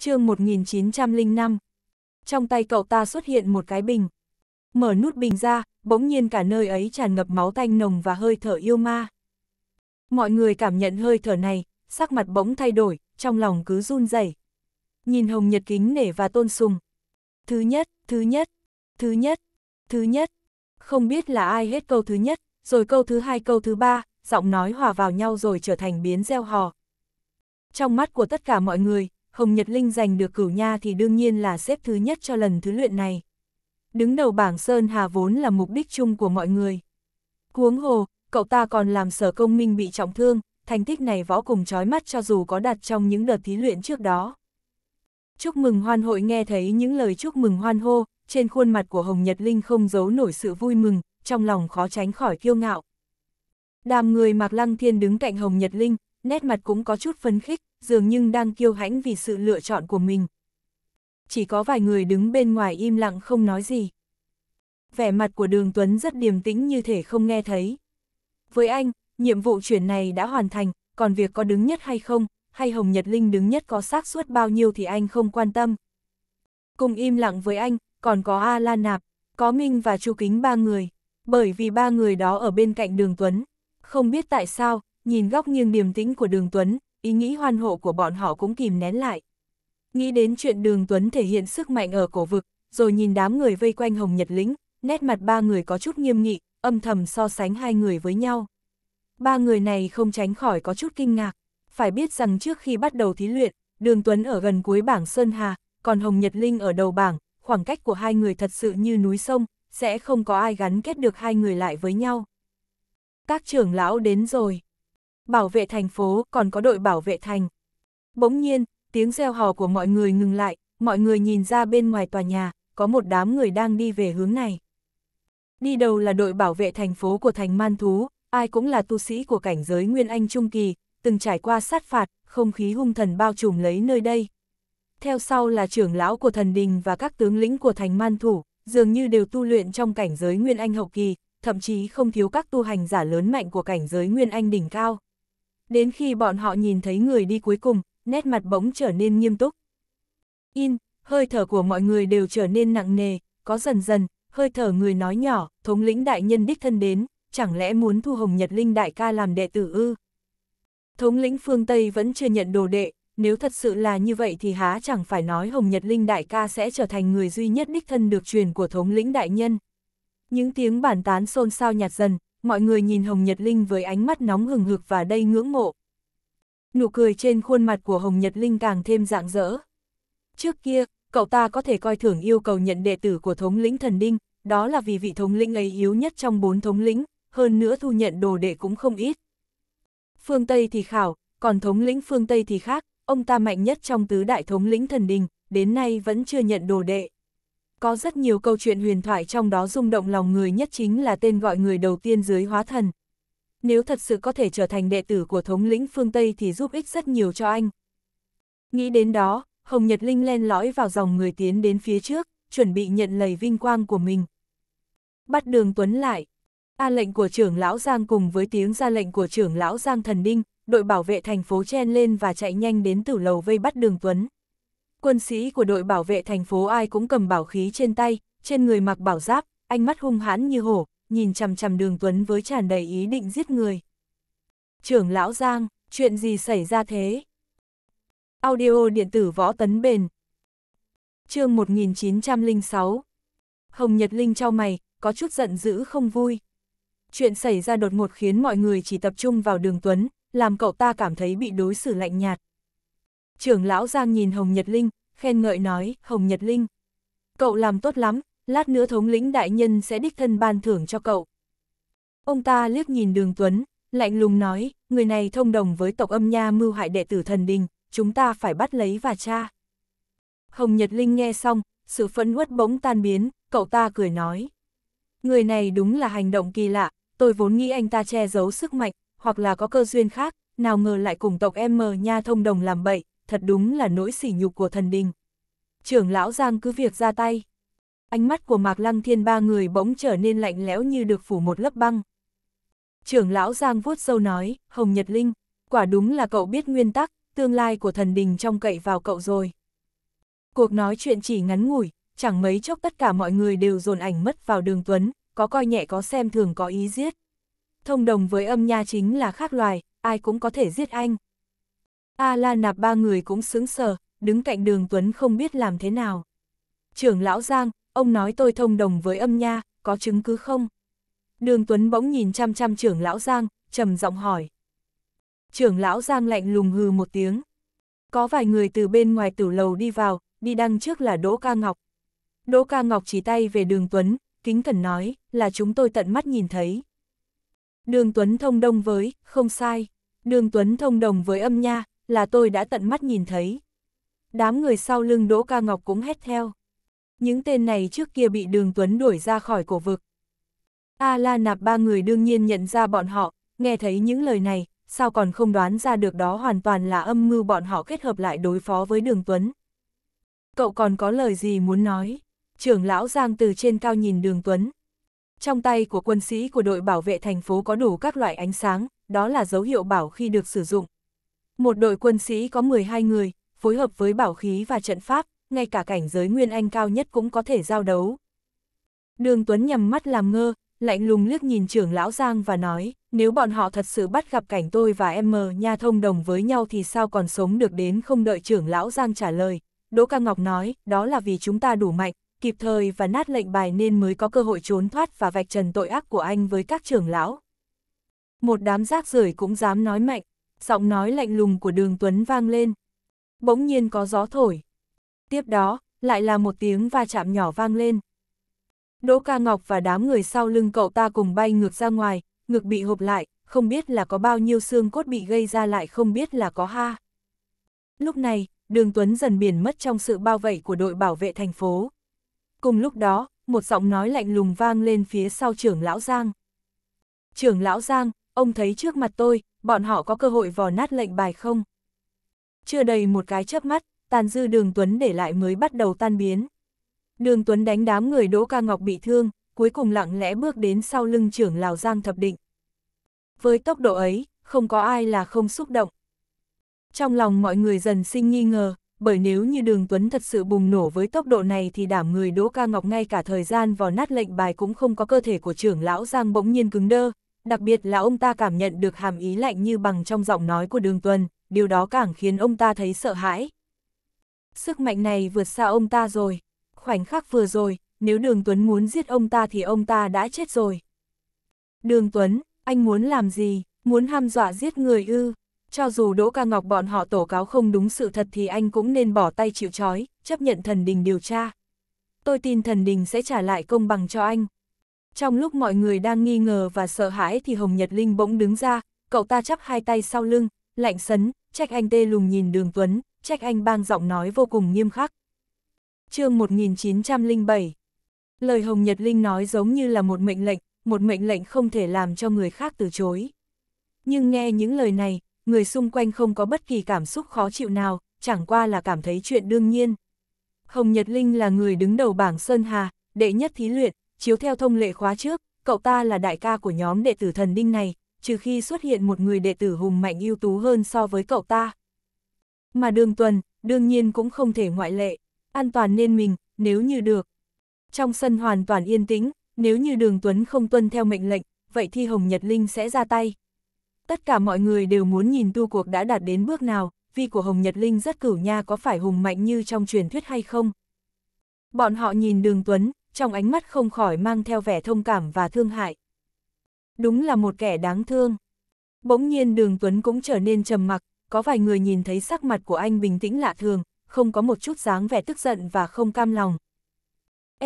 chương 1905. Trong tay cậu ta xuất hiện một cái bình. Mở nút bình ra, bỗng nhiên cả nơi ấy tràn ngập máu tanh nồng và hơi thở yêu ma. Mọi người cảm nhận hơi thở này, sắc mặt bỗng thay đổi, trong lòng cứ run rẩy. Nhìn Hồng Nhật kính nể và tôn sùng. Thứ nhất, thứ nhất, thứ nhất, thứ nhất. Không biết là ai hết câu thứ nhất, rồi câu thứ hai câu thứ ba, giọng nói hòa vào nhau rồi trở thành biến gieo hò. Trong mắt của tất cả mọi người, Hồng Nhật Linh giành được cửu nha thì đương nhiên là xếp thứ nhất cho lần thứ luyện này. Đứng đầu bảng Sơn Hà vốn là mục đích chung của mọi người. Cuống hồ, cậu ta còn làm sở công minh bị trọng thương, thành tích này võ cùng trói mắt cho dù có đặt trong những đợt thí luyện trước đó. Chúc mừng hoan hội nghe thấy những lời chúc mừng hoan hô, trên khuôn mặt của Hồng Nhật Linh không giấu nổi sự vui mừng, trong lòng khó tránh khỏi kiêu ngạo. Đàm người Mạc Lăng Thiên đứng cạnh Hồng Nhật Linh, nét mặt cũng có chút phấn khích, dường như đang kiêu hãnh vì sự lựa chọn của mình. Chỉ có vài người đứng bên ngoài im lặng không nói gì. Vẻ mặt của Đường Tuấn rất điềm tĩnh như thể không nghe thấy. Với anh, nhiệm vụ chuyển này đã hoàn thành, còn việc có đứng nhất hay không, hay Hồng Nhật Linh đứng nhất có xác suất bao nhiêu thì anh không quan tâm. Cùng im lặng với anh, còn có A La Nạp, có Minh và Chu Kính ba người, bởi vì ba người đó ở bên cạnh Đường Tuấn. Không biết tại sao, nhìn góc nghiêng điềm tĩnh của Đường Tuấn, ý nghĩ hoan hộ của bọn họ cũng kìm nén lại. Nghĩ đến chuyện Đường Tuấn thể hiện sức mạnh ở cổ vực, rồi nhìn đám người vây quanh Hồng Nhật Lĩnh, nét mặt ba người có chút nghiêm nghị, âm thầm so sánh hai người với nhau. Ba người này không tránh khỏi có chút kinh ngạc, phải biết rằng trước khi bắt đầu thí luyện, Đường Tuấn ở gần cuối bảng Sơn Hà, còn Hồng Nhật Linh ở đầu bảng, khoảng cách của hai người thật sự như núi sông, sẽ không có ai gắn kết được hai người lại với nhau. Các trưởng lão đến rồi bảo vệ thành phố, còn có đội bảo vệ thành. Bỗng nhiên, tiếng reo hò của mọi người ngừng lại, mọi người nhìn ra bên ngoài tòa nhà, có một đám người đang đi về hướng này. Đi đầu là đội bảo vệ thành phố của thành man thú, ai cũng là tu sĩ của cảnh giới Nguyên Anh Trung Kỳ, từng trải qua sát phạt, không khí hung thần bao trùm lấy nơi đây. Theo sau là trưởng lão của thần đình và các tướng lĩnh của thành man thủ, dường như đều tu luyện trong cảnh giới Nguyên Anh Hậu Kỳ, thậm chí không thiếu các tu hành giả lớn mạnh của cảnh giới Nguyên Anh đỉnh cao đến khi bọn họ nhìn thấy người đi cuối cùng, nét mặt bỗng trở nên nghiêm túc. In, hơi thở của mọi người đều trở nên nặng nề, có dần dần, hơi thở người nói nhỏ, thống lĩnh đại nhân đích thân đến, chẳng lẽ muốn thu Hồng Nhật Linh đại ca làm đệ tử ư? Thống lĩnh phương Tây vẫn chưa nhận đồ đệ, nếu thật sự là như vậy thì há chẳng phải nói Hồng Nhật Linh đại ca sẽ trở thành người duy nhất đích thân được truyền của thống lĩnh đại nhân. Những tiếng bản tán xôn xao nhạt dần, mọi người nhìn Hồng Nhật Linh với ánh mắt nóng hừng hực và đầy ngưỡng mộ. Nụ cười trên khuôn mặt của Hồng Nhật Linh càng thêm rạng rỡ. Trước kia, cậu ta có thể coi thưởng yêu cầu nhận đệ tử của thống lĩnh thần đinh, đó là vì vị thống lĩnh ấy yếu nhất trong bốn thống lĩnh, hơn nữa thu nhận đồ đệ cũng không ít. Phương Tây thì khảo, còn thống lĩnh phương Tây thì khác, ông ta mạnh nhất trong tứ đại thống lĩnh thần đình, đến nay vẫn chưa nhận đồ đệ. Có rất nhiều câu chuyện huyền thoại trong đó rung động lòng người nhất chính là tên gọi người đầu tiên dưới hóa thần. Nếu thật sự có thể trở thành đệ tử của thống lĩnh phương Tây thì giúp ích rất nhiều cho anh. Nghĩ đến đó, Hồng Nhật Linh len lõi vào dòng người tiến đến phía trước, chuẩn bị nhận lời vinh quang của mình. Bắt đường Tuấn lại. A lệnh của trưởng lão Giang cùng với tiếng ra lệnh của trưởng lão Giang Thần Đinh, đội bảo vệ thành phố chen lên và chạy nhanh đến tử lầu vây bắt đường Tuấn quân sĩ của đội bảo vệ thành phố ai cũng cầm bảo khí trên tay, trên người mặc bảo giáp, ánh mắt hung hãn như hổ, nhìn chằm chằm đường Tuấn với tràn đầy ý định giết người. Trưởng lão Giang, chuyện gì xảy ra thế? Audio điện tử võ tấn bền. chương 1906. Hồng Nhật Linh trao mày, có chút giận dữ không vui. Chuyện xảy ra đột ngột khiến mọi người chỉ tập trung vào đường Tuấn, làm cậu ta cảm thấy bị đối xử lạnh nhạt trưởng lão Giang nhìn Hồng Nhật Linh, khen ngợi nói, Hồng Nhật Linh. Cậu làm tốt lắm, lát nữa thống lĩnh đại nhân sẽ đích thân ban thưởng cho cậu. Ông ta liếc nhìn đường Tuấn, lạnh lùng nói, người này thông đồng với tộc âm nha mưu hại đệ tử thần đình, chúng ta phải bắt lấy và tra. Hồng Nhật Linh nghe xong, sự phẫn uất bỗng tan biến, cậu ta cười nói. Người này đúng là hành động kỳ lạ, tôi vốn nghĩ anh ta che giấu sức mạnh, hoặc là có cơ duyên khác, nào ngờ lại cùng tộc em mờ nha thông đồng làm bậy, thật đúng là nỗi sỉ nhục của thần đình. Trưởng lão Giang cứ việc ra tay. Ánh mắt của Mạc Lăng Thiên ba người bỗng trở nên lạnh lẽo như được phủ một lớp băng. Trưởng lão Giang vuốt sâu nói, Hồng Nhật Linh, quả đúng là cậu biết nguyên tắc, tương lai của thần đình trong cậy vào cậu rồi. Cuộc nói chuyện chỉ ngắn ngủi, chẳng mấy chốc tất cả mọi người đều dồn ảnh mất vào đường Tuấn, có coi nhẹ có xem thường có ý giết. Thông đồng với âm nha chính là khác loài, ai cũng có thể giết anh. A La Nạp ba người cũng sững sờ, đứng cạnh đường Tuấn không biết làm thế nào. Trưởng lão Giang, ông nói tôi thông đồng với âm nha, có chứng cứ không? Đường Tuấn bỗng nhìn chăm chăm trưởng lão Giang, trầm giọng hỏi. Trưởng lão Giang lạnh lùng hừ một tiếng. Có vài người từ bên ngoài tử lầu đi vào, đi đăng trước là Đỗ Ca Ngọc. Đỗ Ca Ngọc chỉ tay về đường Tuấn, kính cẩn nói, là chúng tôi tận mắt nhìn thấy. Đường Tuấn thông đồng với, không sai. Đường Tuấn thông đồng với âm nha, là tôi đã tận mắt nhìn thấy. Đám người sau lưng Đỗ Ca Ngọc cũng hét theo. Những tên này trước kia bị Đường Tuấn đuổi ra khỏi cổ vực. A La Nạp ba người đương nhiên nhận ra bọn họ, nghe thấy những lời này, sao còn không đoán ra được đó hoàn toàn là âm mưu bọn họ kết hợp lại đối phó với Đường Tuấn. Cậu còn có lời gì muốn nói? Trưởng lão Giang từ trên cao nhìn Đường Tuấn. Trong tay của quân sĩ của đội bảo vệ thành phố có đủ các loại ánh sáng, đó là dấu hiệu bảo khi được sử dụng, một đội quân sĩ có 12 người, phối hợp với bảo khí và trận pháp, ngay cả cảnh giới nguyên anh cao nhất cũng có thể giao đấu. Đường Tuấn nhằm mắt làm ngơ, lạnh lùng liếc nhìn trưởng lão Giang và nói, nếu bọn họ thật sự bắt gặp cảnh tôi và em mờ nha thông đồng với nhau thì sao còn sống được đến không đợi trưởng lão Giang trả lời. Đỗ Ca Ngọc nói, đó là vì chúng ta đủ mạnh, kịp thời và nát lệnh bài nên mới có cơ hội trốn thoát và vạch trần tội ác của anh với các trưởng lão. Một đám rác rưởi cũng dám nói mạnh, giọng nói lạnh lùng của đường Tuấn vang lên. Bỗng nhiên có gió thổi. Tiếp đó, lại là một tiếng va chạm nhỏ vang lên. Đỗ Ca Ngọc và đám người sau lưng cậu ta cùng bay ngược ra ngoài, ngực bị hộp lại, không biết là có bao nhiêu xương cốt bị gây ra lại không biết là có ha. Lúc này, đường Tuấn dần biển mất trong sự bao vây của đội bảo vệ thành phố. Cùng lúc đó, một giọng nói lạnh lùng vang lên phía sau trưởng lão Giang. Trưởng lão Giang, ông thấy trước mặt tôi, bọn họ có cơ hội vò nát lệnh bài không? Chưa đầy một cái chớp mắt, tàn dư đường Tuấn để lại mới bắt đầu tan biến. Đường Tuấn đánh đám người Đỗ Ca Ngọc bị thương, cuối cùng lặng lẽ bước đến sau lưng trưởng Lào Giang Thập Định. Với tốc độ ấy, không có ai là không xúc động. Trong lòng mọi người dần sinh nghi ngờ, bởi nếu như đường Tuấn thật sự bùng nổ với tốc độ này thì đảm người Đỗ Ca Ngọc ngay cả thời gian vò nát lệnh bài cũng không có cơ thể của trưởng lão Giang bỗng nhiên cứng đơ, đặc biệt là ông ta cảm nhận được hàm ý lạnh như bằng trong giọng nói của đường tuần, điều đó càng khiến ông ta thấy sợ hãi. Sức mạnh này vượt xa ông ta rồi, khoảnh khắc vừa rồi, nếu đường Tuấn muốn giết ông ta thì ông ta đã chết rồi. Đường Tuấn, anh muốn làm gì, muốn ham dọa giết người ư? Cho dù Đỗ Ca Ngọc bọn họ tổ cáo không đúng sự thật thì anh cũng nên bỏ tay chịu trói, chấp nhận thần đình điều tra. Tôi tin thần đình sẽ trả lại công bằng cho anh. Trong lúc mọi người đang nghi ngờ và sợ hãi thì Hồng Nhật Linh bỗng đứng ra, cậu ta chắp hai tay sau lưng, lạnh sấn, trách anh tê lùng nhìn đường Tuấn, trách anh bang giọng nói vô cùng nghiêm khắc. chương 1907 Lời Hồng Nhật Linh nói giống như là một mệnh lệnh, một mệnh lệnh không thể làm cho người khác từ chối. Nhưng nghe những lời này, người xung quanh không có bất kỳ cảm xúc khó chịu nào, chẳng qua là cảm thấy chuyện đương nhiên. Hồng Nhật Linh là người đứng đầu bảng Sơn Hà, đệ nhất thí luyện, chiếu theo thông lệ khóa trước, cậu ta là đại ca của nhóm đệ tử thần đinh này, trừ khi xuất hiện một người đệ tử hùng mạnh ưu tú hơn so với cậu ta. Mà đường tuần, đương nhiên cũng không thể ngoại lệ, an toàn nên mình, nếu như được. Trong sân hoàn toàn yên tĩnh, nếu như đường Tuấn không tuân theo mệnh lệnh, vậy thì Hồng Nhật Linh sẽ ra tay. Tất cả mọi người đều muốn nhìn tu cuộc đã đạt đến bước nào, vi của Hồng Nhật Linh rất cửu nha có phải hùng mạnh như trong truyền thuyết hay không. Bọn họ nhìn đường Tuấn, trong ánh mắt không khỏi mang theo vẻ thông cảm và thương hại. Đúng là một kẻ đáng thương. Bỗng nhiên đường Tuấn cũng trở nên trầm mặc, có vài người nhìn thấy sắc mặt của anh bình tĩnh lạ thường, không có một chút dáng vẻ tức giận và không cam lòng.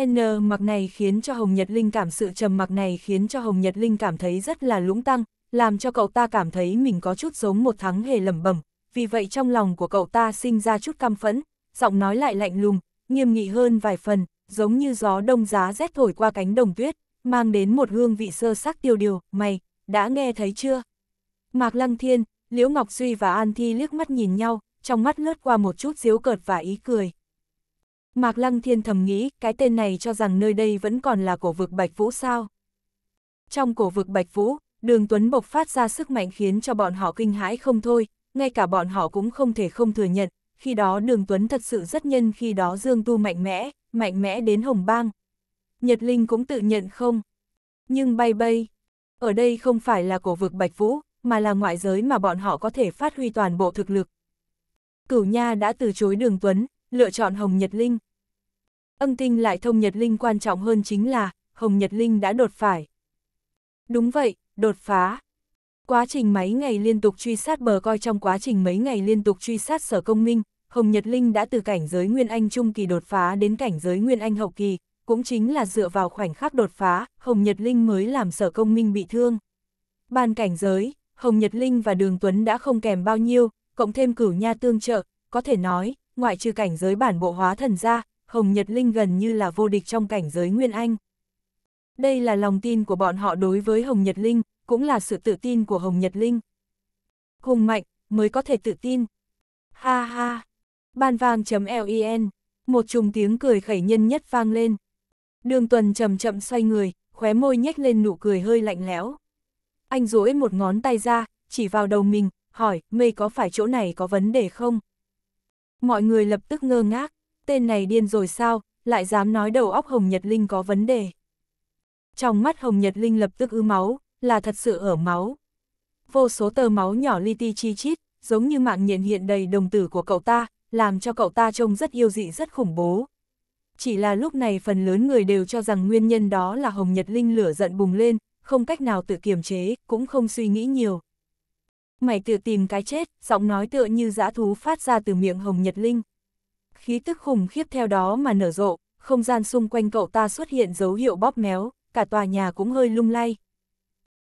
N mặc này khiến cho Hồng Nhật Linh cảm sự trầm mặc này khiến cho Hồng Nhật Linh cảm thấy rất là lũng tăng, làm cho cậu ta cảm thấy mình có chút giống một thắng hề lẩm bẩm, vì vậy trong lòng của cậu ta sinh ra chút căm phẫn, giọng nói lại lạnh lùng, nghiêm nghị hơn vài phần, giống như gió đông giá rét thổi qua cánh đồng tuyết, mang đến một hương vị sơ sắc tiêu điều, mày, đã nghe thấy chưa? Mạc Lăng Thiên, Liễu Ngọc Duy và An Thi liếc mắt nhìn nhau, trong mắt lướt qua một chút xíu cợt và ý cười. Mạc Lăng Thiên thầm nghĩ, cái tên này cho rằng nơi đây vẫn còn là cổ vực Bạch Vũ sao? Trong cổ vực Bạch Vũ, Đường Tuấn bộc phát ra sức mạnh khiến cho bọn họ kinh hãi không thôi, ngay cả bọn họ cũng không thể không thừa nhận, khi đó Đường Tuấn thật sự rất nhân khi đó Dương Tu mạnh mẽ, mạnh mẽ đến hồng bang. Nhật Linh cũng tự nhận không. Nhưng bay bay, ở đây không phải là cổ vực Bạch Vũ, mà là ngoại giới mà bọn họ có thể phát huy toàn bộ thực lực. Cửu Nha đã từ chối Đường Tuấn, lựa chọn Hồng Nhật Linh. Âm tinh lại thông Nhật Linh quan trọng hơn chính là, Hồng Nhật Linh đã đột phải. Đúng vậy, đột phá. Quá trình mấy ngày liên tục truy sát bờ coi trong quá trình mấy ngày liên tục truy sát sở công minh, Hồng Nhật Linh đã từ cảnh giới Nguyên Anh Trung Kỳ đột phá đến cảnh giới Nguyên Anh Hậu Kỳ, cũng chính là dựa vào khoảnh khắc đột phá, Hồng Nhật Linh mới làm sở công minh bị thương. Ban cảnh giới, Hồng Nhật Linh và Đường Tuấn đã không kèm bao nhiêu, cộng thêm cửu nha tương trợ, có thể nói, ngoại trừ cảnh giới bản bộ hóa thần ra, Hồng Nhật Linh gần như là vô địch trong cảnh giới Nguyên Anh. Đây là lòng tin của bọn họ đối với Hồng Nhật Linh, cũng là sự tự tin của Hồng Nhật Linh. Hùng mạnh, mới có thể tự tin. Ha ha! Ban vang.len, một chùm tiếng cười khẩy nhân nhất vang lên. Đường tuần chậm chậm xoay người, khóe môi nhếch lên nụ cười hơi lạnh lẽo. Anh duỗi một ngón tay ra, chỉ vào đầu mình, hỏi, mây có phải chỗ này có vấn đề không? Mọi người lập tức ngơ ngác, tên này điên rồi sao, lại dám nói đầu óc Hồng Nhật Linh có vấn đề. Trong mắt Hồng Nhật Linh lập tức ứ máu, là thật sự ở máu. Vô số tờ máu nhỏ li ti chi chít, giống như mạng nhện hiện đầy đồng tử của cậu ta, làm cho cậu ta trông rất yêu dị rất khủng bố. Chỉ là lúc này phần lớn người đều cho rằng nguyên nhân đó là Hồng Nhật Linh lửa giận bùng lên, không cách nào tự kiềm chế, cũng không suy nghĩ nhiều. Mày tự tìm cái chết, giọng nói tựa như dã thú phát ra từ miệng Hồng Nhật Linh. Khí tức khủng khiếp theo đó mà nở rộ, không gian xung quanh cậu ta xuất hiện dấu hiệu bóp méo, cả tòa nhà cũng hơi lung lay.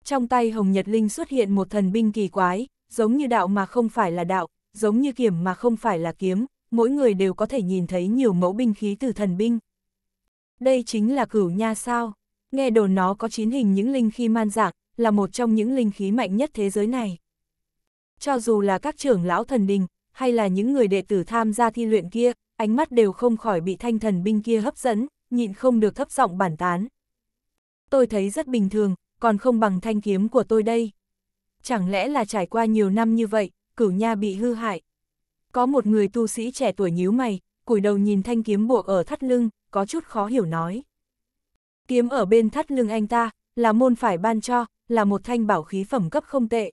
Trong tay Hồng Nhật Linh xuất hiện một thần binh kỳ quái, giống như đạo mà không phải là đạo, giống như kiểm mà không phải là kiếm, mỗi người đều có thể nhìn thấy nhiều mẫu binh khí từ thần binh. Đây chính là cửu nha sao, nghe đồn nó có chín hình những linh khí man dạc, là một trong những linh khí mạnh nhất thế giới này. Cho dù là các trưởng lão thần đình, hay là những người đệ tử tham gia thi luyện kia, ánh mắt đều không khỏi bị thanh thần binh kia hấp dẫn, nhịn không được thấp giọng bản tán. Tôi thấy rất bình thường, còn không bằng thanh kiếm của tôi đây. Chẳng lẽ là trải qua nhiều năm như vậy, cửu nha bị hư hại. Có một người tu sĩ trẻ tuổi nhíu mày, cúi đầu nhìn thanh kiếm buộc ở thắt lưng, có chút khó hiểu nói. Kiếm ở bên thắt lưng anh ta, là môn phải ban cho, là một thanh bảo khí phẩm cấp không tệ.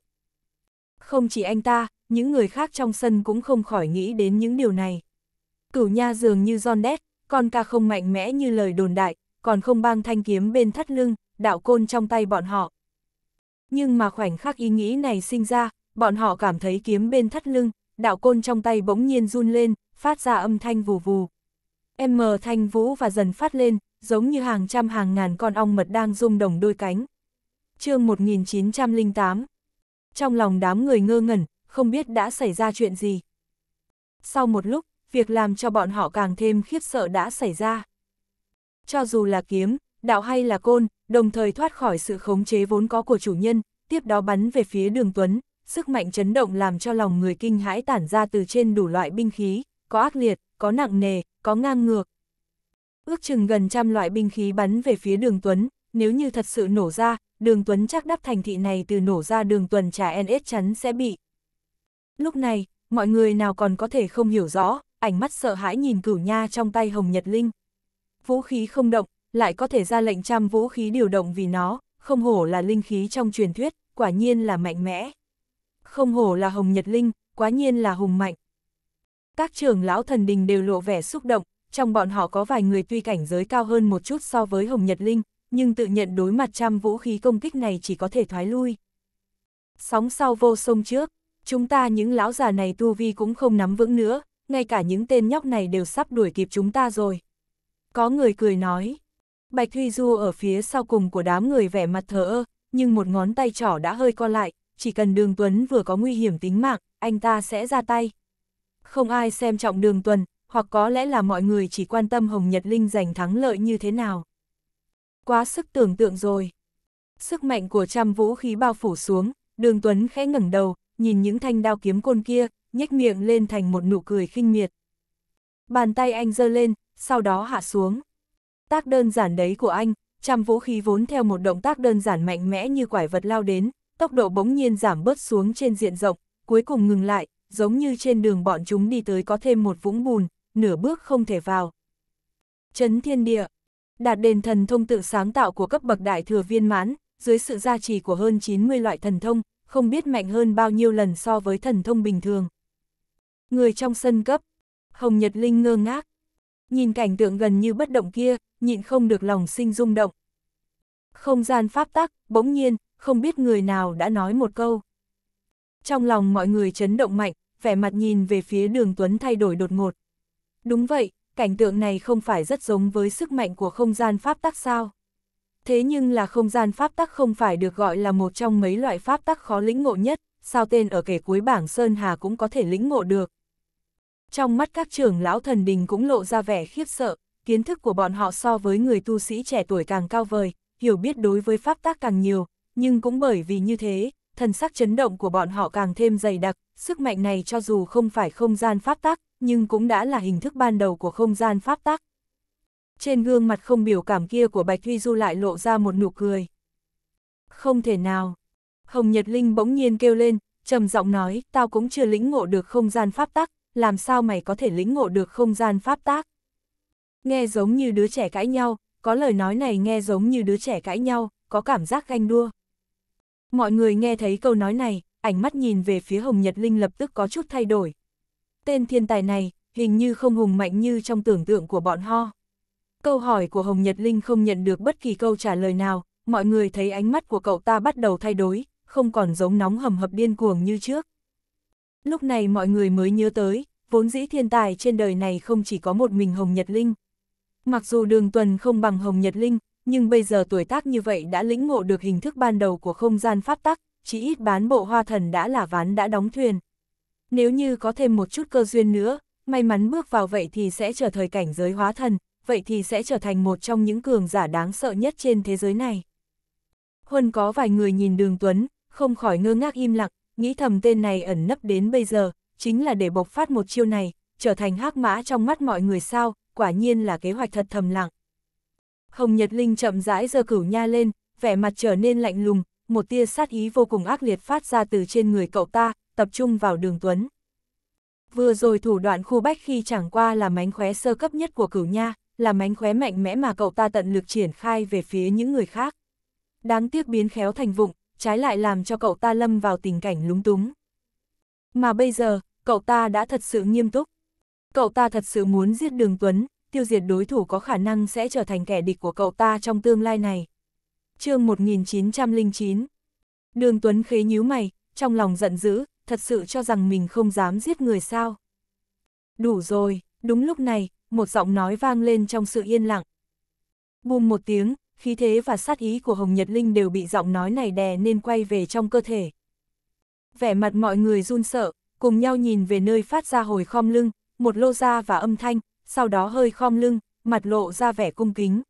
Không chỉ anh ta, những người khác trong sân cũng không khỏi nghĩ đến những điều này. Cửu nha dường như giòn đét, con ca không mạnh mẽ như lời đồn đại, còn không bang thanh kiếm bên thắt lưng, đạo côn trong tay bọn họ. Nhưng mà khoảnh khắc ý nghĩ này sinh ra, bọn họ cảm thấy kiếm bên thắt lưng, đạo côn trong tay bỗng nhiên run lên, phát ra âm thanh vù vù. M thanh vũ và dần phát lên, giống như hàng trăm hàng ngàn con ong mật đang rung đồng đôi cánh. chương 1908 Trong lòng đám người ngơ ngẩn, không biết đã xảy ra chuyện gì. Sau một lúc, việc làm cho bọn họ càng thêm khiếp sợ đã xảy ra. Cho dù là kiếm, đạo hay là côn, đồng thời thoát khỏi sự khống chế vốn có của chủ nhân, tiếp đó bắn về phía đường Tuấn, sức mạnh chấn động làm cho lòng người kinh hãi tản ra từ trên đủ loại binh khí, có ác liệt, có nặng nề, có ngang ngược. Ước chừng gần trăm loại binh khí bắn về phía đường Tuấn, nếu như thật sự nổ ra, đường Tuấn chắc đắp thành thị này từ nổ ra đường tuần trả NS chắn sẽ bị. Lúc này, mọi người nào còn có thể không hiểu rõ, ánh mắt sợ hãi nhìn cửu nha trong tay Hồng Nhật Linh. Vũ khí không động, lại có thể ra lệnh trăm vũ khí điều động vì nó, không hổ là linh khí trong truyền thuyết, quả nhiên là mạnh mẽ không hổ là Hồng Nhật Linh, quá nhiên là hùng mạnh. Các trưởng lão thần đình đều lộ vẻ xúc động, trong bọn họ có vài người tuy cảnh giới cao hơn một chút so với Hồng Nhật Linh, nhưng tự nhận đối mặt trăm vũ khí công kích này chỉ có thể thoái lui. Sóng sau vô sông trước, chúng ta những lão già này tu vi cũng không nắm vững nữa, ngay cả những tên nhóc này đều sắp đuổi kịp chúng ta rồi. Có người cười nói, Bạch Thuy Du ở phía sau cùng của đám người vẻ mặt thờ ơ, nhưng một ngón tay trỏ đã hơi co lại, chỉ cần đường Tuấn vừa có nguy hiểm tính mạng, anh ta sẽ ra tay. Không ai xem trọng đường Tuấn, hoặc có lẽ là mọi người chỉ quan tâm Hồng Nhật Linh giành thắng lợi như thế nào. Quá sức tưởng tượng rồi. Sức mạnh của trăm vũ khí bao phủ xuống, đường Tuấn khẽ ngẩng đầu, nhìn những thanh đao kiếm côn kia, nhếch miệng lên thành một nụ cười khinh miệt. Bàn tay anh giơ lên, sau đó hạ xuống. Tác đơn giản đấy của anh, trăm vũ khí vốn theo một động tác đơn giản mạnh mẽ như quải vật lao đến, tốc độ bỗng nhiên giảm bớt xuống trên diện rộng, cuối cùng ngừng lại, giống như trên đường bọn chúng đi tới có thêm một vũng bùn, nửa bước không thể vào. Chấn thiên địa, đạt đền thần thông tự sáng tạo của cấp bậc đại thừa viên mãn, dưới sự gia trì của hơn 90 loại thần thông, không biết mạnh hơn bao nhiêu lần so với thần thông bình thường. Người trong sân cấp, Hồng Nhật Linh ngơ ngác, nhìn cảnh tượng gần như bất động kia, nhịn không được lòng sinh rung động. Không gian pháp tắc, bỗng nhiên, không biết người nào đã nói một câu. Trong lòng mọi người chấn động mạnh, vẻ mặt nhìn về phía đường Tuấn thay đổi đột ngột. Đúng vậy, cảnh tượng này không phải rất giống với sức mạnh của không gian pháp tắc sao. Thế nhưng là không gian pháp tắc không phải được gọi là một trong mấy loại pháp tắc khó lĩnh ngộ nhất, sao tên ở kể cuối bảng Sơn Hà cũng có thể lĩnh ngộ được. Trong mắt các trưởng lão thần đình cũng lộ ra vẻ khiếp sợ, kiến thức của bọn họ so với người tu sĩ trẻ tuổi càng cao vời, hiểu biết đối với pháp tắc càng nhiều, nhưng cũng bởi vì như thế, thần sắc chấn động của bọn họ càng thêm dày đặc, sức mạnh này cho dù không phải không gian pháp tắc nhưng cũng đã là hình thức ban đầu của không gian pháp tắc Trên gương mặt không biểu cảm kia của Bạch huy Du lại lộ ra một nụ cười. Không thể nào. Hồng Nhật Linh bỗng nhiên kêu lên, trầm giọng nói, tao cũng chưa lĩnh ngộ được không gian pháp tắc làm sao mày có thể lĩnh ngộ được không gian pháp tắc Nghe giống như đứa trẻ cãi nhau, có lời nói này nghe giống như đứa trẻ cãi nhau, có cảm giác ganh đua. Mọi người nghe thấy câu nói này, ánh mắt nhìn về phía Hồng Nhật Linh lập tức có chút thay đổi. Tên thiên tài này, hình như không hùng mạnh như trong tưởng tượng của bọn ho. Câu hỏi của Hồng Nhật Linh không nhận được bất kỳ câu trả lời nào, mọi người thấy ánh mắt của cậu ta bắt đầu thay đổi, không còn giống nóng hầm hập điên cuồng như trước. Lúc này mọi người mới nhớ tới, vốn dĩ thiên tài trên đời này không chỉ có một mình Hồng Nhật Linh. Mặc dù đường tuần không bằng Hồng Nhật Linh, nhưng bây giờ tuổi tác như vậy đã lĩnh ngộ được hình thức ban đầu của không gian pháp tắc, chỉ ít bán bộ hoa thần đã là ván đã đóng thuyền. Nếu như có thêm một chút cơ duyên nữa, may mắn bước vào vậy thì sẽ trở thời cảnh giới hóa thần, vậy thì sẽ trở thành một trong những cường giả đáng sợ nhất trên thế giới này. Huân có vài người nhìn đường Tuấn, không khỏi ngơ ngác im lặng, nghĩ thầm tên này ẩn nấp đến bây giờ, chính là để bộc phát một chiêu này, trở thành hắc mã trong mắt mọi người sao, quả nhiên là kế hoạch thật thầm lặng. Hồng Nhật Linh chậm rãi giơ cửu nha lên, vẻ mặt trở nên lạnh lùng, một tia sát ý vô cùng ác liệt phát ra từ trên người cậu ta, tập trung vào đường Tuấn. Vừa rồi thủ đoạn khu bách khi chẳng qua là mánh khóe sơ cấp nhất của cửu nha, là mánh khóe mạnh mẽ mà cậu ta tận lực triển khai về phía những người khác. Đáng tiếc biến khéo thành vụng, trái lại làm cho cậu ta lâm vào tình cảnh lúng túng. Mà bây giờ, cậu ta đã thật sự nghiêm túc. Cậu ta thật sự muốn giết đường Tuấn, tiêu diệt đối thủ có khả năng sẽ trở thành kẻ địch của cậu ta trong tương lai này. chương 1909 Đường Tuấn khế nhíu mày, trong lòng giận dữ, thật sự cho rằng mình không dám giết người sao. Đủ rồi, đúng lúc này, một giọng nói vang lên trong sự yên lặng. Bùm một tiếng, khí thế và sát ý của Hồng Nhật Linh đều bị giọng nói này đè nên quay về trong cơ thể. Vẻ mặt mọi người run sợ, cùng nhau nhìn về nơi phát ra hồi khom lưng, một lô ra và âm thanh, sau đó hơi khom lưng, mặt lộ ra vẻ cung kính.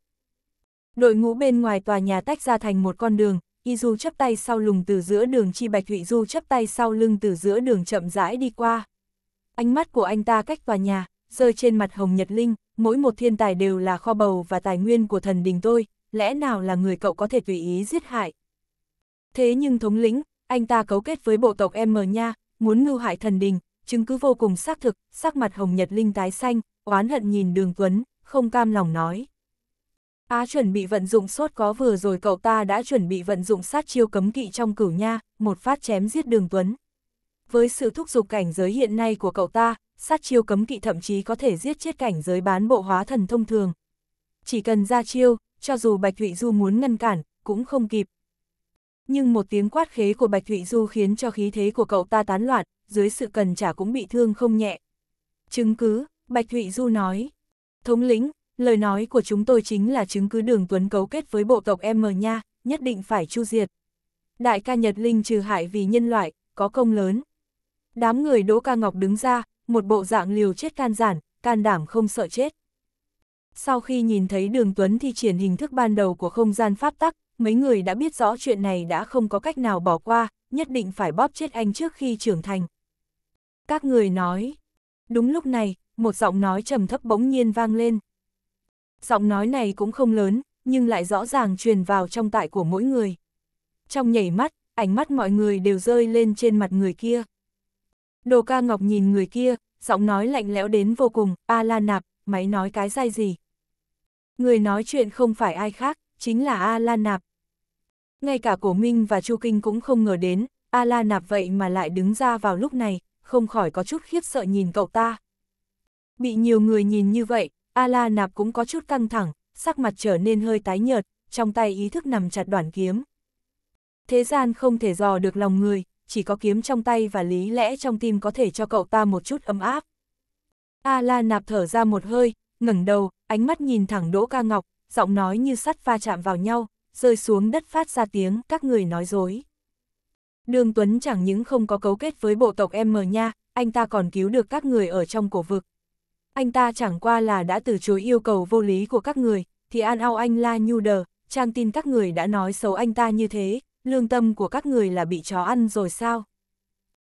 Đội ngũ bên ngoài tòa nhà tách ra thành một con đường, Y Du chấp tay sau lùng từ giữa đường Chi Bạch Thụy Du chấp tay sau lưng từ giữa đường chậm rãi đi qua. Ánh mắt của anh ta cách tòa nhà, rơi trên mặt Hồng Nhật Linh, mỗi một thiên tài đều là kho bầu và tài nguyên của thần đình tôi, lẽ nào là người cậu có thể tùy ý giết hại. Thế nhưng thống lĩnh, anh ta cấu kết với bộ tộc M nha, muốn ngưu hại thần đình, chứng cứ vô cùng xác thực, sắc mặt Hồng Nhật Linh tái xanh, oán hận nhìn đường Tuấn, không cam lòng nói. Á chuẩn bị vận dụng sốt có vừa rồi cậu ta đã chuẩn bị vận dụng sát chiêu cấm kỵ trong cửu nha, một phát chém giết đường Tuấn. Với sự thúc giục cảnh giới hiện nay của cậu ta, sát chiêu cấm kỵ thậm chí có thể giết chết cảnh giới bán bộ hóa thần thông thường. Chỉ cần ra chiêu, cho dù Bạch Thụy Du muốn ngăn cản, cũng không kịp. Nhưng một tiếng quát khế của Bạch Thụy Du khiến cho khí thế của cậu ta tán loạn, dưới sự cần trả cũng bị thương không nhẹ. Chứng cứ, Bạch Thụy Du nói. Thống lĩnh, lời nói của chúng tôi chính là chứng cứ đường Tuấn cấu kết với bộ tộc M nha, nhất định phải chu diệt. Đại ca Nhật Linh trừ hại vì nhân loại, có công lớn. Đám người Đỗ Ca Ngọc đứng ra, một bộ dạng liều chết can giản, can đảm không sợ chết. Sau khi nhìn thấy đường Tuấn thi triển hình thức ban đầu của không gian pháp tắc, mấy người đã biết rõ chuyện này đã không có cách nào bỏ qua, nhất định phải bóp chết anh trước khi trưởng thành. Các người nói, đúng lúc này, một giọng nói trầm thấp bỗng nhiên vang lên. Giọng nói này cũng không lớn, nhưng lại rõ ràng truyền vào trong tại của mỗi người. Trong nhảy mắt, ánh mắt mọi người đều rơi lên trên mặt người kia. Đồ ca ngọc nhìn người kia, giọng nói lạnh lẽo đến vô cùng, a la nạp, máy nói cái dai gì. Người nói chuyện không phải ai khác, chính là a la nạp. Ngay cả cổ Minh và Chu Kinh cũng không ngờ đến, a la nạp vậy mà lại đứng ra vào lúc này, không khỏi có chút khiếp sợ nhìn cậu ta. Bị nhiều người nhìn như vậy, A-la nạp cũng có chút căng thẳng, sắc mặt trở nên hơi tái nhợt, trong tay ý thức nằm chặt đoạn kiếm. Thế gian không thể dò được lòng người, chỉ có kiếm trong tay và lý lẽ trong tim có thể cho cậu ta một chút ấm áp. A-la nạp thở ra một hơi, ngẩng đầu, ánh mắt nhìn thẳng Đỗ Ca Ngọc, giọng nói như sắt va chạm vào nhau, rơi xuống đất phát ra tiếng các người nói dối. Đường Tuấn chẳng những không có cấu kết với bộ tộc em mờ nha, anh ta còn cứu được các người ở trong cổ vực, anh ta chẳng qua là đã từ chối yêu cầu vô lý của các người, thì an ao anh la nhu đờ, trang tin các người đã nói xấu anh ta như thế, lương tâm của các người là bị chó ăn rồi sao?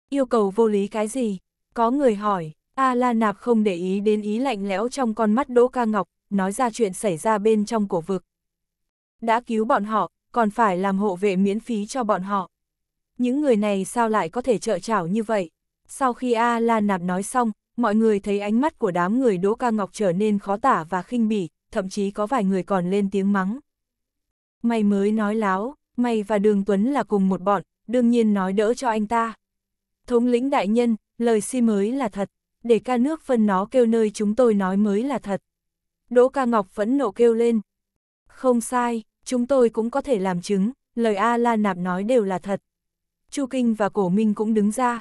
Yêu cầu vô lý cái gì? Có người hỏi, A La Nạp không để ý đến ý lạnh lẽo trong con mắt Đỗ Ca Ngọc, nói ra chuyện xảy ra bên trong cổ vực. Đã cứu bọn họ, còn phải làm hộ vệ miễn phí cho bọn họ. Những người này sao lại có thể trợ chảo như vậy? Sau khi A La Nạp nói xong, mọi người thấy ánh mắt của đám người Đỗ Ca Ngọc trở nên khó tả và khinh bỉ, thậm chí có vài người còn lên tiếng mắng. Mày mới nói láo, mày và Đường Tuấn là cùng một bọn, đương nhiên nói đỡ cho anh ta. Thống lĩnh đại nhân, lời si mới là thật, để ca nước phân nó kêu nơi chúng tôi nói mới là thật. Đỗ Ca Ngọc phẫn nộ kêu lên. Không sai, chúng tôi cũng có thể làm chứng, lời A La Nạp nói đều là thật. Chu Kinh và Cổ Minh cũng đứng ra.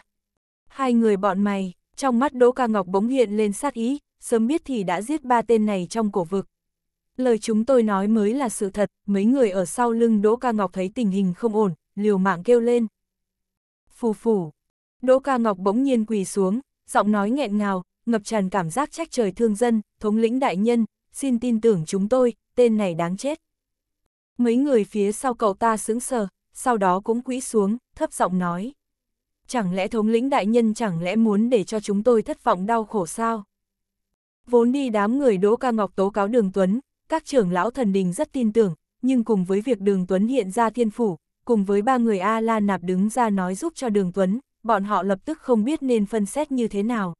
Hai người bọn mày, trong mắt Đỗ Ca Ngọc bỗng hiện lên sát ý, sớm biết thì đã giết ba tên này trong cổ vực. Lời chúng tôi nói mới là sự thật, mấy người ở sau lưng Đỗ Ca Ngọc thấy tình hình không ổn, liều mạng kêu lên. Phù phù, Đỗ Ca Ngọc bỗng nhiên quỳ xuống, giọng nói nghẹn ngào, ngập tràn cảm giác trách trời thương dân, thống lĩnh đại nhân, xin tin tưởng chúng tôi, tên này đáng chết. Mấy người phía sau cậu ta sững sờ, sau đó cũng quỳ xuống, thấp giọng nói chẳng lẽ thống lĩnh đại nhân chẳng lẽ muốn để cho chúng tôi thất vọng đau khổ sao? Vốn đi đám người Đỗ Ca Ngọc tố cáo Đường Tuấn, các trưởng lão thần đình rất tin tưởng, nhưng cùng với việc Đường Tuấn hiện ra thiên phủ, cùng với ba người A La Nạp đứng ra nói giúp cho Đường Tuấn, bọn họ lập tức không biết nên phân xét như thế nào.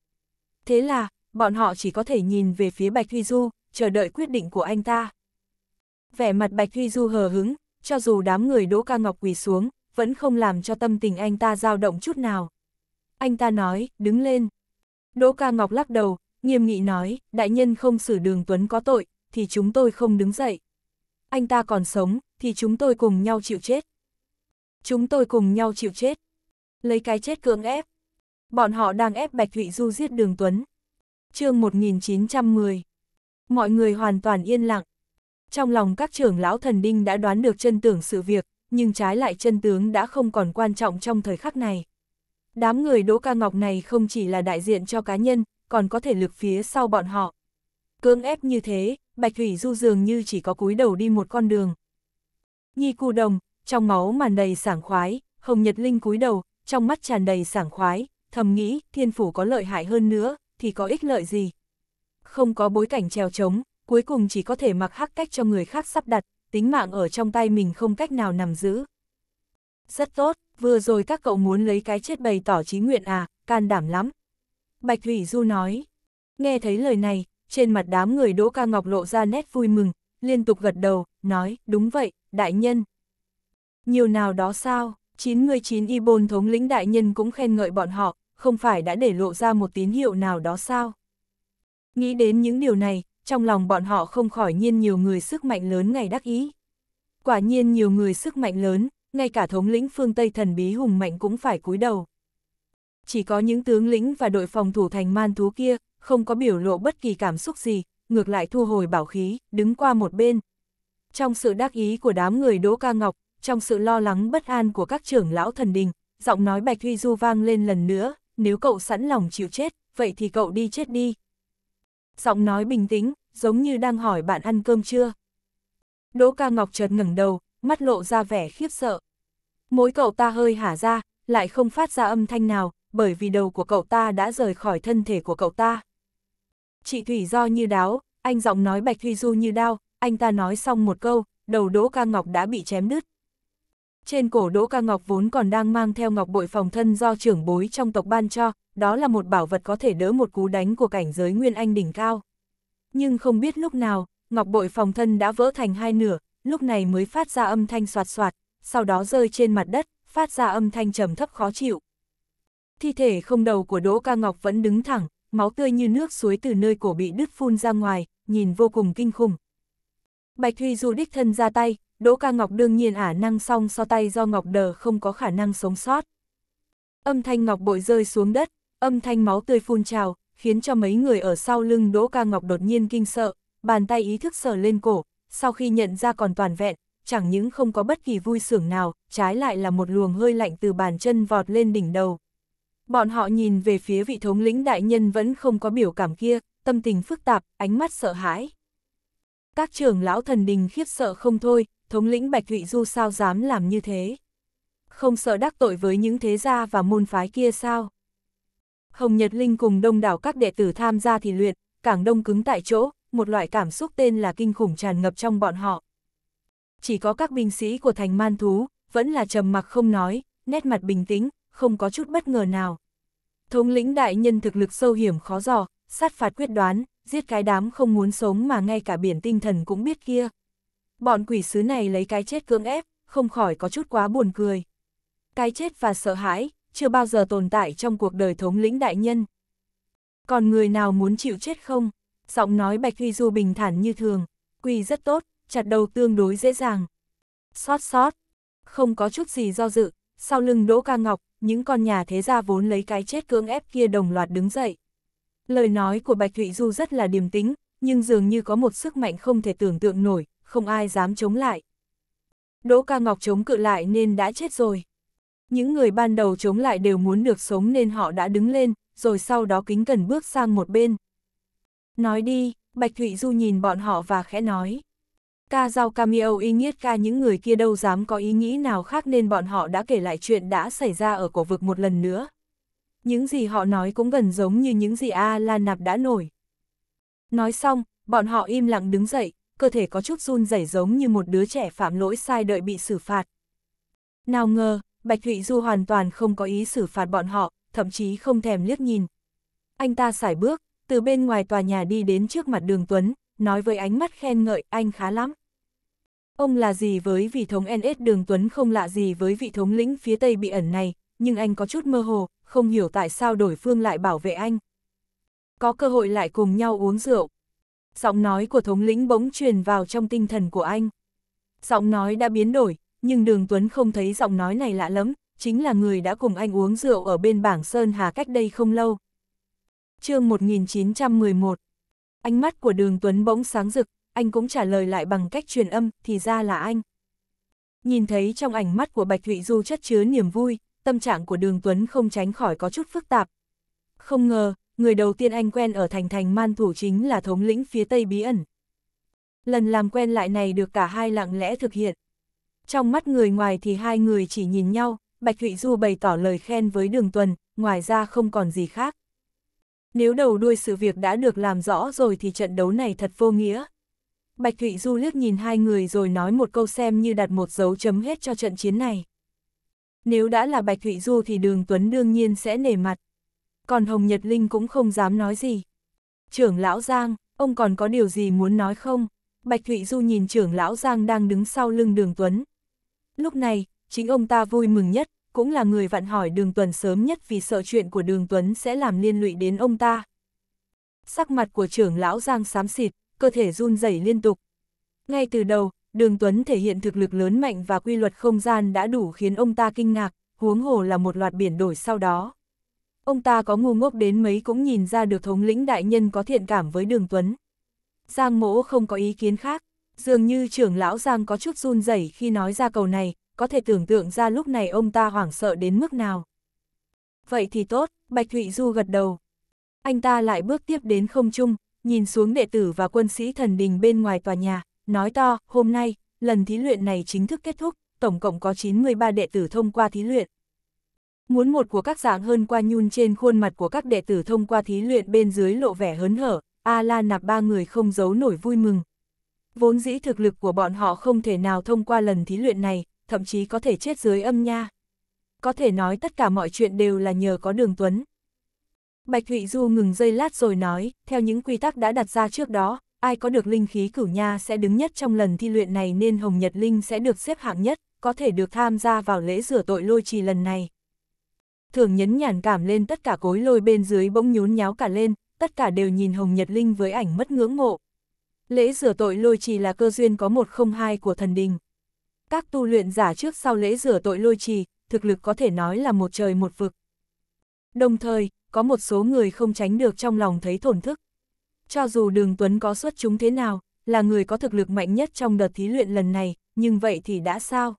Thế là, bọn họ chỉ có thể nhìn về phía Bạch Huy Du, chờ đợi quyết định của anh ta. Vẻ mặt Bạch Huy Du hờ hứng, cho dù đám người Đỗ Ca Ngọc quỳ xuống, vẫn không làm cho tâm tình anh ta dao động chút nào. Anh ta nói, đứng lên. Đỗ Ca Ngọc lắc đầu, nghiêm nghị nói, đại nhân không xử đường Tuấn có tội, thì chúng tôi không đứng dậy. Anh ta còn sống, thì chúng tôi cùng nhau chịu chết. Chúng tôi cùng nhau chịu chết. Lấy cái chết cưỡng ép. Bọn họ đang ép Bạch Thụy Du giết đường Tuấn. chương 1910. Mọi người hoàn toàn yên lặng. Trong lòng các trưởng lão thần đinh đã đoán được chân tưởng sự việc, nhưng trái lại chân tướng đã không còn quan trọng trong thời khắc này. Đám người Đỗ Ca Ngọc này không chỉ là đại diện cho cá nhân, còn có thể lực phía sau bọn họ. Cưỡng ép như thế, Bạch Thủy Du dường như chỉ có cúi đầu đi một con đường. Nhi Cù Đồng, trong máu màn đầy sảng khoái, Hồng Nhật Linh cúi đầu, trong mắt tràn đầy sảng khoái, thầm nghĩ, thiên phủ có lợi hại hơn nữa, thì có ích lợi gì? Không có bối cảnh trèo trống, cuối cùng chỉ có thể mặc hắc cách cho người khác sắp đặt, tính mạng ở trong tay mình không cách nào nằm giữ. Rất tốt, vừa rồi các cậu muốn lấy cái chết bày tỏ trí nguyện à, can đảm lắm. Bạch Thủy Du nói, nghe thấy lời này, trên mặt đám người Đỗ Ca Ngọc lộ ra nét vui mừng, liên tục gật đầu, nói, đúng vậy, đại nhân. Nhiều nào đó sao, 99 y bồn thống lĩnh đại nhân cũng khen ngợi bọn họ, không phải đã để lộ ra một tín hiệu nào đó sao. Nghĩ đến những điều này, trong lòng bọn họ không khỏi nhiên nhiều người sức mạnh lớn ngày đắc ý. Quả nhiên nhiều người sức mạnh lớn, ngay cả thống lĩnh phương Tây thần bí hùng mạnh cũng phải cúi đầu. Chỉ có những tướng lĩnh và đội phòng thủ thành man thú kia, không có biểu lộ bất kỳ cảm xúc gì, ngược lại thu hồi bảo khí, đứng qua một bên. Trong sự đắc ý của đám người Đỗ Ca Ngọc, trong sự lo lắng bất an của các trưởng lão thần đình, giọng nói Bạch Huy Du vang lên lần nữa, nếu cậu sẵn lòng chịu chết, vậy thì cậu đi chết đi, giọng nói bình tĩnh, giống như đang hỏi bạn ăn cơm chưa. Đỗ ca ngọc chợt ngẩng đầu, mắt lộ ra vẻ khiếp sợ. Mối cậu ta hơi hả ra, lại không phát ra âm thanh nào, bởi vì đầu của cậu ta đã rời khỏi thân thể của cậu ta. Chị Thủy do như đáo, anh giọng nói Bạch Thùy Du như đao, anh ta nói xong một câu, đầu Đỗ Ca Ngọc đã bị chém đứt. Trên cổ Đỗ Ca Ngọc vốn còn đang mang theo ngọc bội phòng thân do trưởng bối trong tộc ban cho, đó là một bảo vật có thể đỡ một cú đánh của cảnh giới Nguyên Anh đỉnh cao. Nhưng không biết lúc nào, ngọc bội phòng thân đã vỡ thành hai nửa, lúc này mới phát ra âm thanh soạt soạt, sau đó rơi trên mặt đất, phát ra âm thanh trầm thấp khó chịu. Thi thể không đầu của Đỗ Ca Ngọc vẫn đứng thẳng, máu tươi như nước suối từ nơi cổ bị đứt phun ra ngoài, nhìn vô cùng kinh khủng. Bạch Huy dù đích thân ra tay, Đỗ Ca Ngọc đương nhiên ả năng song so tay do Ngọc Đờ không có khả năng sống sót. Âm thanh Ngọc bội rơi xuống đất, âm thanh máu tươi phun trào, khiến cho mấy người ở sau lưng Đỗ Ca Ngọc đột nhiên kinh sợ, bàn tay ý thức sờ lên cổ, sau khi nhận ra còn toàn vẹn, chẳng những không có bất kỳ vui sướng nào, trái lại là một luồng hơi lạnh từ bàn chân vọt lên đỉnh đầu. Bọn họ nhìn về phía vị thống lĩnh đại nhân vẫn không có biểu cảm kia, tâm tình phức tạp, ánh mắt sợ hãi. Các trưởng lão thần đình khiếp sợ không thôi, thống lĩnh Bạch Thụy Du sao dám làm như thế? Không sợ đắc tội với những thế gia và môn phái kia sao? Hồng Nhật Linh cùng đông đảo các đệ tử tham gia thì luyện, càng đông cứng tại chỗ, một loại cảm xúc tên là kinh khủng tràn ngập trong bọn họ. Chỉ có các binh sĩ của thành man thú, vẫn là trầm mặc không nói, nét mặt bình tĩnh, không có chút bất ngờ nào. Thống lĩnh đại nhân thực lực sâu hiểm khó dò, sát phạt quyết đoán, giết cái đám không muốn sống mà ngay cả biển tinh thần cũng biết kia. Bọn quỷ sứ này lấy cái chết cưỡng ép, không khỏi có chút quá buồn cười. Cái chết và sợ hãi, chưa bao giờ tồn tại trong cuộc đời thống lĩnh đại nhân. Còn người nào muốn chịu chết không? Giọng nói Bạch Huy Du bình thản như thường, quỳ rất tốt, chặt đầu tương đối dễ dàng. Xót xót, không có chút gì do dự, sau lưng Đỗ Ca Ngọc, những con nhà thế gia vốn lấy cái chết cưỡng ép kia đồng loạt đứng dậy. Lời nói của Bạch Thụy Du rất là điềm tĩnh, nhưng dường như có một sức mạnh không thể tưởng tượng nổi, không ai dám chống lại. Đỗ Ca Ngọc chống cự lại nên đã chết rồi. Những người ban đầu chống lại đều muốn được sống nên họ đã đứng lên, rồi sau đó kính cần bước sang một bên. Nói đi, Bạch Thụy Du nhìn bọn họ và khẽ nói. Ca giao cameo y nghiết ca những người kia đâu dám có ý nghĩ nào khác nên bọn họ đã kể lại chuyện đã xảy ra ở cổ vực một lần nữa những gì họ nói cũng gần giống như những gì A La Nạp đã nổi. Nói xong, bọn họ im lặng đứng dậy, cơ thể có chút run rẩy giống như một đứa trẻ phạm lỗi sai đợi bị xử phạt. Nào ngờ, Bạch Thụy Du hoàn toàn không có ý xử phạt bọn họ, thậm chí không thèm liếc nhìn. Anh ta sải bước, từ bên ngoài tòa nhà đi đến trước mặt đường Tuấn, nói với ánh mắt khen ngợi anh khá lắm. Ông là gì với vị thống NS đường Tuấn không lạ gì với vị thống lĩnh phía Tây bị ẩn này, nhưng anh có chút mơ hồ, không hiểu tại sao đổi phương lại bảo vệ anh. Có cơ hội lại cùng nhau uống rượu. Giọng nói của thống lĩnh bỗng truyền vào trong tinh thần của anh. Giọng nói đã biến đổi, nhưng Đường Tuấn không thấy giọng nói này lạ lắm, chính là người đã cùng anh uống rượu ở bên bảng Sơn Hà cách đây không lâu. chương 1911 Ánh mắt của Đường Tuấn bỗng sáng rực, anh cũng trả lời lại bằng cách truyền âm, thì ra là anh. Nhìn thấy trong ảnh mắt của Bạch Thụy Du chất chứa niềm vui, tâm trạng của Đường Tuấn không tránh khỏi có chút phức tạp. Không ngờ, người đầu tiên anh quen ở thành thành man thủ chính là thống lĩnh phía Tây Bí ẩn. Lần làm quen lại này được cả hai lặng lẽ thực hiện. Trong mắt người ngoài thì hai người chỉ nhìn nhau, Bạch Thụy Du bày tỏ lời khen với Đường Tuần, ngoài ra không còn gì khác. Nếu đầu đuôi sự việc đã được làm rõ rồi thì trận đấu này thật vô nghĩa. Bạch Thụy Du liếc nhìn hai người rồi nói một câu xem như đặt một dấu chấm hết cho trận chiến này. Nếu đã là Bạch Thụy Du thì Đường Tuấn đương nhiên sẽ nể mặt. Còn Hồng Nhật Linh cũng không dám nói gì. Trưởng Lão Giang, ông còn có điều gì muốn nói không? Bạch Thụy Du nhìn trưởng Lão Giang đang đứng sau lưng Đường Tuấn. Lúc này, chính ông ta vui mừng nhất, cũng là người vặn hỏi Đường Tuấn sớm nhất vì sợ chuyện của Đường Tuấn sẽ làm liên lụy đến ông ta. Sắc mặt của trưởng Lão Giang xám xịt, cơ thể run rẩy liên tục. Ngay từ đầu, Đường Tuấn thể hiện thực lực lớn mạnh và quy luật không gian đã đủ khiến ông ta kinh ngạc, huống hồ là một loạt biển đổi sau đó. Ông ta có ngu ngốc đến mấy cũng nhìn ra được thống lĩnh đại nhân có thiện cảm với đường Tuấn. Giang mỗ không có ý kiến khác, dường như trưởng lão Giang có chút run rẩy khi nói ra cầu này, có thể tưởng tượng ra lúc này ông ta hoảng sợ đến mức nào. Vậy thì tốt, Bạch Thụy Du gật đầu. Anh ta lại bước tiếp đến không trung, nhìn xuống đệ tử và quân sĩ thần đình bên ngoài tòa nhà, nói to, hôm nay, lần thí luyện này chính thức kết thúc, tổng cộng có 93 đệ tử thông qua thí luyện. Muốn một của các dạng hơn qua nhun trên khuôn mặt của các đệ tử thông qua thí luyện bên dưới lộ vẻ hớn hở, A-la nạp ba người không giấu nổi vui mừng. Vốn dĩ thực lực của bọn họ không thể nào thông qua lần thí luyện này, thậm chí có thể chết dưới âm nha. Có thể nói tất cả mọi chuyện đều là nhờ có đường tuấn. Bạch Thụy Du ngừng giây lát rồi nói, theo những quy tắc đã đặt ra trước đó, ai có được linh khí cửu nha sẽ đứng nhất trong lần thi luyện này nên Hồng Nhật Linh sẽ được xếp hạng nhất, có thể được tham gia vào lễ rửa tội lôi trì lần này. Thường nhấn nhàn cảm lên tất cả cối lôi bên dưới bỗng nhún nháo cả lên, tất cả đều nhìn Hồng Nhật Linh với ảnh mất ngưỡng mộ. Lễ rửa tội lôi trì là cơ duyên có một không hai của thần đình. Các tu luyện giả trước sau lễ rửa tội lôi trì, thực lực có thể nói là một trời một vực. Đồng thời, có một số người không tránh được trong lòng thấy thổn thức. Cho dù đường Tuấn có xuất chúng thế nào, là người có thực lực mạnh nhất trong đợt thí luyện lần này, nhưng vậy thì đã sao?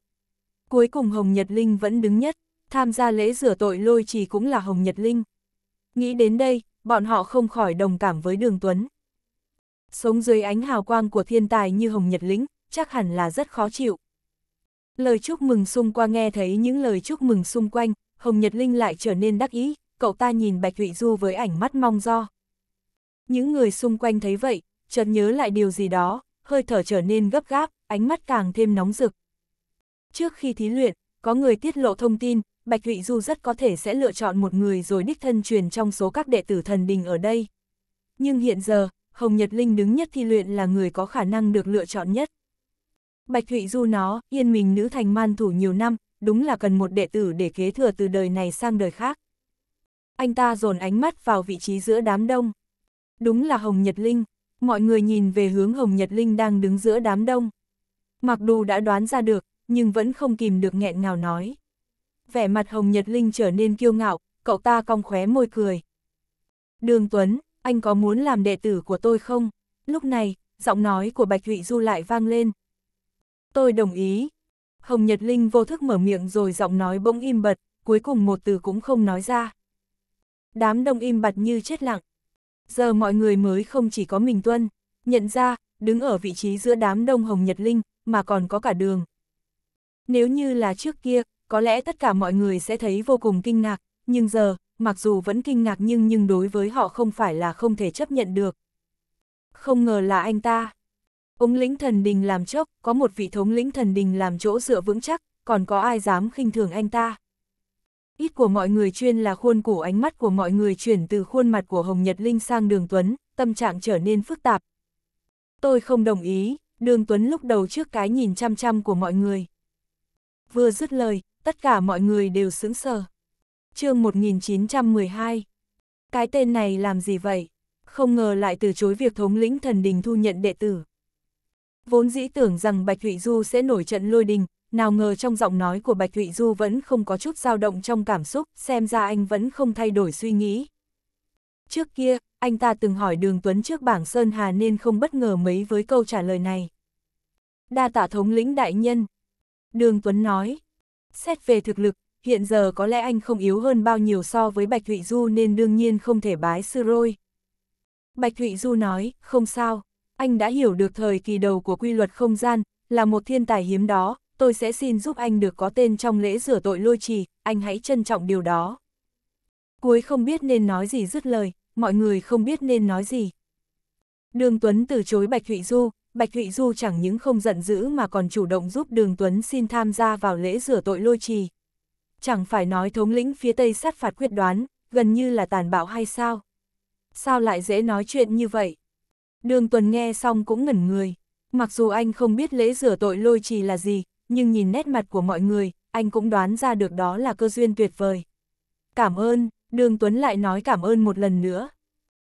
Cuối cùng Hồng Nhật Linh vẫn đứng nhất, tham gia lễ rửa tội lôi trì cũng là Hồng Nhật Linh. Nghĩ đến đây, bọn họ không khỏi đồng cảm với đường Tuấn. Sống dưới ánh hào quang của thiên tài như Hồng Nhật Linh, chắc hẳn là rất khó chịu. Lời chúc mừng xung quanh nghe thấy những lời chúc mừng xung quanh, Hồng Nhật Linh lại trở nên đắc ý, cậu ta nhìn Bạch Thụy Du với ảnh mắt mong do. Những người xung quanh thấy vậy, chợt nhớ lại điều gì đó, hơi thở trở nên gấp gáp, ánh mắt càng thêm nóng rực. Trước khi thí luyện, có người tiết lộ thông tin, Bạch Thụy Du rất có thể sẽ lựa chọn một người rồi đích thân truyền trong số các đệ tử thần đình ở đây. Nhưng hiện giờ, Hồng Nhật Linh đứng nhất thi luyện là người có khả năng được lựa chọn nhất. Bạch Thụy Du nó, yên mình nữ thành man thủ nhiều năm, đúng là cần một đệ tử để kế thừa từ đời này sang đời khác. Anh ta dồn ánh mắt vào vị trí giữa đám đông. Đúng là Hồng Nhật Linh, mọi người nhìn về hướng Hồng Nhật Linh đang đứng giữa đám đông. Mặc dù đã đoán ra được, nhưng vẫn không kìm được nghẹn ngào nói. Vẻ mặt Hồng Nhật Linh trở nên kiêu ngạo, cậu ta cong khóe môi cười. Đường Tuấn, anh có muốn làm đệ tử của tôi không? Lúc này, giọng nói của Bạch Thụy Du lại vang lên. Tôi đồng ý. Hồng Nhật Linh vô thức mở miệng rồi giọng nói bỗng im bật, cuối cùng một từ cũng không nói ra. Đám đông im bặt như chết lặng. Giờ mọi người mới không chỉ có mình Tuân, nhận ra, đứng ở vị trí giữa đám đông Hồng Nhật Linh, mà còn có cả đường. Nếu như là trước kia, có lẽ tất cả mọi người sẽ thấy vô cùng kinh ngạc, nhưng giờ, mặc dù vẫn kinh ngạc nhưng nhưng đối với họ không phải là không thể chấp nhận được. Không ngờ là anh ta. Ông lĩnh thần đình làm chốc, có một vị thống lĩnh thần đình làm chỗ dựa vững chắc, còn có ai dám khinh thường anh ta. Ít của mọi người chuyên là khuôn cổ ánh mắt của mọi người chuyển từ khuôn mặt của Hồng Nhật Linh sang Đường Tuấn, tâm trạng trở nên phức tạp. Tôi không đồng ý, Đường Tuấn lúc đầu trước cái nhìn chăm chăm của mọi người. Vừa dứt lời, tất cả mọi người đều sững sờ. chương 1912 Cái tên này làm gì vậy? Không ngờ lại từ chối việc thống lĩnh thần đình thu nhận đệ tử. Vốn dĩ tưởng rằng Bạch Thụy Du sẽ nổi trận lôi đình, nào ngờ trong giọng nói của Bạch Thụy Du vẫn không có chút dao động trong cảm xúc, xem ra anh vẫn không thay đổi suy nghĩ. Trước kia, anh ta từng hỏi Đường Tuấn trước bảng Sơn Hà nên không bất ngờ mấy với câu trả lời này. Đa tạ thống lĩnh đại nhân. Đường Tuấn nói, xét về thực lực, hiện giờ có lẽ anh không yếu hơn bao nhiêu so với Bạch Thụy Du nên đương nhiên không thể bái sư rồi. Bạch Thụy Du nói, không sao, anh đã hiểu được thời kỳ đầu của quy luật không gian, là một thiên tài hiếm đó, tôi sẽ xin giúp anh được có tên trong lễ rửa tội lôi trì, anh hãy trân trọng điều đó. Cuối không biết nên nói gì dứt lời, mọi người không biết nên nói gì. Đường Tuấn từ chối Bạch Thụy Du, Bạch Thụy Du chẳng những không giận dữ mà còn chủ động giúp Đường Tuấn xin tham gia vào lễ rửa tội lôi trì. Chẳng phải nói thống lĩnh phía Tây sát phạt quyết đoán, gần như là tàn bạo hay sao? Sao lại dễ nói chuyện như vậy? Đường Tuấn nghe xong cũng ngẩn người. Mặc dù anh không biết lễ rửa tội lôi trì là gì, nhưng nhìn nét mặt của mọi người, anh cũng đoán ra được đó là cơ duyên tuyệt vời. Cảm ơn, Đường Tuấn lại nói cảm ơn một lần nữa.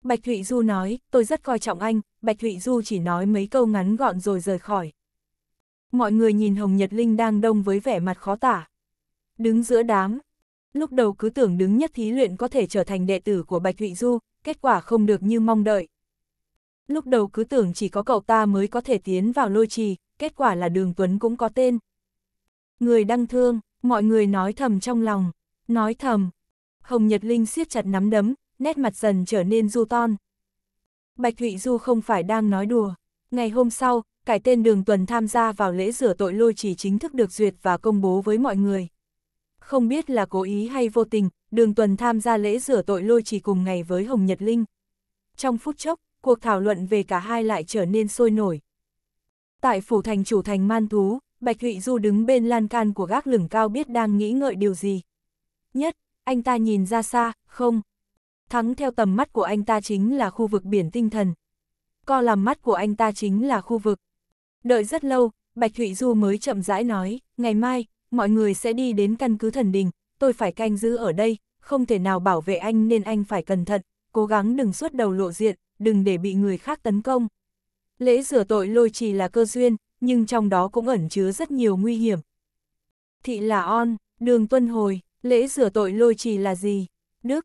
Bạch Thụy Du nói, tôi rất coi trọng anh, Bạch Thụy Du chỉ nói mấy câu ngắn gọn rồi rời khỏi. Mọi người nhìn Hồng Nhật Linh đang đông với vẻ mặt khó tả. Đứng giữa đám, lúc đầu cứ tưởng đứng nhất thí luyện có thể trở thành đệ tử của Bạch Thụy Du, kết quả không được như mong đợi. Lúc đầu cứ tưởng chỉ có cậu ta mới có thể tiến vào lôi trì, kết quả là đường Tuấn cũng có tên. Người đăng thương, mọi người nói thầm trong lòng, nói thầm. Hồng Nhật Linh siết chặt nắm đấm, nét mặt dần trở nên du ton. Bạch Thụy Du không phải đang nói đùa. Ngày hôm sau, cải tên đường tuấn tham gia vào lễ rửa tội lôi chỉ chính thức được duyệt và công bố với mọi người. Không biết là cố ý hay vô tình, đường tuấn tham gia lễ rửa tội lôi chỉ cùng ngày với Hồng Nhật Linh. Trong phút chốc, cuộc thảo luận về cả hai lại trở nên sôi nổi. Tại phủ thành chủ thành man thú, Bạch Thụy Du đứng bên lan can của gác lửng cao biết đang nghĩ ngợi điều gì. Nhất, anh ta nhìn ra xa, không. Thắng theo tầm mắt của anh ta chính là khu vực biển tinh thần. Co làm mắt của anh ta chính là khu vực. Đợi rất lâu, Bạch Thụy Du mới chậm rãi nói, ngày mai, mọi người sẽ đi đến căn cứ thần đình, tôi phải canh giữ ở đây, không thể nào bảo vệ anh nên anh phải cẩn thận, cố gắng đừng xuất đầu lộ diện, đừng để bị người khác tấn công. Lễ rửa tội lôi trì là cơ duyên, nhưng trong đó cũng ẩn chứa rất nhiều nguy hiểm. Thị là on, đường tuân hồi, lễ rửa tội lôi trì là gì? Đức.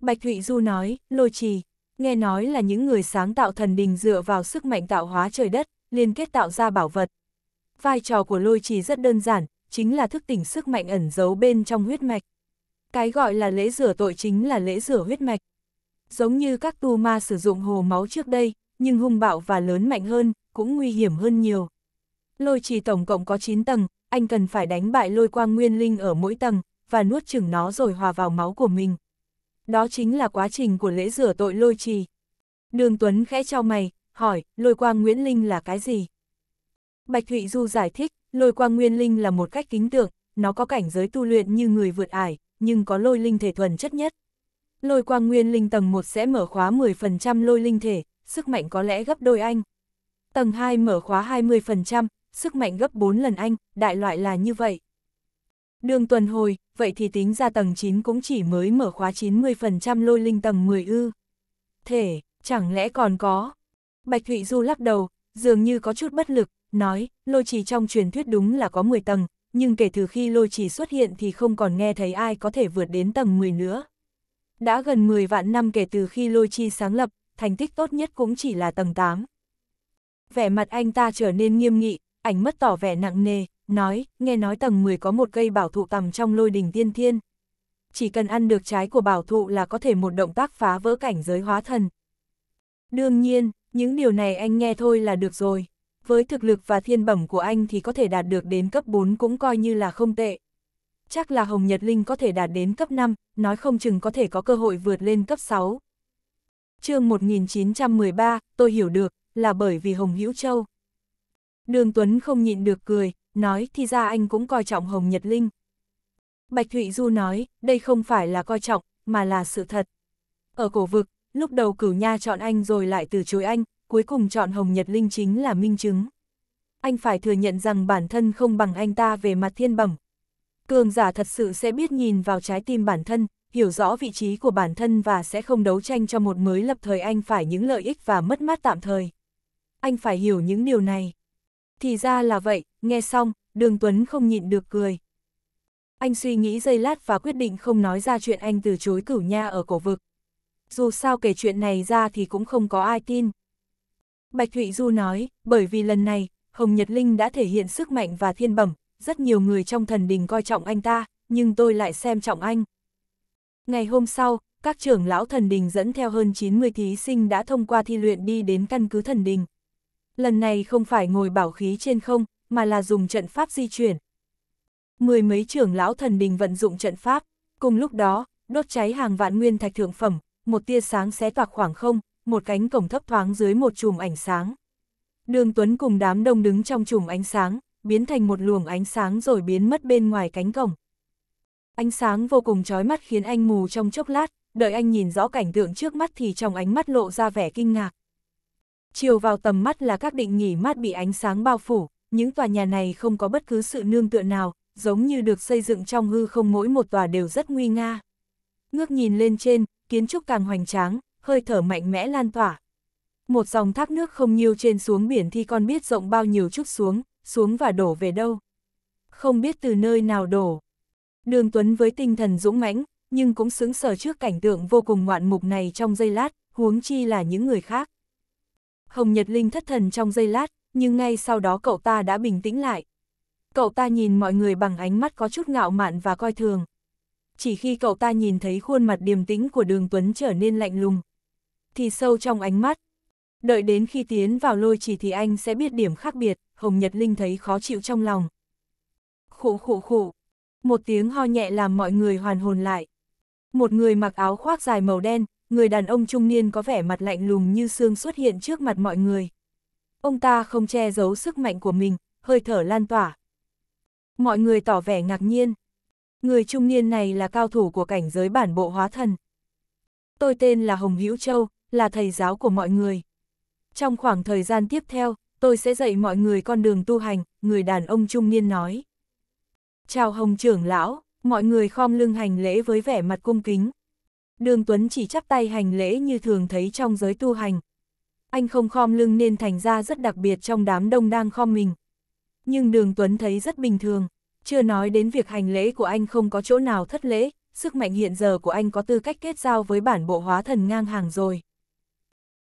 Bạch Thụy Du nói, lôi trì, nghe nói là những người sáng tạo thần đình dựa vào sức mạnh tạo hóa trời đất, liên kết tạo ra bảo vật. Vai trò của lôi trì rất đơn giản, chính là thức tỉnh sức mạnh ẩn giấu bên trong huyết mạch. Cái gọi là lễ rửa tội chính là lễ rửa huyết mạch. Giống như các tu ma sử dụng hồ máu trước đây, nhưng hung bạo và lớn mạnh hơn, cũng nguy hiểm hơn nhiều. Lôi trì tổng cộng có 9 tầng, anh cần phải đánh bại lôi quang nguyên linh ở mỗi tầng, và nuốt chửng nó rồi hòa vào máu của mình. Đó chính là quá trình của lễ rửa tội lôi trì. Đường Tuấn khẽ trao mày, hỏi, lôi quang Nguyễn Linh là cái gì? Bạch Thụy Du giải thích, lôi quang Nguyên Linh là một cách kính tượng, nó có cảnh giới tu luyện như người vượt ải, nhưng có lôi linh thể thuần chất nhất. Lôi quang Nguyên Linh tầng 1 sẽ mở khóa 10% lôi linh thể, sức mạnh có lẽ gấp đôi anh. Tầng 2 mở khóa 20%, sức mạnh gấp 4 lần anh, đại loại là như vậy. Đường tuần hồi, vậy thì tính ra tầng 9 cũng chỉ mới mở khóa 90% lôi linh tầng 10 ư. Thể, chẳng lẽ còn có? Bạch Thụy Du lắc đầu, dường như có chút bất lực, nói, lôi trì trong truyền thuyết đúng là có 10 tầng, nhưng kể từ khi lôi trì xuất hiện thì không còn nghe thấy ai có thể vượt đến tầng 10 nữa. Đã gần 10 vạn năm kể từ khi lôi trì sáng lập, thành tích tốt nhất cũng chỉ là tầng 8. Vẻ mặt anh ta trở nên nghiêm nghị, ảnh mất tỏ vẻ nặng nề, nói, nghe nói tầng 10 có một cây bảo thụ tầm trong lôi đình tiên thiên. Chỉ cần ăn được trái của bảo thụ là có thể một động tác phá vỡ cảnh giới hóa thần. Đương nhiên, những điều này anh nghe thôi là được rồi. Với thực lực và thiên bẩm của anh thì có thể đạt được đến cấp 4 cũng coi như là không tệ. Chắc là Hồng Nhật Linh có thể đạt đến cấp 5, nói không chừng có thể có cơ hội vượt lên cấp 6 chương 1913, tôi hiểu được, là bởi vì Hồng Hữu Châu. Đường Tuấn không nhịn được cười, nói thì ra anh cũng coi trọng Hồng Nhật Linh. Bạch Thụy Du nói, đây không phải là coi trọng, mà là sự thật. Ở cổ vực, lúc đầu cửu nha chọn anh rồi lại từ chối anh, cuối cùng chọn Hồng Nhật Linh chính là minh chứng. Anh phải thừa nhận rằng bản thân không bằng anh ta về mặt thiên bẩm. Cường giả thật sự sẽ biết nhìn vào trái tim bản thân, hiểu rõ vị trí của bản thân và sẽ không đấu tranh cho một mới lập thời anh phải những lợi ích và mất mát tạm thời. Anh phải hiểu những điều này. Thì ra là vậy, nghe xong, Đường Tuấn không nhịn được cười. Anh suy nghĩ giây lát và quyết định không nói ra chuyện anh từ chối cửu nha ở cổ vực. Dù sao kể chuyện này ra thì cũng không có ai tin. Bạch Thụy Du nói, bởi vì lần này, Hồng Nhật Linh đã thể hiện sức mạnh và thiên bẩm, rất nhiều người trong thần đình coi trọng anh ta, nhưng tôi lại xem trọng anh, Ngày hôm sau, các trưởng lão thần đình dẫn theo hơn 90 thí sinh đã thông qua thi luyện đi đến căn cứ thần đình. Lần này không phải ngồi bảo khí trên không, mà là dùng trận pháp di chuyển. Mười mấy trưởng lão thần đình vận dụng trận pháp, cùng lúc đó, đốt cháy hàng vạn nguyên thạch thượng phẩm, một tia sáng xé toạc khoảng không, một cánh cổng thấp thoáng dưới một chùm ánh sáng. Đường Tuấn cùng đám đông đứng trong chùm ánh sáng, biến thành một luồng ánh sáng rồi biến mất bên ngoài cánh cổng. Ánh sáng vô cùng chói mắt khiến anh mù trong chốc lát, đợi anh nhìn rõ cảnh tượng trước mắt thì trong ánh mắt lộ ra vẻ kinh ngạc. Chiều vào tầm mắt là các định nghỉ mát bị ánh sáng bao phủ, những tòa nhà này không có bất cứ sự nương tựa nào, giống như được xây dựng trong hư không mỗi một tòa đều rất nguy nga. Ngước nhìn lên trên, kiến trúc càng hoành tráng, hơi thở mạnh mẽ lan tỏa. Một dòng thác nước không nhiêu trên xuống biển thì con biết rộng bao nhiêu chút xuống, xuống và đổ về đâu. Không biết từ nơi nào đổ. Đường Tuấn với tinh thần dũng mãnh, nhưng cũng xứng sở trước cảnh tượng vô cùng ngoạn mục này trong giây lát, huống chi là những người khác. Hồng Nhật Linh thất thần trong giây lát, nhưng ngay sau đó cậu ta đã bình tĩnh lại. Cậu ta nhìn mọi người bằng ánh mắt có chút ngạo mạn và coi thường. Chỉ khi cậu ta nhìn thấy khuôn mặt điềm tĩnh của đường Tuấn trở nên lạnh lùng, thì sâu trong ánh mắt. Đợi đến khi tiến vào lôi chỉ thì anh sẽ biết điểm khác biệt, Hồng Nhật Linh thấy khó chịu trong lòng. Khụ khụ khụ, một tiếng ho nhẹ làm mọi người hoàn hồn lại. Một người mặc áo khoác dài màu đen, người đàn ông trung niên có vẻ mặt lạnh lùng như xương xuất hiện trước mặt mọi người. Ông ta không che giấu sức mạnh của mình, hơi thở lan tỏa. Mọi người tỏ vẻ ngạc nhiên. Người trung niên này là cao thủ của cảnh giới bản bộ hóa thần. Tôi tên là Hồng Hữu Châu, là thầy giáo của mọi người. Trong khoảng thời gian tiếp theo, tôi sẽ dạy mọi người con đường tu hành, người đàn ông trung niên nói. Chào Hồng trưởng lão, mọi người khom lưng hành lễ với vẻ mặt cung kính. Đường Tuấn chỉ chắp tay hành lễ như thường thấy trong giới tu hành. Anh không khom lưng nên thành ra rất đặc biệt trong đám đông đang khom mình. Nhưng đường Tuấn thấy rất bình thường, chưa nói đến việc hành lễ của anh không có chỗ nào thất lễ, sức mạnh hiện giờ của anh có tư cách kết giao với bản bộ hóa thần ngang hàng rồi.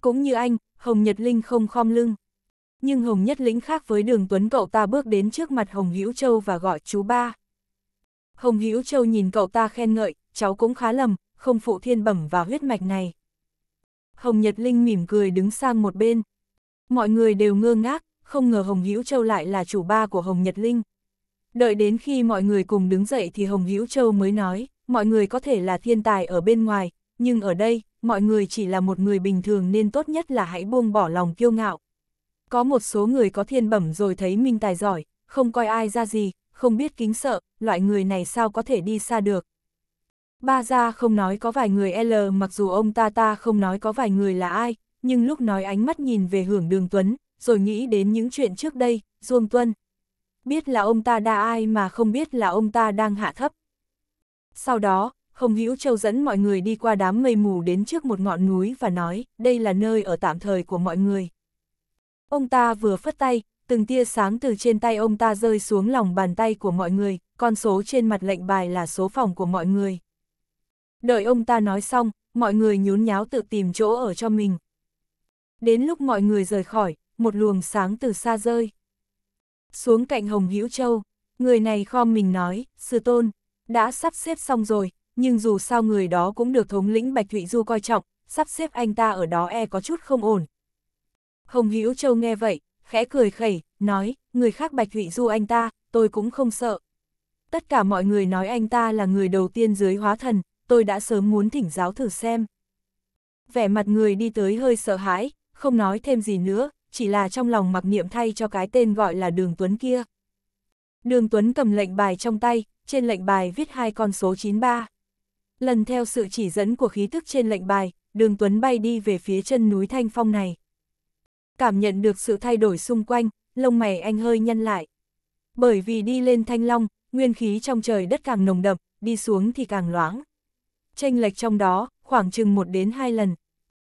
Cũng như anh, Hồng Nhật Linh không khom lưng nhưng Hồng Nhất Lĩnh khác với đường Tuấn cậu ta bước đến trước mặt Hồng Hữu Châu và gọi chú ba. Hồng Hữu Châu nhìn cậu ta khen ngợi, cháu cũng khá lầm, không phụ thiên bẩm và huyết mạch này. Hồng Nhật Linh mỉm cười đứng sang một bên. Mọi người đều ngơ ngác, không ngờ Hồng Hữu Châu lại là chủ ba của Hồng Nhật Linh. Đợi đến khi mọi người cùng đứng dậy thì Hồng Hữu Châu mới nói, mọi người có thể là thiên tài ở bên ngoài, nhưng ở đây, mọi người chỉ là một người bình thường nên tốt nhất là hãy buông bỏ lòng kiêu ngạo. Có một số người có thiên bẩm rồi thấy minh tài giỏi, không coi ai ra gì, không biết kính sợ, loại người này sao có thể đi xa được. Ba ra không nói có vài người L mặc dù ông ta ta không nói có vài người là ai, nhưng lúc nói ánh mắt nhìn về hưởng đường Tuấn, rồi nghĩ đến những chuyện trước đây, Duông Tuân. Biết là ông ta đa ai mà không biết là ông ta đang hạ thấp. Sau đó, không Hữu Châu dẫn mọi người đi qua đám mây mù đến trước một ngọn núi và nói, đây là nơi ở tạm thời của mọi người. Ông ta vừa phất tay, từng tia sáng từ trên tay ông ta rơi xuống lòng bàn tay của mọi người, con số trên mặt lệnh bài là số phòng của mọi người. Đợi ông ta nói xong, mọi người nhún nháo tự tìm chỗ ở cho mình. Đến lúc mọi người rời khỏi, một luồng sáng từ xa rơi. Xuống cạnh Hồng Hữu Châu, người này khom mình nói, sư tôn, đã sắp xếp xong rồi, nhưng dù sao người đó cũng được thống lĩnh Bạch Thụy Du coi trọng, sắp xếp anh ta ở đó e có chút không ổn, Hồng Hữu Châu nghe vậy, khẽ cười khẩy, nói, người khác bạch hụy du anh ta, tôi cũng không sợ. Tất cả mọi người nói anh ta là người đầu tiên dưới hóa thần, tôi đã sớm muốn thỉnh giáo thử xem. Vẻ mặt người đi tới hơi sợ hãi, không nói thêm gì nữa, chỉ là trong lòng mặc niệm thay cho cái tên gọi là Đường Tuấn kia. Đường Tuấn cầm lệnh bài trong tay, trên lệnh bài viết hai con số 93. Lần theo sự chỉ dẫn của khí thức trên lệnh bài, Đường Tuấn bay đi về phía chân núi Thanh Phong này cảm nhận được sự thay đổi xung quanh, lông mày anh hơi nhăn lại. Bởi vì đi lên thanh long, nguyên khí trong trời đất càng nồng đậm, đi xuống thì càng loãng. Tranh lệch trong đó, khoảng chừng một đến hai lần.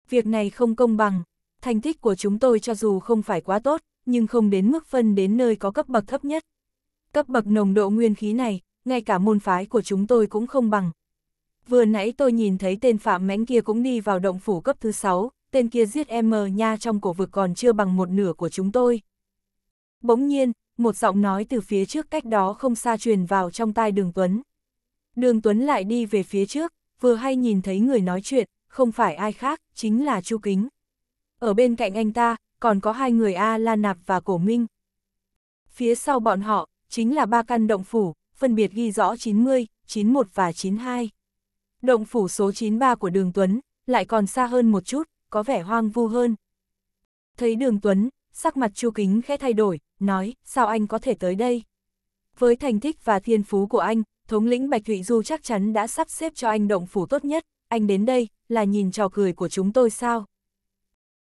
Việc này không công bằng, thành tích của chúng tôi cho dù không phải quá tốt, nhưng không đến mức phân đến nơi có cấp bậc thấp nhất. Cấp bậc nồng độ nguyên khí này, ngay cả môn phái của chúng tôi cũng không bằng. Vừa nãy tôi nhìn thấy tên Phạm Mãnh kia cũng đi vào động phủ cấp thứ 6, tên kia giết em mờ nha trong cổ vực còn chưa bằng một nửa của chúng tôi. Bỗng nhiên, một giọng nói từ phía trước cách đó không xa truyền vào trong tai đường Tuấn. Đường Tuấn lại đi về phía trước, vừa hay nhìn thấy người nói chuyện, không phải ai khác, chính là Chu Kính. Ở bên cạnh anh ta, còn có hai người A La Nạp và Cổ Minh. Phía sau bọn họ, chính là ba căn động phủ, phân biệt ghi rõ 90, 91 và 92. Động phủ số 93 của đường Tuấn, lại còn xa hơn một chút, có vẻ hoang vu hơn. Thấy đường Tuấn, sắc mặt Chu Kính khẽ thay đổi, nói, sao anh có thể tới đây? Với thành tích và thiên phú của anh, thống lĩnh Bạch Thụy Du chắc chắn đã sắp xếp cho anh động phủ tốt nhất, anh đến đây, là nhìn trò cười của chúng tôi sao?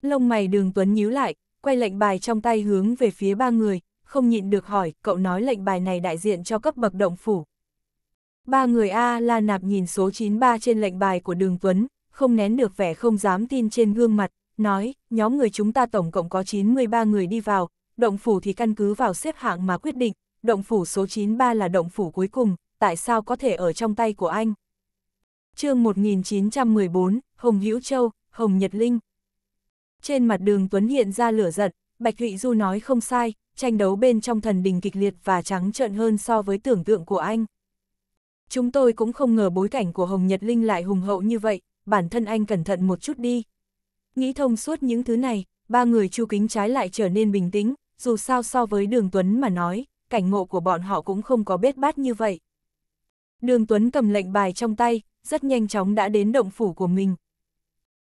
Lông mày đường Tuấn nhíu lại, quay lệnh bài trong tay hướng về phía ba người, không nhịn được hỏi, cậu nói lệnh bài này đại diện cho cấp bậc động phủ. Ba người A la nạp nhìn số 93 trên lệnh bài của đường Tuấn, không nén được vẻ không dám tin trên gương mặt, nói, nhóm người chúng ta tổng cộng có 93 người đi vào, động phủ thì căn cứ vào xếp hạng mà quyết định, động phủ số 93 là động phủ cuối cùng, tại sao có thể ở trong tay của anh? chương 1914, Hồng Hữu Châu, Hồng Nhật Linh Trên mặt đường Tuấn hiện ra lửa giận, Bạch Thụy Du nói không sai, tranh đấu bên trong thần đình kịch liệt và trắng trợn hơn so với tưởng tượng của anh. Chúng tôi cũng không ngờ bối cảnh của Hồng Nhật Linh lại hùng hậu như vậy, bản thân anh cẩn thận một chút đi. Nghĩ thông suốt những thứ này, ba người chu kính trái lại trở nên bình tĩnh, dù sao so với đường Tuấn mà nói, cảnh ngộ của bọn họ cũng không có bết bát như vậy. Đường Tuấn cầm lệnh bài trong tay, rất nhanh chóng đã đến động phủ của mình.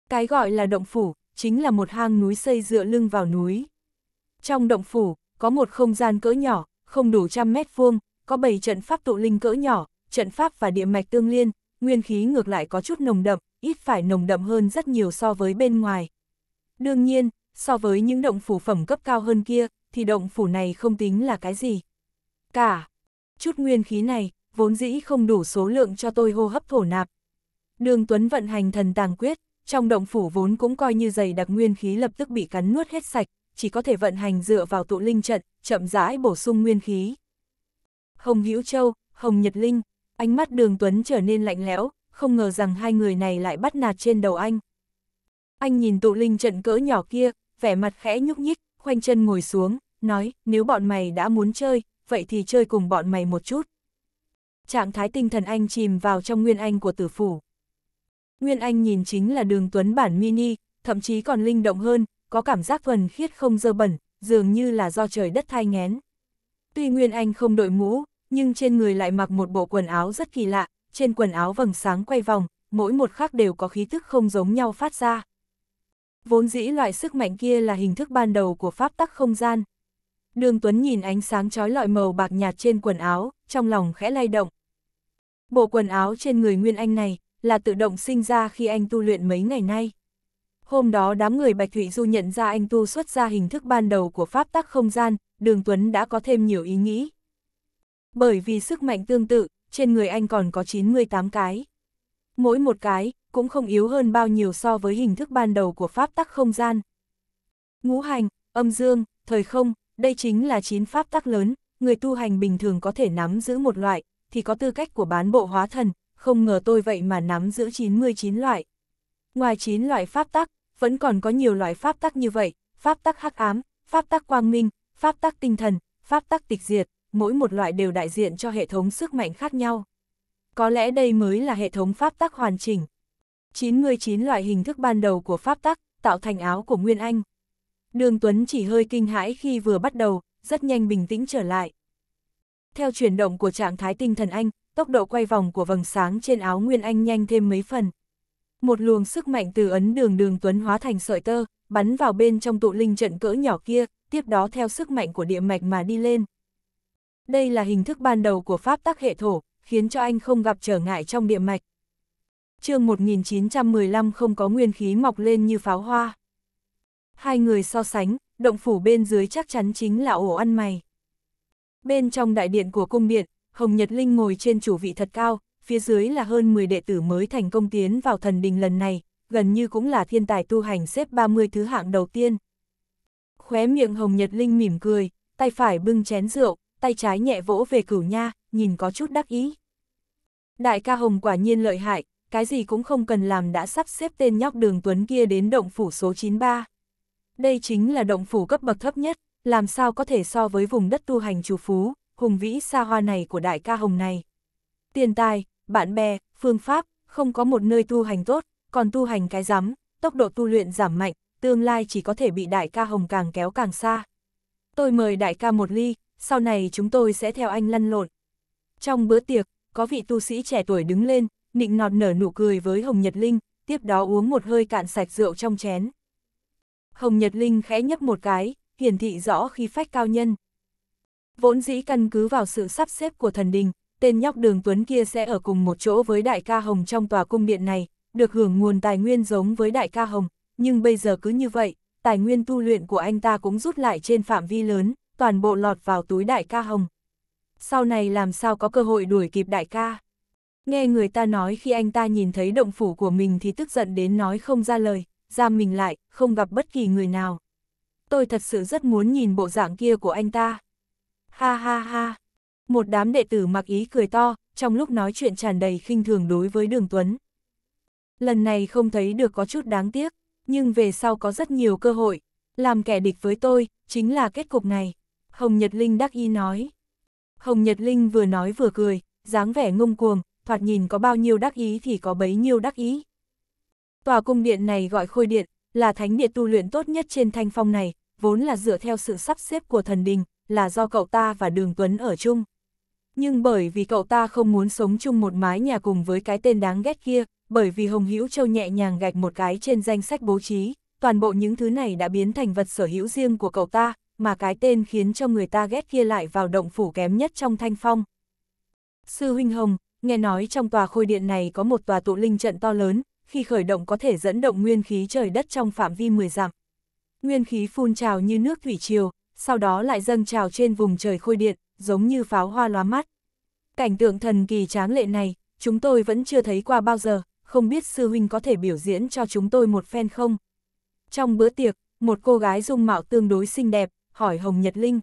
Cái gọi là động phủ, chính là một hang núi xây dựa lưng vào núi. Trong động phủ, có một không gian cỡ nhỏ, không đủ trăm mét vuông, có bảy trận pháp tụ linh cỡ nhỏ, trận pháp và địa mạch tương liên, nguyên khí ngược lại có chút nồng đậm, ít phải nồng đậm hơn rất nhiều so với bên ngoài. Đương nhiên, so với những động phủ phẩm cấp cao hơn kia, thì động phủ này không tính là cái gì. Cả, chút nguyên khí này, vốn dĩ không đủ số lượng cho tôi hô hấp thổ nạp. Đường Tuấn vận hành thần tàng quyết, trong động phủ vốn cũng coi như dày đặc nguyên khí lập tức bị cắn nuốt hết sạch, chỉ có thể vận hành dựa vào tụ linh trận, chậm rãi bổ sung nguyên khí. Hồng Hữu Châu, Hồng Nhật Linh, ánh mắt Đường Tuấn trở nên lạnh lẽo, không ngờ rằng hai người này lại bắt nạt trên đầu anh. Anh nhìn tụ linh trận cỡ nhỏ kia, vẻ mặt khẽ nhúc nhích, khoanh chân ngồi xuống, nói, nếu bọn mày đã muốn chơi, vậy thì chơi cùng bọn mày một chút. Trạng thái tinh thần anh chìm vào trong Nguyên Anh của tử phủ. Nguyên Anh nhìn chính là đường tuấn bản mini, thậm chí còn linh động hơn, có cảm giác phần khiết không dơ bẩn, dường như là do trời đất thai ngén. Tuy Nguyên Anh không đội mũ, nhưng trên người lại mặc một bộ quần áo rất kỳ lạ, trên quần áo vầng sáng quay vòng, mỗi một khắc đều có khí thức không giống nhau phát ra. Vốn dĩ loại sức mạnh kia là hình thức ban đầu của pháp tắc không gian. Đường Tuấn nhìn ánh sáng trói lọi màu bạc nhạt trên quần áo, trong lòng khẽ lay động. Bộ quần áo trên người Nguyên Anh này là tự động sinh ra khi anh tu luyện mấy ngày nay. Hôm đó đám người Bạch Thụy Du nhận ra anh tu xuất ra hình thức ban đầu của pháp tắc không gian, Đường Tuấn đã có thêm nhiều ý nghĩ. Bởi vì sức mạnh tương tự, trên người anh còn có 98 cái. Mỗi một cái, cũng không yếu hơn bao nhiêu so với hình thức ban đầu của pháp tắc không gian. Ngũ hành, âm dương, thời không, đây chính là 9 pháp tắc lớn, người tu hành bình thường có thể nắm giữ một loại, thì có tư cách của bán bộ hóa thần, không ngờ tôi vậy mà nắm giữ 99 loại. Ngoài 9 loại pháp tắc, vẫn còn có nhiều loại pháp tắc như vậy, pháp tắc hắc ám, pháp tắc quang minh, pháp tắc tinh thần, pháp tắc tịch diệt mỗi một loại đều đại diện cho hệ thống sức mạnh khác nhau. Có lẽ đây mới là hệ thống pháp tắc hoàn chỉnh. 99 loại hình thức ban đầu của pháp tắc, tạo thành áo của Nguyên Anh. Đường Tuấn chỉ hơi kinh hãi khi vừa bắt đầu, rất nhanh bình tĩnh trở lại. Theo chuyển động của trạng thái tinh thần anh, tốc độ quay vòng của vầng sáng trên áo Nguyên Anh nhanh thêm mấy phần. Một luồng sức mạnh từ ấn đường đường Tuấn hóa thành sợi tơ, bắn vào bên trong tụ linh trận cỡ nhỏ kia, tiếp đó theo sức mạnh của địa mạch mà đi lên. Đây là hình thức ban đầu của pháp tắc hệ thổ, khiến cho anh không gặp trở ngại trong địa mạch. chương 1915 không có nguyên khí mọc lên như pháo hoa. Hai người so sánh, động phủ bên dưới chắc chắn chính là ổ ăn mày. Bên trong đại điện của cung điện, Hồng Nhật Linh ngồi trên chủ vị thật cao, phía dưới là hơn 10 đệ tử mới thành công tiến vào thần đình lần này, gần như cũng là thiên tài tu hành xếp 30 thứ hạng đầu tiên. Khóe miệng Hồng Nhật Linh mỉm cười, tay phải bưng chén rượu, tay trái nhẹ vỗ về cửu nha, nhìn có chút đắc ý. Đại ca Hồng quả nhiên lợi hại, cái gì cũng không cần làm đã sắp xếp tên nhóc đường tuấn kia đến động phủ số 93. Đây chính là động phủ cấp bậc thấp nhất, làm sao có thể so với vùng đất tu hành chủ phú, hùng vĩ xa hoa này của đại ca Hồng này. Tiền tài, bạn bè, phương pháp, không có một nơi tu hành tốt, còn tu hành cái rắm, tốc độ tu luyện giảm mạnh, tương lai chỉ có thể bị đại ca Hồng càng kéo càng xa. Tôi mời đại ca một ly, sau này chúng tôi sẽ theo anh lăn lộn. Trong bữa tiệc, có vị tu sĩ trẻ tuổi đứng lên, nịnh nọt nở nụ cười với Hồng Nhật Linh, tiếp đó uống một hơi cạn sạch rượu trong chén. Hồng Nhật Linh khẽ nhấp một cái, hiển thị rõ khí phách cao nhân. Vốn dĩ căn cứ vào sự sắp xếp của thần đình, tên nhóc đường Tuấn kia sẽ ở cùng một chỗ với đại ca Hồng trong tòa cung điện này, được hưởng nguồn tài nguyên giống với đại ca Hồng, nhưng bây giờ cứ như vậy, tài nguyên tu luyện của anh ta cũng rút lại trên phạm vi lớn, toàn bộ lọt vào túi đại ca Hồng. Sau này làm sao có cơ hội đuổi kịp đại ca. Nghe người ta nói khi anh ta nhìn thấy động phủ của mình thì tức giận đến nói không ra lời, giam mình lại, không gặp bất kỳ người nào. Tôi thật sự rất muốn nhìn bộ dạng kia của anh ta. Ha ha ha. Một đám đệ tử mặc ý cười to, trong lúc nói chuyện tràn đầy khinh thường đối với Đường Tuấn. Lần này không thấy được có chút đáng tiếc, nhưng về sau có rất nhiều cơ hội. Làm kẻ địch với tôi, chính là kết cục này. Hồng Nhật Linh đắc ý nói. Hồng Nhật Linh vừa nói vừa cười, dáng vẻ ngông cuồng, thoạt nhìn có bao nhiêu đắc ý thì có bấy nhiêu đắc ý. Tòa cung điện này gọi khôi điện, là thánh địa tu luyện tốt nhất trên thanh phong này, vốn là dựa theo sự sắp xếp của thần đình, là do cậu ta và Đường Tuấn ở chung. Nhưng bởi vì cậu ta không muốn sống chung một mái nhà cùng với cái tên đáng ghét kia, bởi vì Hồng Hữu Châu nhẹ nhàng gạch một cái trên danh sách bố trí, toàn bộ những thứ này đã biến thành vật sở hữu riêng của cậu ta, mà cái tên khiến cho người ta ghét kia lại vào động phủ kém nhất trong thanh phong. Sư Huynh Hồng, nghe nói trong tòa khôi điện này có một tòa tụ linh trận to lớn, khi khởi động có thể dẫn động nguyên khí trời đất trong phạm vi 10 dặm. Nguyên khí phun trào như nước thủy triều, sau đó lại dâng trào trên vùng trời khôi điện, giống như pháo hoa lóa mắt. Cảnh tượng thần kỳ tráng lệ này, chúng tôi vẫn chưa thấy qua bao giờ, không biết sư huynh có thể biểu diễn cho chúng tôi một phen không? Trong bữa tiệc, một cô gái dung mạo tương đối xinh đẹp, hỏi Hồng Nhật Linh.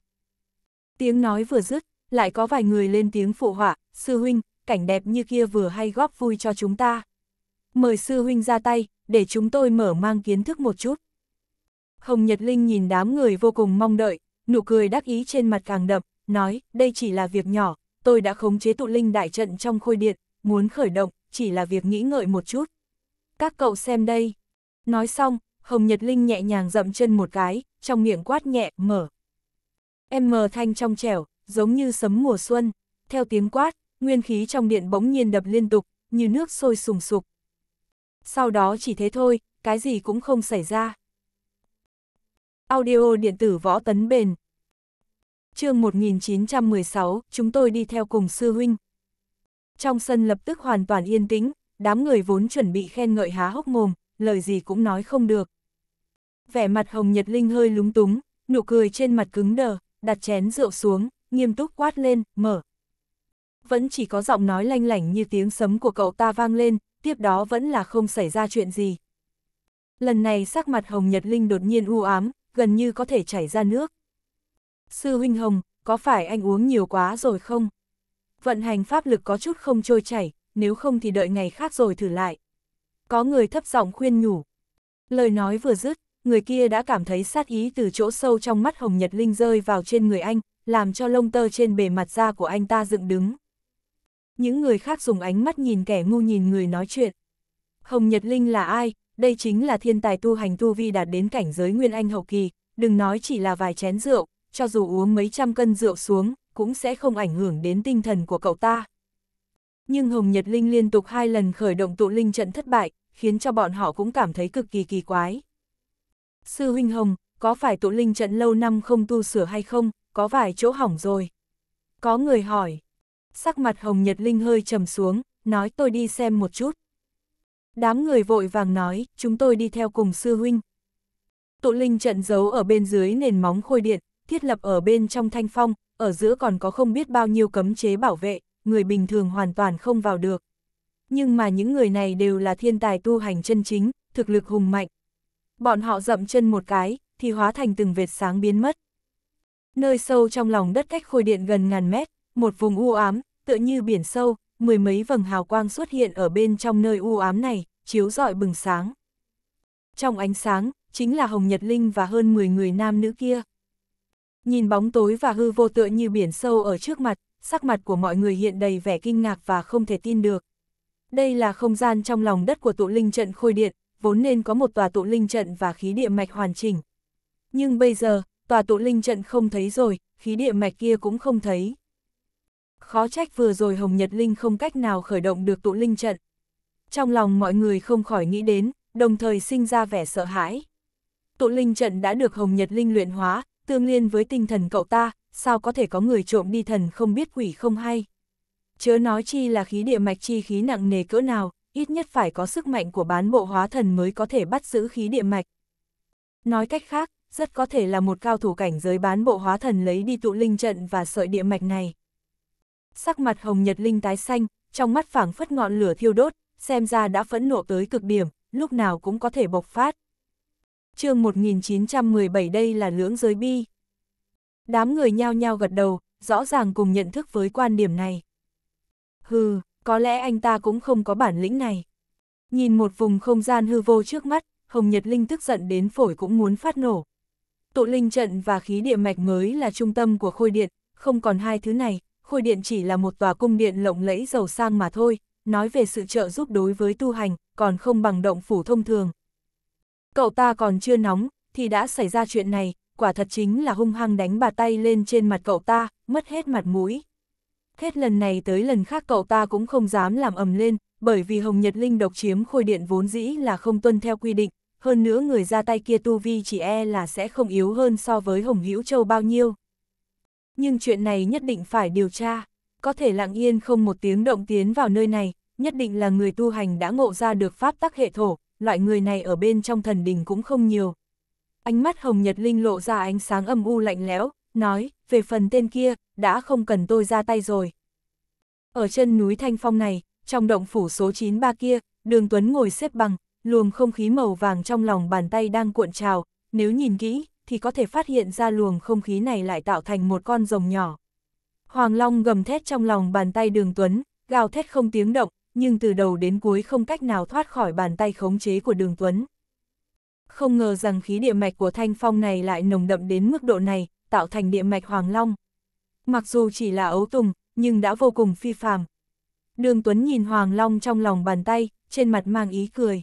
Tiếng nói vừa dứt, lại có vài người lên tiếng phụ họa, sư huynh, cảnh đẹp như kia vừa hay góp vui cho chúng ta. Mời sư huynh ra tay, để chúng tôi mở mang kiến thức một chút. Hồng Nhật Linh nhìn đám người vô cùng mong đợi, nụ cười đắc ý trên mặt càng đậm, nói, đây chỉ là việc nhỏ, tôi đã khống chế tụ linh đại trận trong khôi điện, muốn khởi động, chỉ là việc nghĩ ngợi một chút. Các cậu xem đây. Nói xong, Hồng Nhật Linh nhẹ nhàng dậm chân một cái, trong miệng quát nhẹ, mở. em mờ thanh trong trẻo, giống như sấm mùa xuân. Theo tiếng quát, nguyên khí trong điện bỗng nhiên đập liên tục, như nước sôi sùng sục. Sau đó chỉ thế thôi, cái gì cũng không xảy ra. Audio điện tử võ tấn bền. chương 1916, chúng tôi đi theo cùng sư huynh. Trong sân lập tức hoàn toàn yên tĩnh, đám người vốn chuẩn bị khen ngợi há hốc mồm, lời gì cũng nói không được vẻ mặt Hồng Nhật Linh hơi lúng túng, nụ cười trên mặt cứng đờ, đặt chén rượu xuống, nghiêm túc quát lên, mở. Vẫn chỉ có giọng nói lanh lảnh như tiếng sấm của cậu ta vang lên, tiếp đó vẫn là không xảy ra chuyện gì. Lần này sắc mặt Hồng Nhật Linh đột nhiên u ám, gần như có thể chảy ra nước. Sư huynh Hồng, có phải anh uống nhiều quá rồi không? Vận hành pháp lực có chút không trôi chảy, nếu không thì đợi ngày khác rồi thử lại. Có người thấp giọng khuyên nhủ. Lời nói vừa dứt, người kia đã cảm thấy sát ý từ chỗ sâu trong mắt Hồng Nhật Linh rơi vào trên người anh, làm cho lông tơ trên bề mặt da của anh ta dựng đứng. Những người khác dùng ánh mắt nhìn kẻ ngu nhìn người nói chuyện. Hồng Nhật Linh là ai? Đây chính là thiên tài tu hành tu vi đạt đến cảnh giới Nguyên Anh hậu kỳ, đừng nói chỉ là vài chén rượu, cho dù uống mấy trăm cân rượu xuống, cũng sẽ không ảnh hưởng đến tinh thần của cậu ta. Nhưng Hồng Nhật Linh liên tục hai lần khởi động tụ linh trận thất bại, khiến cho bọn họ cũng cảm thấy cực kỳ kỳ quái. Sư huynh hồng, có phải tụ linh trận lâu năm không tu sửa hay không, có vài chỗ hỏng rồi. Có người hỏi. Sắc mặt hồng nhật linh hơi trầm xuống, nói tôi đi xem một chút. Đám người vội vàng nói, chúng tôi đi theo cùng sư huynh. Tụ linh trận giấu ở bên dưới nền móng khôi điện, thiết lập ở bên trong thanh phong, ở giữa còn có không biết bao nhiêu cấm chế bảo vệ, người bình thường hoàn toàn không vào được. Nhưng mà những người này đều là thiên tài tu hành chân chính, thực lực hùng mạnh, bọn họ dậm chân một cái, thì hóa thành từng vệt sáng biến mất. Nơi sâu trong lòng đất cách khôi điện gần ngàn mét, một vùng u ám, tựa như biển sâu, mười mấy vầng hào quang xuất hiện ở bên trong nơi u ám này, chiếu rọi bừng sáng. Trong ánh sáng, chính là Hồng Nhật Linh và hơn 10 người nam nữ kia. Nhìn bóng tối và hư vô tựa như biển sâu ở trước mặt, sắc mặt của mọi người hiện đầy vẻ kinh ngạc và không thể tin được. Đây là không gian trong lòng đất của tụ linh trận khôi điện, vốn nên có một tòa tụ linh trận và khí địa mạch hoàn chỉnh. Nhưng bây giờ, tòa tụ linh trận không thấy rồi, khí địa mạch kia cũng không thấy. Khó trách vừa rồi Hồng Nhật Linh không cách nào khởi động được tụ linh trận. Trong lòng mọi người không khỏi nghĩ đến, đồng thời sinh ra vẻ sợ hãi. Tụ linh trận đã được Hồng Nhật Linh luyện hóa, tương liên với tinh thần cậu ta, sao có thể có người trộm đi thần không biết quỷ không hay. Chớ nói chi là khí địa mạch chi khí nặng nề cỡ nào, ít nhất phải có sức mạnh của bán bộ hóa thần mới có thể bắt giữ khí địa mạch. Nói cách khác, rất có thể là một cao thủ cảnh giới bán bộ hóa thần lấy đi tụ linh trận và sợi địa mạch này. Sắc mặt hồng nhật linh tái xanh, trong mắt phảng phất ngọn lửa thiêu đốt, xem ra đã phẫn nộ tới cực điểm, lúc nào cũng có thể bộc phát. chương 1917 đây là lưỡng giới bi. Đám người nhao nhao gật đầu, rõ ràng cùng nhận thức với quan điểm này. Hừ, có lẽ anh ta cũng không có bản lĩnh này. Nhìn một vùng không gian hư vô trước mắt, Hồng Nhật Linh tức giận đến phổi cũng muốn phát nổ. Tụ linh trận và khí địa mạch mới là trung tâm của khôi điện, không còn hai thứ này, khôi điện chỉ là một tòa cung điện lộng lẫy giàu sang mà thôi, nói về sự trợ giúp đối với tu hành, còn không bằng động phủ thông thường. Cậu ta còn chưa nóng, thì đã xảy ra chuyện này, quả thật chính là hung hăng đánh bà tay lên trên mặt cậu ta, mất hết mặt mũi hết lần này tới lần khác cậu ta cũng không dám làm ầm lên, bởi vì Hồng Nhật Linh độc chiếm khôi điện vốn dĩ là không tuân theo quy định, hơn nữa người ra tay kia tu vi chỉ e là sẽ không yếu hơn so với Hồng Hữu Châu bao nhiêu. Nhưng chuyện này nhất định phải điều tra, có thể lặng yên không một tiếng động tiến vào nơi này, nhất định là người tu hành đã ngộ ra được pháp tắc hệ thổ, loại người này ở bên trong thần đình cũng không nhiều. Ánh mắt Hồng Nhật Linh lộ ra ánh sáng âm u lạnh lẽo, nói, về phần tên kia, đã không cần tôi ra tay rồi. Ở chân núi Thanh Phong này, trong động phủ số 93 kia, đường Tuấn ngồi xếp bằng, luồng không khí màu vàng trong lòng bàn tay đang cuộn trào, nếu nhìn kỹ, thì có thể phát hiện ra luồng không khí này lại tạo thành một con rồng nhỏ. Hoàng Long gầm thét trong lòng bàn tay đường Tuấn, gào thét không tiếng động, nhưng từ đầu đến cuối không cách nào thoát khỏi bàn tay khống chế của đường Tuấn. Không ngờ rằng khí địa mạch của thanh phong này lại nồng đậm đến mức độ này, tạo thành địa mạch Hoàng Long. Mặc dù chỉ là ấu tùng, nhưng đã vô cùng phi phàm. Đường Tuấn nhìn Hoàng Long trong lòng bàn tay, trên mặt mang ý cười.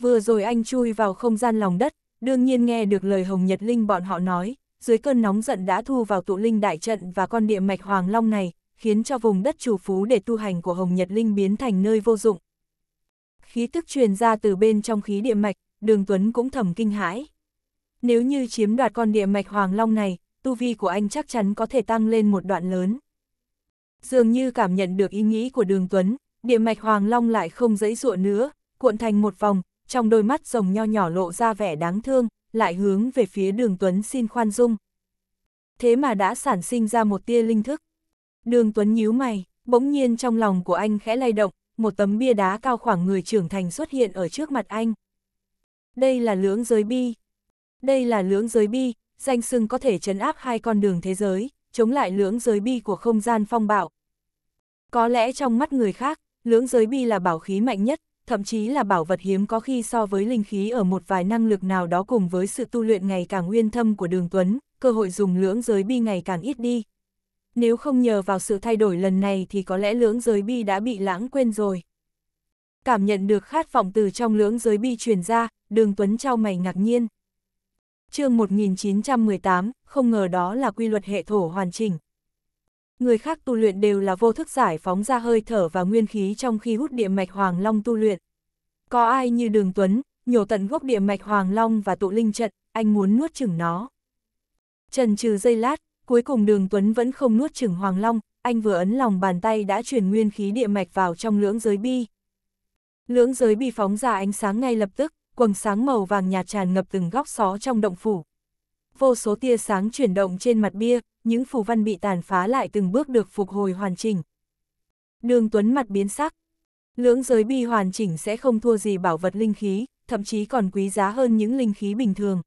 Vừa rồi anh chui vào không gian lòng đất, đương nhiên nghe được lời Hồng Nhật Linh bọn họ nói, dưới cơn nóng giận đã thu vào tụ linh đại trận và con địa mạch Hoàng Long này, khiến cho vùng đất chủ phú để tu hành của Hồng Nhật Linh biến thành nơi vô dụng. Khí tức truyền ra từ bên trong khí địa mạch, Đường Tuấn cũng thầm kinh hãi. Nếu như chiếm đoạt con địa mạch Hoàng Long này, tu vi của anh chắc chắn có thể tăng lên một đoạn lớn. Dường như cảm nhận được ý nghĩ của Đường Tuấn, địa mạch Hoàng Long lại không dãy dụa nữa, cuộn thành một vòng, trong đôi mắt rồng nho nhỏ lộ ra vẻ đáng thương, lại hướng về phía Đường Tuấn xin khoan dung. Thế mà đã sản sinh ra một tia linh thức. Đường Tuấn nhíu mày, bỗng nhiên trong lòng của anh khẽ lay động, một tấm bia đá cao khoảng người trưởng thành xuất hiện ở trước mặt anh. Đây là lưỡng giới bi, đây là lưỡng giới bi, danh xưng có thể chấn áp hai con đường thế giới, chống lại lưỡng giới bi của không gian phong bạo. Có lẽ trong mắt người khác, lưỡng giới bi là bảo khí mạnh nhất, thậm chí là bảo vật hiếm có khi so với linh khí ở một vài năng lực nào đó cùng với sự tu luyện ngày càng nguyên thâm của đường Tuấn, cơ hội dùng lưỡng giới bi ngày càng ít đi. Nếu không nhờ vào sự thay đổi lần này thì có lẽ lưỡng giới bi đã bị lãng quên rồi. Cảm nhận được khát vọng từ trong lưỡng giới bi truyền ra, đường Tuấn trao mày ngạc nhiên chương 1918, không ngờ đó là quy luật hệ thổ hoàn chỉnh. Người khác tu luyện đều là vô thức giải phóng ra hơi thở và nguyên khí trong khi hút địa mạch Hoàng Long tu luyện. Có ai như Đường Tuấn, nhổ tận gốc địa mạch Hoàng Long và tụ linh trận, anh muốn nuốt chửng nó. Trần trừ giây lát, cuối cùng Đường Tuấn vẫn không nuốt chửng Hoàng Long, anh vừa ấn lòng bàn tay đã truyền nguyên khí địa mạch vào trong lưỡng giới bi. Lưỡng giới bi phóng ra ánh sáng ngay lập tức, quầng sáng màu vàng nhạt tràn ngập từng góc xó trong động phủ. Vô số tia sáng chuyển động trên mặt bia, những phù văn bị tàn phá lại từng bước được phục hồi hoàn chỉnh. Đường Tuấn mặt biến sắc. Lưỡng giới bi hoàn chỉnh sẽ không thua gì bảo vật linh khí, thậm chí còn quý giá hơn những linh khí bình thường.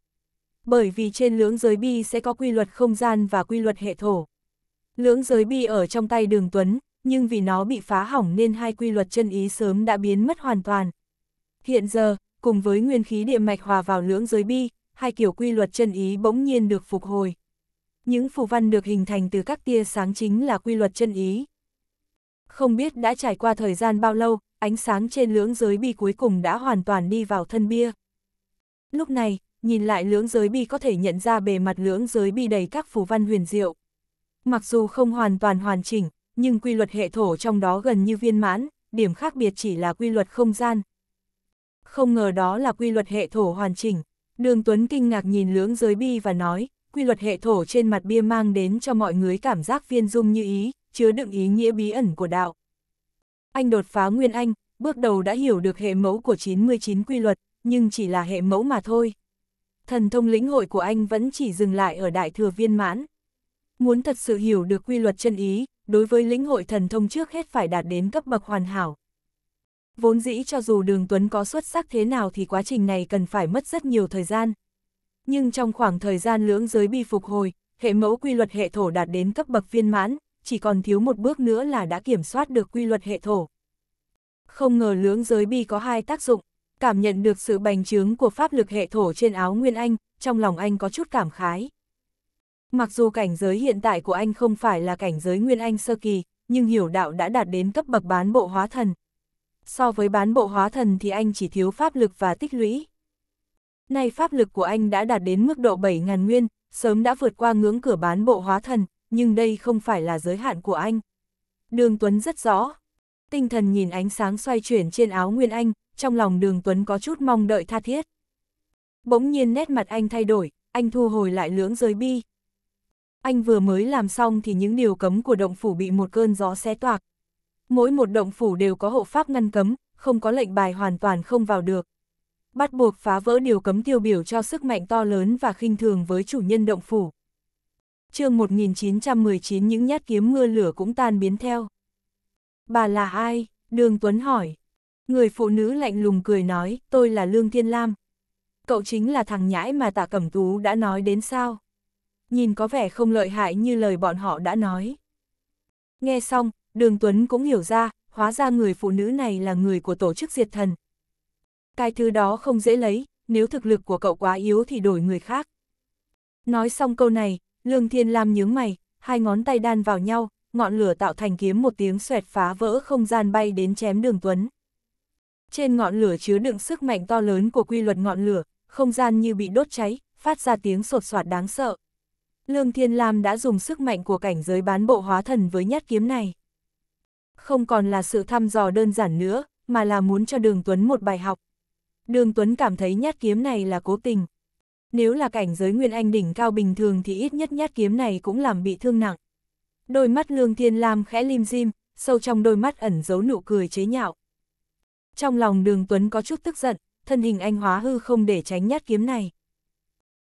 Bởi vì trên lưỡng giới bi sẽ có quy luật không gian và quy luật hệ thổ. Lưỡng giới bi ở trong tay đường Tuấn, nhưng vì nó bị phá hỏng nên hai quy luật chân ý sớm đã biến mất hoàn toàn. Hiện giờ, cùng với nguyên khí địa mạch hòa vào lưỡng giới bi, hai kiểu quy luật chân ý bỗng nhiên được phục hồi. Những phù văn được hình thành từ các tia sáng chính là quy luật chân ý. Không biết đã trải qua thời gian bao lâu, ánh sáng trên lưỡng giới bi cuối cùng đã hoàn toàn đi vào thân bia. Lúc này, nhìn lại lưỡng giới bi có thể nhận ra bề mặt lưỡng giới bi đầy các phù văn huyền diệu. Mặc dù không hoàn toàn hoàn chỉnh, nhưng quy luật hệ thổ trong đó gần như viên mãn, điểm khác biệt chỉ là quy luật không gian, không ngờ đó là quy luật hệ thổ hoàn chỉnh. Đường Tuấn kinh ngạc nhìn lưỡng giới bi và nói, quy luật hệ thổ trên mặt bia mang đến cho mọi người cảm giác viên dung như ý, chứa đựng ý nghĩa bí ẩn của đạo. Anh đột phá Nguyên Anh, bước đầu đã hiểu được hệ mẫu của 99 quy luật, nhưng chỉ là hệ mẫu mà thôi. Thần thông lĩnh hội của anh vẫn chỉ dừng lại ở đại thừa viên mãn. Muốn thật sự hiểu được quy luật chân ý, đối với lĩnh hội thần thông trước hết phải đạt đến cấp bậc hoàn hảo. Vốn dĩ cho dù đường Tuấn có xuất sắc thế nào thì quá trình này cần phải mất rất nhiều thời gian. Nhưng trong khoảng thời gian lưỡng giới bi phục hồi, hệ mẫu quy luật hệ thổ đạt đến cấp bậc viên mãn, chỉ còn thiếu một bước nữa là đã kiểm soát được quy luật hệ thổ. Không ngờ lưỡng giới bi có hai tác dụng, cảm nhận được sự bành trướng của pháp lực hệ thổ trên áo Nguyên Anh, trong lòng anh có chút cảm khái. Mặc dù cảnh giới hiện tại của anh không phải là cảnh giới Nguyên Anh sơ kỳ, nhưng hiểu đạo đã đạt đến cấp bậc bán bộ hóa thần, so với bán bộ hóa thần thì anh chỉ thiếu pháp lực và tích lũy. Nay pháp lực của anh đã đạt đến mức độ 7.000 nguyên, sớm đã vượt qua ngưỡng cửa bán bộ hóa thần, nhưng đây không phải là giới hạn của anh. Đường Tuấn rất rõ. Tinh thần nhìn ánh sáng xoay chuyển trên áo Nguyên Anh, trong lòng đường Tuấn có chút mong đợi tha thiết. Bỗng nhiên nét mặt anh thay đổi, anh thu hồi lại lưỡng giới bi. Anh vừa mới làm xong thì những điều cấm của động phủ bị một cơn gió xé toạc, Mỗi một động phủ đều có hộ pháp ngăn cấm, không có lệnh bài hoàn toàn không vào được. Bắt buộc phá vỡ điều cấm tiêu biểu cho sức mạnh to lớn và khinh thường với chủ nhân động phủ. chương 1919 những nhát kiếm mưa lửa cũng tan biến theo. Bà là ai? Đường Tuấn hỏi. Người phụ nữ lạnh lùng cười nói, tôi là Lương Thiên Lam. Cậu chính là thằng nhãi mà tạ Cẩm Tú đã nói đến sao? Nhìn có vẻ không lợi hại như lời bọn họ đã nói. Nghe xong, đường Tuấn cũng hiểu ra, hóa ra người phụ nữ này là người của tổ chức diệt thần. Cái thứ đó không dễ lấy, nếu thực lực của cậu quá yếu thì đổi người khác. Nói xong câu này, Lương Thiên Lam nhướng mày, hai ngón tay đan vào nhau, ngọn lửa tạo thành kiếm một tiếng xoẹt phá vỡ không gian bay đến chém đường Tuấn. Trên ngọn lửa chứa đựng sức mạnh to lớn của quy luật ngọn lửa, không gian như bị đốt cháy, phát ra tiếng sột soạt đáng sợ. Lương Thiên Lam đã dùng sức mạnh của cảnh giới bán bộ hóa thần với nhát kiếm này không còn là sự thăm dò đơn giản nữa, mà là muốn cho Đường Tuấn một bài học. Đường Tuấn cảm thấy nhát kiếm này là cố tình. Nếu là cảnh giới Nguyên Anh đỉnh cao bình thường thì ít nhất nhát kiếm này cũng làm bị thương nặng. Đôi mắt Lương Thiên Lam khẽ lim dim, sâu trong đôi mắt ẩn giấu nụ cười chế nhạo. Trong lòng Đường Tuấn có chút tức giận, thân hình anh hóa hư không để tránh nhát kiếm này.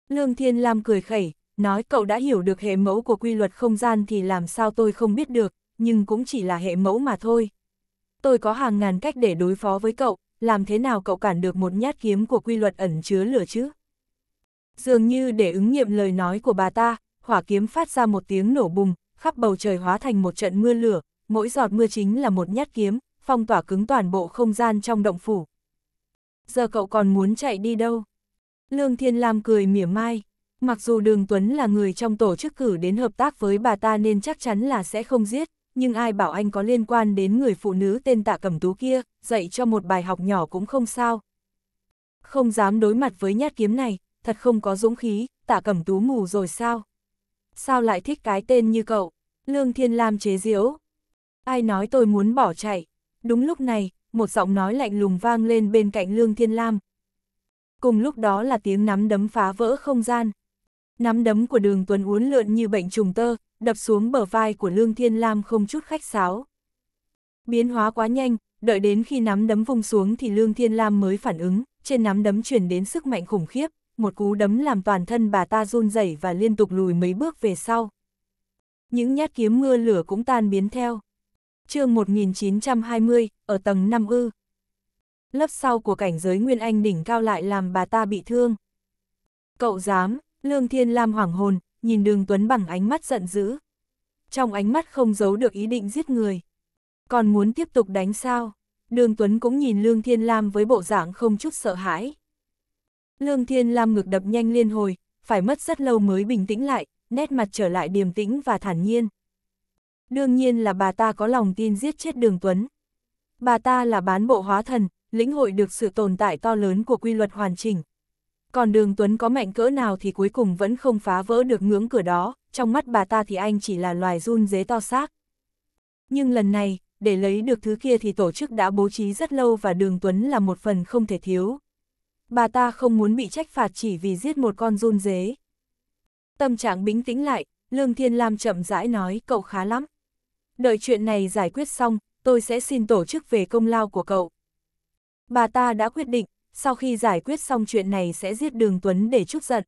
Lương Thiên Lam cười khẩy, nói cậu đã hiểu được hệ mẫu của quy luật không gian thì làm sao tôi không biết được, nhưng cũng chỉ là hệ mẫu mà thôi. Tôi có hàng ngàn cách để đối phó với cậu, làm thế nào cậu cản được một nhát kiếm của quy luật ẩn chứa lửa chứ? Dường như để ứng nghiệm lời nói của bà ta, hỏa kiếm phát ra một tiếng nổ bùng, khắp bầu trời hóa thành một trận mưa lửa, mỗi giọt mưa chính là một nhát kiếm, phong tỏa cứng toàn bộ không gian trong động phủ. Giờ cậu còn muốn chạy đi đâu? Lương Thiên Lam cười mỉa mai. Mặc dù Đường Tuấn là người trong tổ chức cử đến hợp tác với bà ta nên chắc chắn là sẽ không giết, nhưng ai bảo anh có liên quan đến người phụ nữ tên tạ cẩm tú kia, dạy cho một bài học nhỏ cũng không sao. Không dám đối mặt với nhát kiếm này, thật không có dũng khí, tạ cẩm tú mù rồi sao? Sao lại thích cái tên như cậu? Lương Thiên Lam chế diễu. Ai nói tôi muốn bỏ chạy? Đúng lúc này, một giọng nói lạnh lùng vang lên bên cạnh Lương Thiên Lam. Cùng lúc đó là tiếng nắm đấm phá vỡ không gian. Nắm đấm của đường Tuấn uốn lượn như bệnh trùng tơ, đập xuống bờ vai của Lương Thiên Lam không chút khách sáo. Biến hóa quá nhanh, đợi đến khi nắm đấm vùng xuống thì Lương Thiên Lam mới phản ứng, trên nắm đấm chuyển đến sức mạnh khủng khiếp, một cú đấm làm toàn thân bà ta run rẩy và liên tục lùi mấy bước về sau. Những nhát kiếm mưa lửa cũng tan biến theo. chương 1920, ở tầng 5 ư. Lớp sau của cảnh giới Nguyên Anh đỉnh cao lại làm bà ta bị thương. Cậu dám, Lương Thiên Lam hoảng hồn, nhìn đường Tuấn bằng ánh mắt giận dữ. Trong ánh mắt không giấu được ý định giết người. Còn muốn tiếp tục đánh sao? Đường Tuấn cũng nhìn Lương Thiên Lam với bộ dạng không chút sợ hãi. Lương Thiên Lam ngực đập nhanh liên hồi, phải mất rất lâu mới bình tĩnh lại, nét mặt trở lại điềm tĩnh và thản nhiên. Đương nhiên là bà ta có lòng tin giết chết đường Tuấn. Bà ta là bán bộ hóa thần, lĩnh hội được sự tồn tại to lớn của quy luật hoàn chỉnh. Còn đường Tuấn có mạnh cỡ nào thì cuối cùng vẫn không phá vỡ được ngưỡng cửa đó, trong mắt bà ta thì anh chỉ là loài run dế to xác. Nhưng lần này, để lấy được thứ kia thì tổ chức đã bố trí rất lâu và đường Tuấn là một phần không thể thiếu. Bà ta không muốn bị trách phạt chỉ vì giết một con run dế. Tâm trạng bính tĩnh lại, Lương Thiên Lam chậm rãi nói cậu khá lắm. Đợi chuyện này giải quyết xong, tôi sẽ xin tổ chức về công lao của cậu. Bà ta đã quyết định, sau khi giải quyết xong chuyện này sẽ giết Đường Tuấn để chút giận.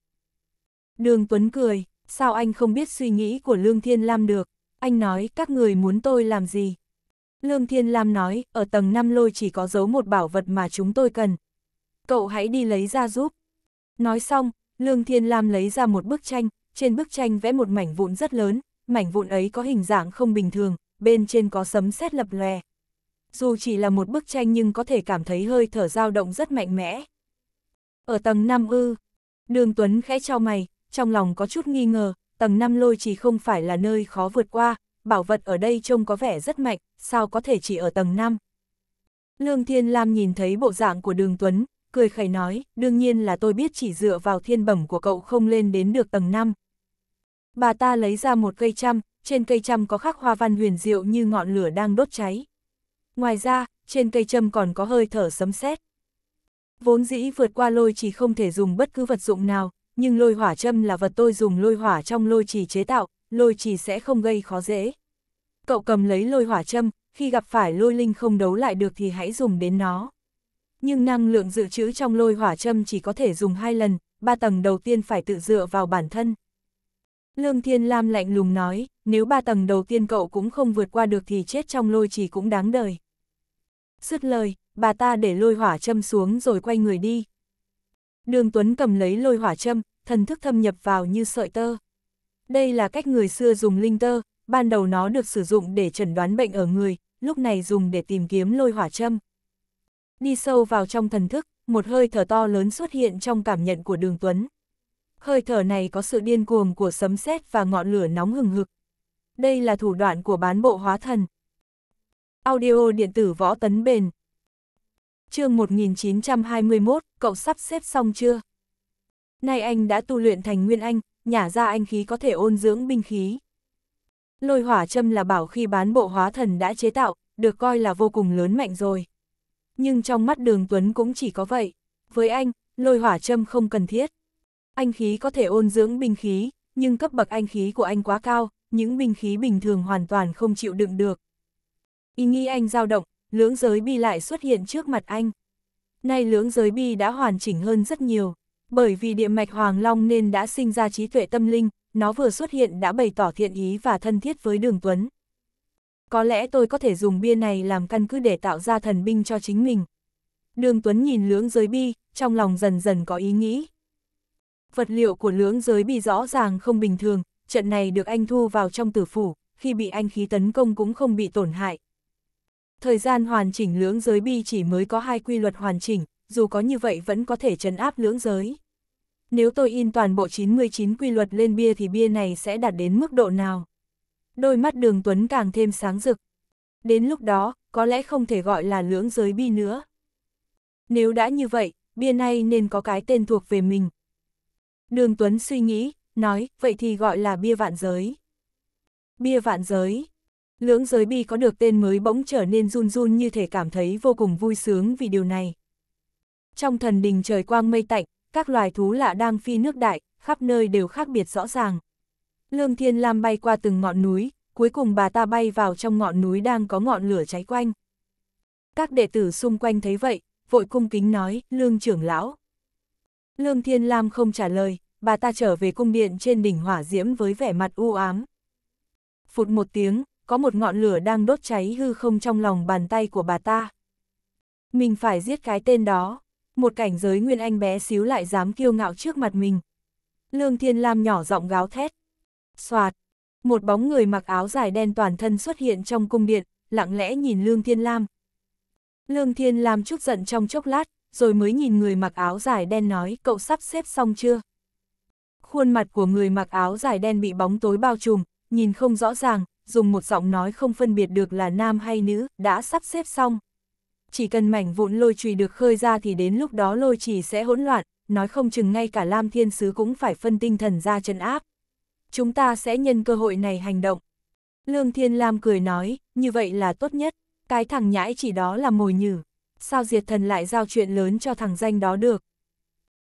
Đường Tuấn cười, sao anh không biết suy nghĩ của Lương Thiên Lam được, anh nói các người muốn tôi làm gì. Lương Thiên Lam nói, ở tầng 5 lôi chỉ có giấu một bảo vật mà chúng tôi cần. Cậu hãy đi lấy ra giúp. Nói xong, Lương Thiên Lam lấy ra một bức tranh, trên bức tranh vẽ một mảnh vụn rất lớn, mảnh vụn ấy có hình dạng không bình thường, bên trên có sấm sét lập lòe, dù chỉ là một bức tranh nhưng có thể cảm thấy hơi thở dao động rất mạnh mẽ. Ở tầng 5 ư, đường Tuấn khẽ cho mày, trong lòng có chút nghi ngờ, tầng 5 lôi chỉ không phải là nơi khó vượt qua, bảo vật ở đây trông có vẻ rất mạnh, sao có thể chỉ ở tầng 5. Lương Thiên Lam nhìn thấy bộ dạng của đường Tuấn, cười khẩy nói, đương nhiên là tôi biết chỉ dựa vào thiên bẩm của cậu không lên đến được tầng 5. Bà ta lấy ra một cây trăm, trên cây trăm có khắc hoa văn huyền diệu như ngọn lửa đang đốt cháy. Ngoài ra, trên cây châm còn có hơi thở sấm sét. Vốn dĩ vượt qua lôi chỉ không thể dùng bất cứ vật dụng nào, nhưng lôi hỏa châm là vật tôi dùng lôi hỏa trong lôi chỉ chế tạo, lôi chỉ sẽ không gây khó dễ. Cậu cầm lấy lôi hỏa châm, khi gặp phải lôi linh không đấu lại được thì hãy dùng đến nó. Nhưng năng lượng dự trữ trong lôi hỏa châm chỉ có thể dùng hai lần, ba tầng đầu tiên phải tự dựa vào bản thân. Lương Thiên Lam lạnh lùng nói, nếu ba tầng đầu tiên cậu cũng không vượt qua được thì chết trong lôi chỉ cũng đáng đời. Dứt lời, bà ta để lôi hỏa châm xuống rồi quay người đi. Đường Tuấn cầm lấy lôi hỏa châm, thần thức thâm nhập vào như sợi tơ. Đây là cách người xưa dùng linh tơ, ban đầu nó được sử dụng để chẩn đoán bệnh ở người, lúc này dùng để tìm kiếm lôi hỏa châm. Đi sâu vào trong thần thức, một hơi thở to lớn xuất hiện trong cảm nhận của đường Tuấn. Hơi thở này có sự điên cuồng của sấm sét và ngọn lửa nóng hừng hực. Đây là thủ đoạn của bán bộ hóa thần, Audio điện tử võ tấn bền. chương 1921, cậu sắp xếp xong chưa? Nay anh đã tu luyện thành nguyên anh, nhả ra anh khí có thể ôn dưỡng binh khí. Lôi hỏa châm là bảo khi bán bộ hóa thần đã chế tạo, được coi là vô cùng lớn mạnh rồi. Nhưng trong mắt đường Tuấn cũng chỉ có vậy. Với anh, lôi hỏa châm không cần thiết. Anh khí có thể ôn dưỡng binh khí, nhưng cấp bậc anh khí của anh quá cao, những binh khí bình thường hoàn toàn không chịu đựng được, Ý nghĩ anh dao động, lưỡng giới bi lại xuất hiện trước mặt anh. Nay lưỡng giới bi đã hoàn chỉnh hơn rất nhiều, bởi vì địa mạch Hoàng Long nên đã sinh ra trí tuệ tâm linh, nó vừa xuất hiện đã bày tỏ thiện ý và thân thiết với Đường Tuấn. Có lẽ tôi có thể dùng bia này làm căn cứ để tạo ra thần binh cho chính mình. Đường Tuấn nhìn lưỡng giới bi, trong lòng dần dần có ý nghĩ. Vật liệu của lưỡng giới bi rõ ràng không bình thường, trận này được anh thu vào trong tử phủ, khi bị anh khí tấn công cũng không bị tổn hại, thời gian hoàn chỉnh lưỡng giới bi chỉ mới có hai quy luật hoàn chỉnh, dù có như vậy vẫn có thể trấn áp lưỡng giới. Nếu tôi in toàn bộ 99 quy luật lên bia thì bia này sẽ đạt đến mức độ nào? Đôi mắt đường Tuấn càng thêm sáng rực. Đến lúc đó, có lẽ không thể gọi là lưỡng giới bi nữa. Nếu đã như vậy, bia này nên có cái tên thuộc về mình. Đường Tuấn suy nghĩ, nói, vậy thì gọi là bia vạn giới. Bia vạn giới. Lưỡng giới bi có được tên mới bỗng trở nên run run như thể cảm thấy vô cùng vui sướng vì điều này. Trong thần đình trời quang mây tạnh, các loài thú lạ đang phi nước đại, khắp nơi đều khác biệt rõ ràng. Lương Thiên Lam bay qua từng ngọn núi, cuối cùng bà ta bay vào trong ngọn núi đang có ngọn lửa cháy quanh. Các đệ tử xung quanh thấy vậy, vội cung kính nói, Lương trưởng lão. Lương Thiên Lam không trả lời, bà ta trở về cung điện trên đỉnh hỏa diễm với vẻ mặt u ám. Phụt một tiếng, có một ngọn lửa đang đốt cháy hư không trong lòng bàn tay của bà ta. Mình phải giết cái tên đó, một cảnh giới Nguyên Anh bé xíu lại dám kiêu ngạo trước mặt mình. Lương Thiên Lam nhỏ giọng gáo thét. Xoạt, một bóng người mặc áo dài đen toàn thân xuất hiện trong cung điện, lặng lẽ nhìn Lương Thiên Lam. Lương Thiên Lam chút giận trong chốc lát, rồi mới nhìn người mặc áo dài đen nói cậu sắp xếp xong chưa? Khuôn mặt của người mặc áo dài đen bị bóng tối bao trùm, nhìn không rõ ràng, dùng một giọng nói không phân biệt được là nam hay nữ, đã sắp xếp xong. Chỉ cần mảnh vụn lôi trùy được khơi ra thì đến lúc đó lôi trì sẽ hỗn loạn, nói không chừng ngay cả Lam Thiên Sứ cũng phải phân tinh thần ra chân áp. Chúng ta sẽ nhân cơ hội này hành động. Lương Thiên Lam cười nói, như vậy là tốt nhất, cái thằng nhãi chỉ đó là mồi nhử. Sao diệt thần lại giao chuyện lớn cho thằng danh đó được?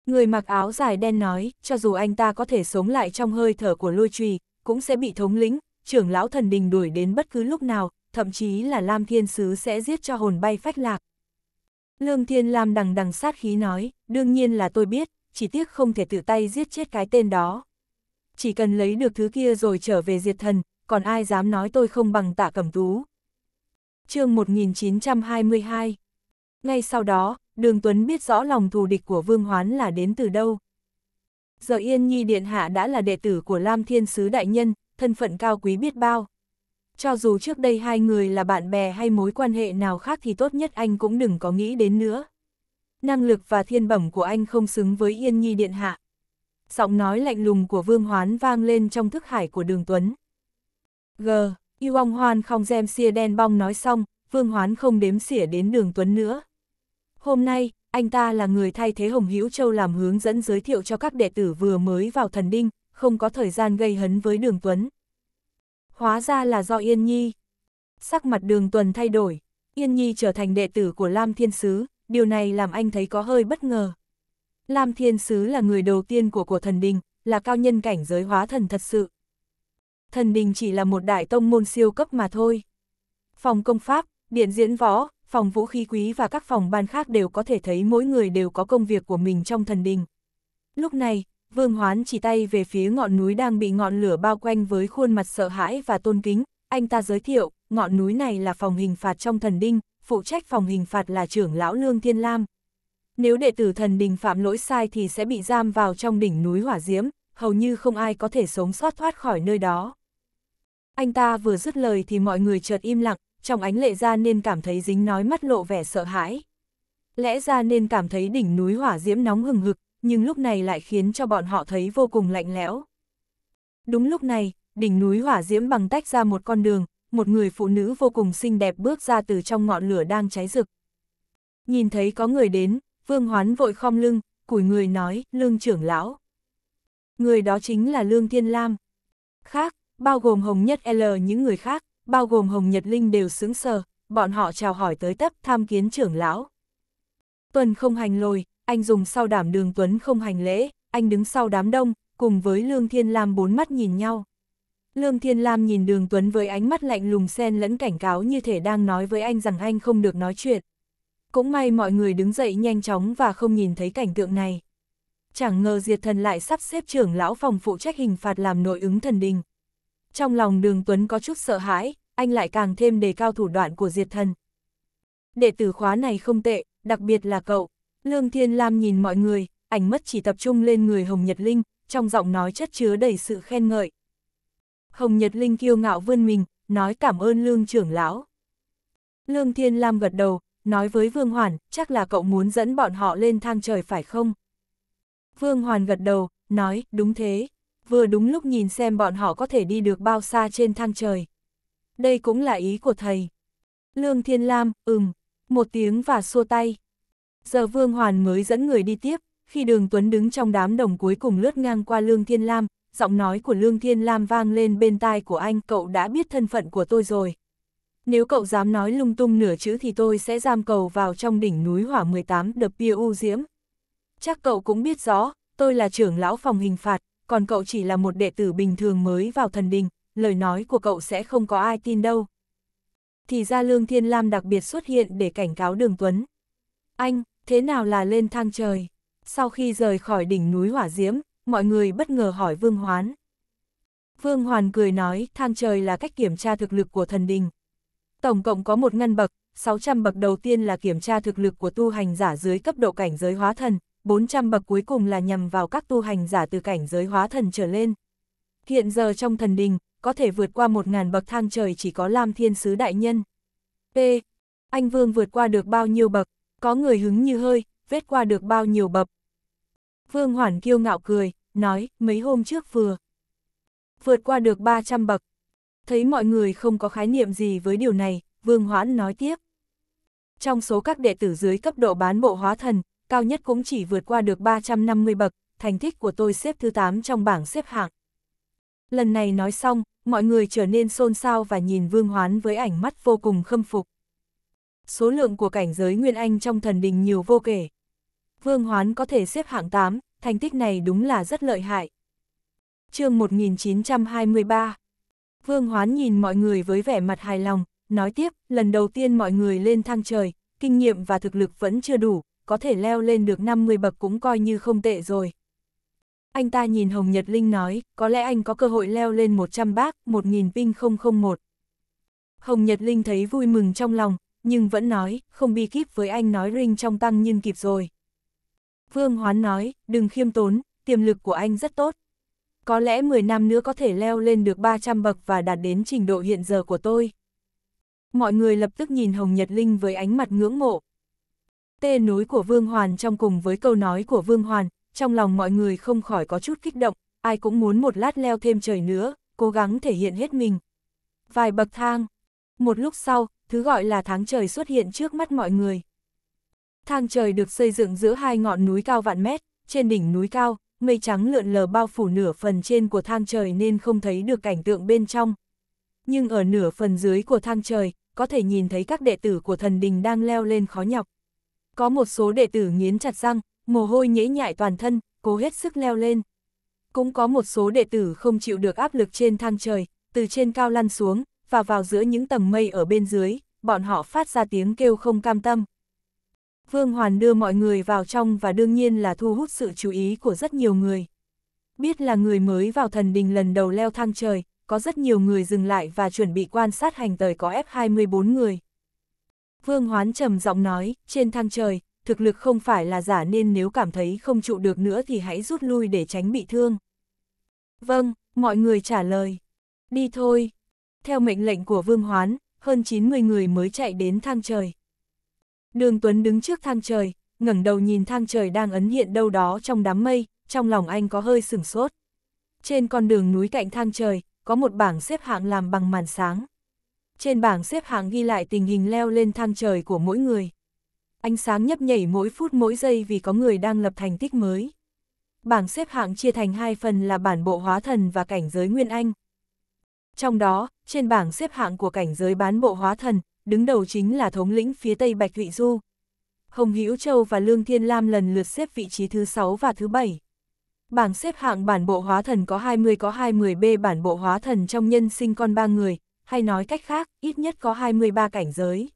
Người mặc áo dài đen nói, cho dù anh ta có thể sống lại trong hơi thở của lôi trùy, cũng sẽ bị thống lĩnh, trưởng lão thần đình đuổi đến bất cứ lúc nào, thậm chí là Lam Thiên Sứ sẽ giết cho hồn bay phách lạc. Lương Thiên Lam đằng đằng sát khí nói, đương nhiên là tôi biết, chỉ tiếc không thể tự tay giết chết cái tên đó. Chỉ cần lấy được thứ kia rồi trở về diệt thần, còn ai dám nói tôi không bằng tạ cẩm tú. chương 1922 Ngay sau đó, Đường Tuấn biết rõ lòng thù địch của Vương Hoán là đến từ đâu. Giờ Yên Nhi Điện Hạ đã là đệ tử của Lam Thiên Sứ Đại Nhân, thân phận cao quý biết bao. Cho dù trước đây hai người là bạn bè hay mối quan hệ nào khác thì tốt nhất anh cũng đừng có nghĩ đến nữa. Năng lực và thiên bẩm của anh không xứng với Yên Nhi Điện Hạ. Giọng nói lạnh lùng của Vương Hoán vang lên trong thức hải của Đường Tuấn. G, yêu ong hoan không dèm xia đen bong nói xong, Vương Hoán không đếm xỉa đến Đường Tuấn nữa. Hôm nay, anh ta là người thay thế Hồng Hữu Châu làm hướng dẫn giới thiệu cho các đệ tử vừa mới vào thần đinh, không có thời gian gây hấn với đường Tuấn. Hóa ra là do Yên Nhi. Sắc mặt đường Tuần thay đổi, Yên Nhi trở thành đệ tử của Lam Thiên Sứ, điều này làm anh thấy có hơi bất ngờ. Lam Thiên Sứ là người đầu tiên của của thần đình, là cao nhân cảnh giới hóa thần thật sự. Thần đình chỉ là một đại tông môn siêu cấp mà thôi. Phòng công pháp, điện diễn võ, phòng vũ khí quý và các phòng ban khác đều có thể thấy mỗi người đều có công việc của mình trong thần đình. Lúc này, Vương Hoán chỉ tay về phía ngọn núi đang bị ngọn lửa bao quanh với khuôn mặt sợ hãi và tôn kính, anh ta giới thiệu, ngọn núi này là phòng hình phạt trong thần đinh, phụ trách phòng hình phạt là trưởng lão Lương Thiên Lam. Nếu đệ tử thần đình phạm lỗi sai thì sẽ bị giam vào trong đỉnh núi hỏa diễm, hầu như không ai có thể sống sót thoát khỏi nơi đó. Anh ta vừa dứt lời thì mọi người chợt im lặng, trong ánh lệ ra nên cảm thấy dính nói mắt lộ vẻ sợ hãi. Lẽ ra nên cảm thấy đỉnh núi hỏa diễm nóng hừng hực, nhưng lúc này lại khiến cho bọn họ thấy vô cùng lạnh lẽo. Đúng lúc này, đỉnh núi hỏa diễm bằng tách ra một con đường, một người phụ nữ vô cùng xinh đẹp bước ra từ trong ngọn lửa đang cháy rực. Nhìn thấy có người đến, Vương Hoán vội khom lưng, cùi người nói, lương trưởng lão. Người đó chính là Lương Thiên Lam. Khác, bao gồm Hồng Nhất L những người khác, bao gồm Hồng Nhật Linh đều sững sờ, bọn họ chào hỏi tới tấp tham kiến trưởng lão. Tuần không hành lồi, anh dùng sau đảm đường Tuấn không hành lễ, anh đứng sau đám đông, cùng với Lương Thiên Lam bốn mắt nhìn nhau. Lương Thiên Lam nhìn đường Tuấn với ánh mắt lạnh lùng xen lẫn cảnh cáo như thể đang nói với anh rằng anh không được nói chuyện. Cũng may mọi người đứng dậy nhanh chóng và không nhìn thấy cảnh tượng này. Chẳng ngờ diệt thần lại sắp xếp trưởng lão phòng phụ trách hình phạt làm nội ứng thần đình. Trong lòng đường Tuấn có chút sợ hãi, anh lại càng thêm đề cao thủ đoạn của diệt thần. Đệ tử khóa này không tệ, đặc biệt là cậu. Lương Thiên Lam nhìn mọi người, ảnh mất chỉ tập trung lên người Hồng Nhật Linh, trong giọng nói chất chứa đầy sự khen ngợi. Hồng Nhật Linh kiêu ngạo vươn mình, nói cảm ơn Lương trưởng lão. Lương Thiên Lam gật đầu, nói với Vương Hoàn, chắc là cậu muốn dẫn bọn họ lên thang trời phải không? Vương Hoàn gật đầu, nói, đúng thế, vừa đúng lúc nhìn xem bọn họ có thể đi được bao xa trên thang trời. Đây cũng là ý của thầy. Lương Thiên Lam, ừm, một tiếng và xua tay. Giờ Vương Hoàn mới dẫn người đi tiếp, khi đường Tuấn đứng trong đám đồng cuối cùng lướt ngang qua Lương Thiên Lam, giọng nói của Lương Thiên Lam vang lên bên tai của anh, cậu đã biết thân phận của tôi rồi. Nếu cậu dám nói lung tung nửa chữ thì tôi sẽ giam cầu vào trong đỉnh núi hỏa 18 đập bia u diễm. Chắc cậu cũng biết rõ, tôi là trưởng lão phòng hình phạt, còn cậu chỉ là một đệ tử bình thường mới vào thần đình, lời nói của cậu sẽ không có ai tin đâu. Thì ra Lương Thiên Lam đặc biệt xuất hiện để cảnh cáo Đường Tuấn, anh, thế nào là lên thang trời? Sau khi rời khỏi đỉnh núi hỏa diễm, mọi người bất ngờ hỏi Vương Hoán. Vương Hoàn cười nói, thang trời là cách kiểm tra thực lực của thần đình. Tổng cộng có một ngăn bậc, 600 bậc đầu tiên là kiểm tra thực lực của tu hành giả dưới cấp độ cảnh giới hóa thần, 400 bậc cuối cùng là nhằm vào các tu hành giả từ cảnh giới hóa thần trở lên. Hiện giờ trong thần đình, có thể vượt qua 1.000 bậc thang trời chỉ có Lam Thiên Sứ Đại Nhân. P. Anh Vương vượt qua được bao nhiêu bậc? có người hứng như hơi, vết qua được bao nhiêu bập. Vương Hoản kiêu ngạo cười, nói, mấy hôm trước vừa. Vượt qua được 300 bậc. Thấy mọi người không có khái niệm gì với điều này, Vương Hoãn nói tiếp. Trong số các đệ tử dưới cấp độ bán bộ hóa thần, cao nhất cũng chỉ vượt qua được 350 bậc, thành tích của tôi xếp thứ 8 trong bảng xếp hạng. Lần này nói xong, mọi người trở nên xôn xao và nhìn Vương Hoán với ánh mắt vô cùng khâm phục số lượng của cảnh giới Nguyên Anh trong thần đình nhiều vô kể. Vương Hoán có thể xếp hạng 8, thành tích này đúng là rất lợi hại. chương 1923 Vương Hoán nhìn mọi người với vẻ mặt hài lòng, nói tiếp, lần đầu tiên mọi người lên thang trời, kinh nghiệm và thực lực vẫn chưa đủ, có thể leo lên được 50 bậc cũng coi như không tệ rồi. Anh ta nhìn Hồng Nhật Linh nói, có lẽ anh có cơ hội leo lên 100 bác, 1000 ping 001. Hồng Nhật Linh thấy vui mừng trong lòng, nhưng vẫn nói, không bi kíp với anh nói Ring trong tăng nhân kịp rồi. Vương Hoán nói, đừng khiêm tốn, tiềm lực của anh rất tốt. Có lẽ 10 năm nữa có thể leo lên được 300 bậc và đạt đến trình độ hiện giờ của tôi. Mọi người lập tức nhìn Hồng Nhật Linh với ánh mặt ngưỡng mộ. tên núi của Vương Hoàn trong cùng với câu nói của Vương Hoàn, trong lòng mọi người không khỏi có chút kích động, ai cũng muốn một lát leo thêm trời nữa, cố gắng thể hiện hết mình. Vài bậc thang. Một lúc sau, thứ gọi là tháng trời xuất hiện trước mắt mọi người. Thang trời được xây dựng giữa hai ngọn núi cao vạn mét, trên đỉnh núi cao, mây trắng lượn lờ bao phủ nửa phần trên của thang trời nên không thấy được cảnh tượng bên trong. Nhưng ở nửa phần dưới của thang trời, có thể nhìn thấy các đệ tử của thần đình đang leo lên khó nhọc. Có một số đệ tử nghiến chặt răng, mồ hôi nhễ nhại toàn thân, cố hết sức leo lên. Cũng có một số đệ tử không chịu được áp lực trên thang trời, từ trên cao lăn xuống, và vào giữa những tầng mây ở bên dưới, bọn họ phát ra tiếng kêu không cam tâm. Vương Hoàn đưa mọi người vào trong và đương nhiên là thu hút sự chú ý của rất nhiều người. Biết là người mới vào thần đình lần đầu leo thang trời, có rất nhiều người dừng lại và chuẩn bị quan sát hành tời có F24 người. Vương Hoán trầm giọng nói, trên thang trời, thực lực không phải là giả nên nếu cảm thấy không trụ được nữa thì hãy rút lui để tránh bị thương. Vâng, mọi người trả lời. Đi thôi, theo mệnh lệnh của Vương Hoán, hơn 90 người mới chạy đến thang trời. Đường Tuấn đứng trước thang trời, ngẩng đầu nhìn thang trời đang ấn hiện đâu đó trong đám mây, trong lòng anh có hơi sửng sốt. Trên con đường núi cạnh thang trời, có một bảng xếp hạng làm bằng màn sáng. Trên bảng xếp hạng ghi lại tình hình leo lên thang trời của mỗi người. Ánh sáng nhấp nhảy mỗi phút mỗi giây vì có người đang lập thành tích mới. Bảng xếp hạng chia thành hai phần là bản bộ hóa thần và cảnh giới Nguyên Anh, trong đó, trên bảng xếp hạng của cảnh giới bán bộ hóa thần, đứng đầu chính là thống lĩnh phía Tây Bạch Thụy Du. Hồng Hữu Châu và Lương Thiên Lam lần lượt xếp vị trí thứ 6 và thứ 7. Bảng xếp hạng bản bộ hóa thần có 20 có 20B bản bộ hóa thần trong nhân sinh con ba người, hay nói cách khác, ít nhất có 23 cảnh giới.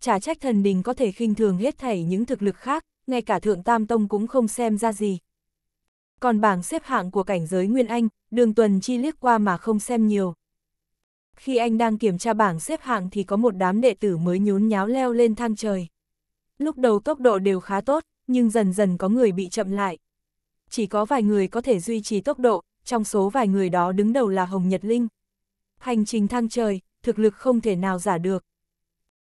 Trả trách thần đình có thể khinh thường hết thảy những thực lực khác, ngay cả thượng tam tông cũng không xem ra gì. Còn bảng xếp hạng của cảnh giới Nguyên Anh, đường tuần chi liếc qua mà không xem nhiều. Khi anh đang kiểm tra bảng xếp hạng thì có một đám đệ tử mới nhún nháo leo lên thang trời. Lúc đầu tốc độ đều khá tốt, nhưng dần dần có người bị chậm lại. Chỉ có vài người có thể duy trì tốc độ, trong số vài người đó đứng đầu là Hồng Nhật Linh. Hành trình thang trời, thực lực không thể nào giả được.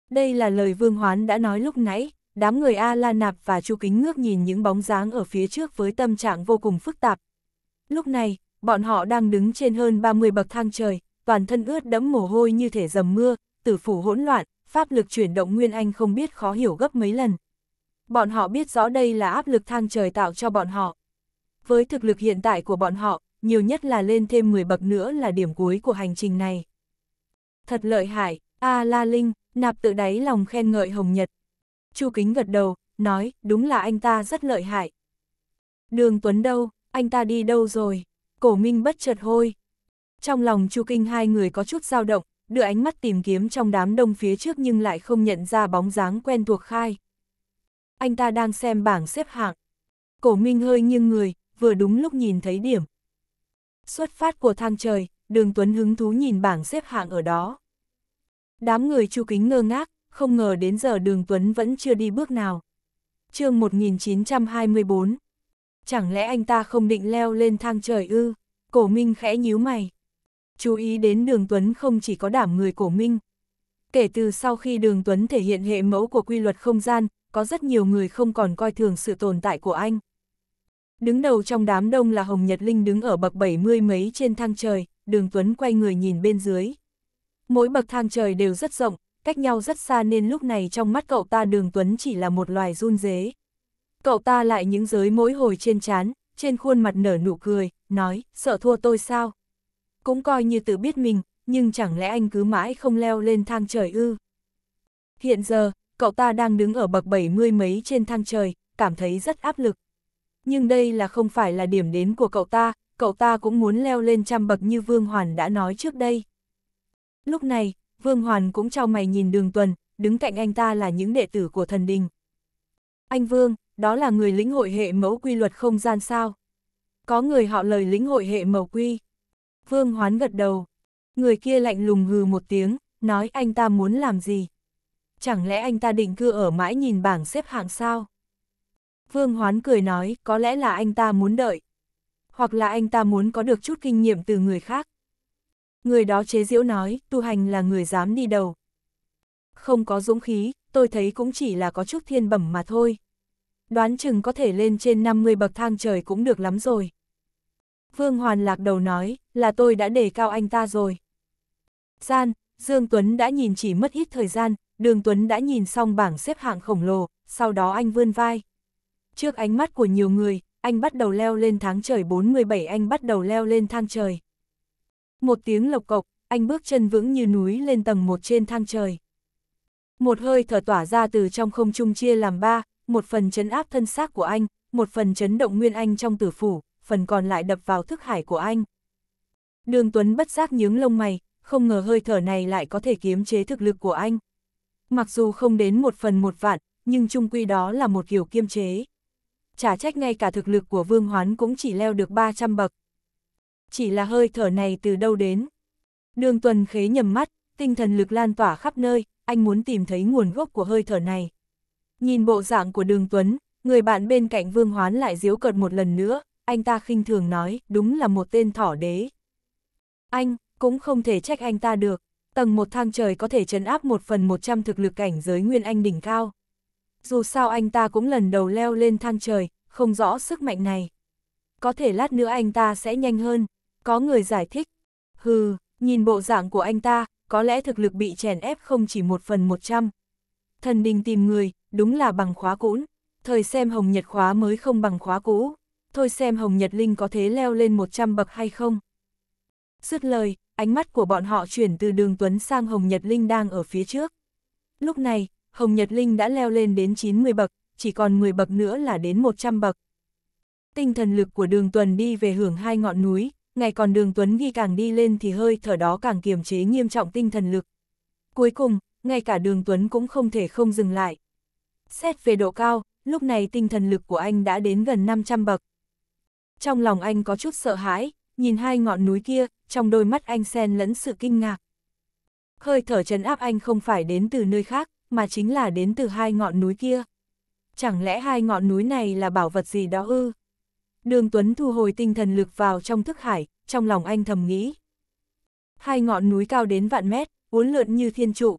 Đây là lời Vương Hoán đã nói lúc nãy, đám người A La Nạp và Chu Kính ngước nhìn những bóng dáng ở phía trước với tâm trạng vô cùng phức tạp. Lúc này, bọn họ đang đứng trên hơn 30 bậc thang trời, toàn thân ướt đẫm mồ hôi như thể dầm mưa, tử phủ hỗn loạn, pháp lực chuyển động Nguyên Anh không biết khó hiểu gấp mấy lần. Bọn họ biết rõ đây là áp lực thang trời tạo cho bọn họ. Với thực lực hiện tại của bọn họ, nhiều nhất là lên thêm 10 bậc nữa là điểm cuối của hành trình này. Thật lợi hại, A La Linh, nạp tự đáy lòng khen ngợi Hồng Nhật. Chu Kính gật đầu, nói, đúng là anh ta rất lợi hại. Đường Tuấn đâu, anh ta đi đâu rồi? cổ minh bất chợt hôi. Trong lòng Chu Kinh hai người có chút dao động, đưa ánh mắt tìm kiếm trong đám đông phía trước nhưng lại không nhận ra bóng dáng quen thuộc khai. Anh ta đang xem bảng xếp hạng. Cổ minh hơi nghiêng người, vừa đúng lúc nhìn thấy điểm. Xuất phát của thang trời, đường Tuấn hứng thú nhìn bảng xếp hạng ở đó. Đám người Chu Kính ngơ ngác, không ngờ đến giờ đường Tuấn vẫn chưa đi bước nào. chương 1924 chẳng lẽ anh ta không định leo lên thang trời ư? Cổ Minh khẽ nhíu mày. Chú ý đến Đường Tuấn không chỉ có đảm người Cổ Minh. Kể từ sau khi Đường Tuấn thể hiện hệ mẫu của quy luật không gian, có rất nhiều người không còn coi thường sự tồn tại của anh. Đứng đầu trong đám đông là Hồng Nhật Linh đứng ở bậc 70 mấy trên thang trời, Đường Tuấn quay người nhìn bên dưới. Mỗi bậc thang trời đều rất rộng, cách nhau rất xa nên lúc này trong mắt cậu ta Đường Tuấn chỉ là một loài run dế. Cậu ta lại những giới mỗi hồi trên chán, trên khuôn mặt nở nụ cười, nói, sợ thua tôi sao? Cũng coi như tự biết mình, nhưng chẳng lẽ anh cứ mãi không leo lên thang trời ư? Hiện giờ, cậu ta đang đứng ở bậc bảy mươi mấy trên thang trời, cảm thấy rất áp lực. Nhưng đây là không phải là điểm đến của cậu ta, cậu ta cũng muốn leo lên trăm bậc như Vương Hoàn đã nói trước đây. Lúc này, Vương Hoàn cũng trao mày nhìn đường tuần, đứng cạnh anh ta là những đệ tử của thần đình. Anh Vương, đó là người lĩnh hội hệ mẫu quy luật không gian sao. Có người họ lời lĩnh hội hệ mẫu quy. Vương Hoán gật đầu. Người kia lạnh lùng hừ một tiếng, nói anh ta muốn làm gì. Chẳng lẽ anh ta định cư ở mãi nhìn bảng xếp hạng sao? Vương Hoán cười nói, có lẽ là anh ta muốn đợi. Hoặc là anh ta muốn có được chút kinh nghiệm từ người khác. Người đó chế diễu nói, tu hành là người dám đi đầu. Không có dũng khí, tôi thấy cũng chỉ là có chút thiên bẩm mà thôi đoán chừng có thể lên trên 50 bậc thang trời cũng được lắm rồi. Vương Hoàn lạc đầu nói, là tôi đã đề cao anh ta rồi. Gian, Dương Tuấn đã nhìn chỉ mất ít thời gian, Đường Tuấn đã nhìn xong bảng xếp hạng khổng lồ, sau đó anh vươn vai. Trước ánh mắt của nhiều người, anh bắt đầu leo lên tháng trời 47 anh bắt đầu leo lên thang trời. Một tiếng lộc cộc, anh bước chân vững như núi lên tầng một trên thang trời. Một hơi thở tỏa ra từ trong không trung chia làm ba, một phần chấn áp thân xác của anh, một phần chấn động nguyên anh trong tử phủ, phần còn lại đập vào thức hải của anh. Đường Tuấn bất giác nhướng lông mày, không ngờ hơi thở này lại có thể kiếm chế thực lực của anh. Mặc dù không đến một phần một vạn, nhưng chung quy đó là một kiểu kiêm chế. Chả trách ngay cả thực lực của Vương Hoán cũng chỉ leo được 300 bậc. Chỉ là hơi thở này từ đâu đến. Đường Tuấn khế nhầm mắt, tinh thần lực lan tỏa khắp nơi, anh muốn tìm thấy nguồn gốc của hơi thở này. Nhìn bộ dạng của đường Tuấn, người bạn bên cạnh Vương Hoán lại diếu cợt một lần nữa, anh ta khinh thường nói, đúng là một tên thỏ đế. Anh, cũng không thể trách anh ta được, tầng một thang trời có thể chấn áp một phần một trăm thực lực cảnh giới nguyên anh đỉnh cao. Dù sao anh ta cũng lần đầu leo lên thang trời, không rõ sức mạnh này. Có thể lát nữa anh ta sẽ nhanh hơn, có người giải thích. Hừ, nhìn bộ dạng của anh ta, có lẽ thực lực bị chèn ép không chỉ một phần một trăm. Thần đình tìm người, đúng là bằng khóa cũ. Thời xem Hồng Nhật khóa mới không bằng khóa cũ. Thôi xem Hồng Nhật Linh có thế leo lên 100 bậc hay không. Dứt lời, ánh mắt của bọn họ chuyển từ đường Tuấn sang Hồng Nhật Linh đang ở phía trước. Lúc này, Hồng Nhật Linh đã leo lên đến 90 bậc, chỉ còn 10 bậc nữa là đến 100 bậc. Tinh thần lực của đường tuấn đi về hưởng hai ngọn núi, ngày còn đường Tuấn ghi càng đi lên thì hơi thở đó càng kiềm chế nghiêm trọng tinh thần lực. Cuối cùng, ngay cả đường Tuấn cũng không thể không dừng lại. Xét về độ cao, lúc này tinh thần lực của anh đã đến gần 500 bậc. Trong lòng anh có chút sợ hãi, nhìn hai ngọn núi kia, trong đôi mắt anh xen lẫn sự kinh ngạc. Hơi thở trấn áp anh không phải đến từ nơi khác, mà chính là đến từ hai ngọn núi kia. Chẳng lẽ hai ngọn núi này là bảo vật gì đó ư? Đường Tuấn thu hồi tinh thần lực vào trong thức hải, trong lòng anh thầm nghĩ. Hai ngọn núi cao đến vạn mét, uốn lượn như thiên trụ,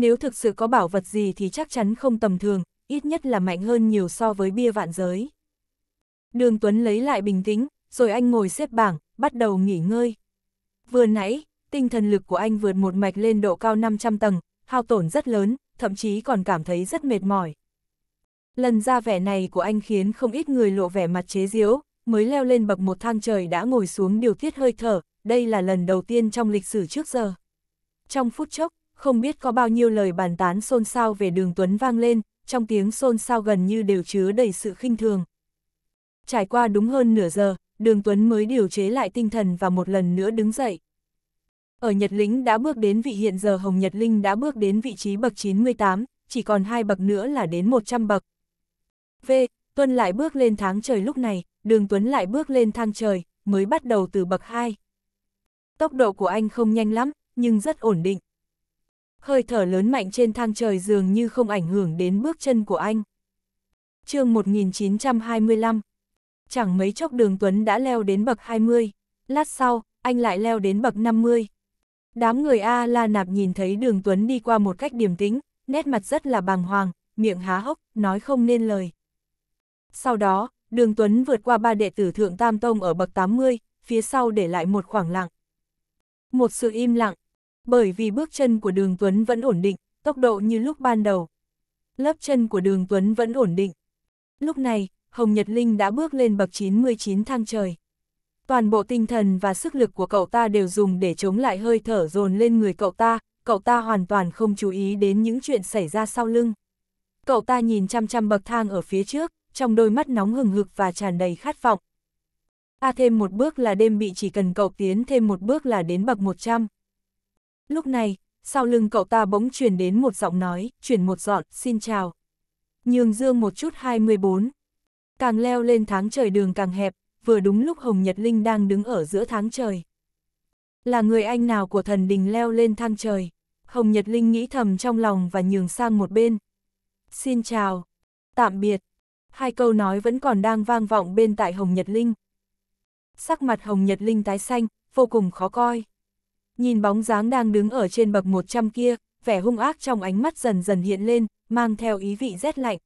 nếu thực sự có bảo vật gì thì chắc chắn không tầm thường, ít nhất là mạnh hơn nhiều so với bia vạn giới. Đường Tuấn lấy lại bình tĩnh, rồi anh ngồi xếp bảng, bắt đầu nghỉ ngơi. Vừa nãy, tinh thần lực của anh vượt một mạch lên độ cao 500 tầng, hao tổn rất lớn, thậm chí còn cảm thấy rất mệt mỏi. Lần ra vẻ này của anh khiến không ít người lộ vẻ mặt chế giễu, mới leo lên bậc một thang trời đã ngồi xuống điều tiết hơi thở, đây là lần đầu tiên trong lịch sử trước giờ. Trong phút chốc, không biết có bao nhiêu lời bàn tán xôn xao về đường Tuấn vang lên, trong tiếng xôn xao gần như đều chứa đầy sự khinh thường. Trải qua đúng hơn nửa giờ, đường Tuấn mới điều chế lại tinh thần và một lần nữa đứng dậy. Ở Nhật Lĩnh đã bước đến vị hiện giờ Hồng Nhật Linh đã bước đến vị trí bậc 98, chỉ còn hai bậc nữa là đến 100 bậc. V. Tuân lại bước lên tháng trời lúc này, đường Tuấn lại bước lên thang trời, mới bắt đầu từ bậc 2. Tốc độ của anh không nhanh lắm, nhưng rất ổn định hơi thở lớn mạnh trên thang trời dường như không ảnh hưởng đến bước chân của anh. chương 1925 Chẳng mấy chốc đường Tuấn đã leo đến bậc 20, lát sau, anh lại leo đến bậc 50. Đám người A La Nạp nhìn thấy đường Tuấn đi qua một cách điềm tĩnh, nét mặt rất là bàng hoàng, miệng há hốc, nói không nên lời. Sau đó, đường Tuấn vượt qua ba đệ tử Thượng Tam Tông ở bậc 80, phía sau để lại một khoảng lặng. Một sự im lặng, bởi vì bước chân của đường Tuấn vẫn ổn định, tốc độ như lúc ban đầu. Lớp chân của đường Tuấn vẫn ổn định. Lúc này, Hồng Nhật Linh đã bước lên bậc 99 thang trời. Toàn bộ tinh thần và sức lực của cậu ta đều dùng để chống lại hơi thở dồn lên người cậu ta, cậu ta hoàn toàn không chú ý đến những chuyện xảy ra sau lưng. Cậu ta nhìn chăm chăm bậc thang ở phía trước, trong đôi mắt nóng hừng hực và tràn đầy khát vọng. A thêm một bước là đêm bị chỉ cần cậu tiến thêm một bước là đến bậc 100. Lúc này, sau lưng cậu ta bỗng truyền đến một giọng nói, chuyển một dọn, xin chào. Nhường dương một chút 24. Càng leo lên tháng trời đường càng hẹp, vừa đúng lúc Hồng Nhật Linh đang đứng ở giữa tháng trời. Là người anh nào của thần đình leo lên thang trời? Hồng Nhật Linh nghĩ thầm trong lòng và nhường sang một bên. Xin chào, tạm biệt. Hai câu nói vẫn còn đang vang vọng bên tại Hồng Nhật Linh. Sắc mặt Hồng Nhật Linh tái xanh, vô cùng khó coi. Nhìn bóng dáng đang đứng ở trên bậc 100 kia, vẻ hung ác trong ánh mắt dần dần hiện lên, mang theo ý vị rét lạnh.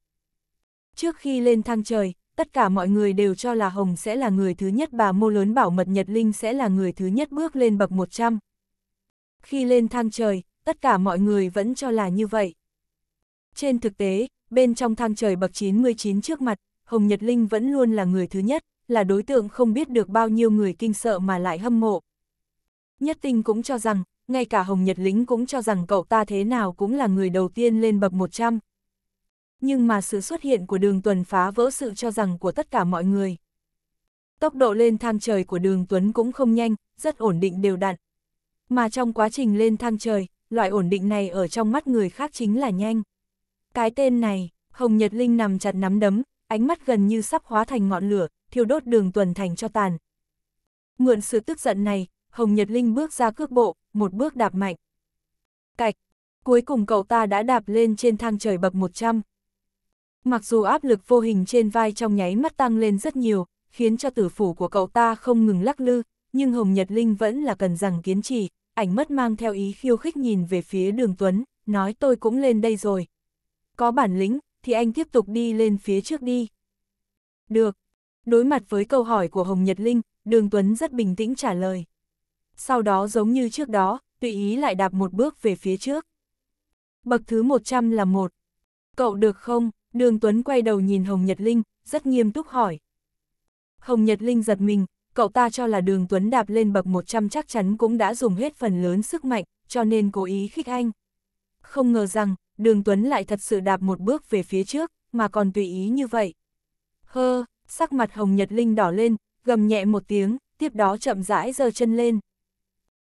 Trước khi lên thang trời, tất cả mọi người đều cho là Hồng sẽ là người thứ nhất bà mô lớn bảo mật Nhật Linh sẽ là người thứ nhất bước lên bậc 100. Khi lên thang trời, tất cả mọi người vẫn cho là như vậy. Trên thực tế, bên trong thang trời bậc 99 trước mặt, Hồng Nhật Linh vẫn luôn là người thứ nhất, là đối tượng không biết được bao nhiêu người kinh sợ mà lại hâm mộ, Nhất tinh cũng cho rằng, ngay cả Hồng Nhật Lính cũng cho rằng cậu ta thế nào cũng là người đầu tiên lên bậc 100. Nhưng mà sự xuất hiện của đường tuần phá vỡ sự cho rằng của tất cả mọi người. Tốc độ lên thang trời của đường Tuấn cũng không nhanh, rất ổn định đều đặn. Mà trong quá trình lên thang trời, loại ổn định này ở trong mắt người khác chính là nhanh. Cái tên này, Hồng Nhật Linh nằm chặt nắm đấm, ánh mắt gần như sắp hóa thành ngọn lửa, thiêu đốt đường tuần thành cho tàn. Mượn sự tức giận này, Hồng Nhật Linh bước ra cước bộ, một bước đạp mạnh. Cạch, cuối cùng cậu ta đã đạp lên trên thang trời bậc 100. Mặc dù áp lực vô hình trên vai trong nháy mắt tăng lên rất nhiều, khiến cho tử phủ của cậu ta không ngừng lắc lư, nhưng Hồng Nhật Linh vẫn là cần rằng kiến trì, ảnh mất mang theo ý khiêu khích nhìn về phía đường Tuấn, nói tôi cũng lên đây rồi. Có bản lĩnh, thì anh tiếp tục đi lên phía trước đi. Được. Đối mặt với câu hỏi của Hồng Nhật Linh, Đường Tuấn rất bình tĩnh trả lời sau đó giống như trước đó, tùy ý lại đạp một bước về phía trước. Bậc thứ 100 là một. Cậu được không? Đường Tuấn quay đầu nhìn Hồng Nhật Linh, rất nghiêm túc hỏi. Hồng Nhật Linh giật mình, cậu ta cho là đường Tuấn đạp lên bậc 100 chắc chắn cũng đã dùng hết phần lớn sức mạnh, cho nên cố ý khích anh. Không ngờ rằng, đường Tuấn lại thật sự đạp một bước về phía trước, mà còn tùy ý như vậy. Hơ, sắc mặt Hồng Nhật Linh đỏ lên, gầm nhẹ một tiếng, tiếp đó chậm rãi giơ chân lên.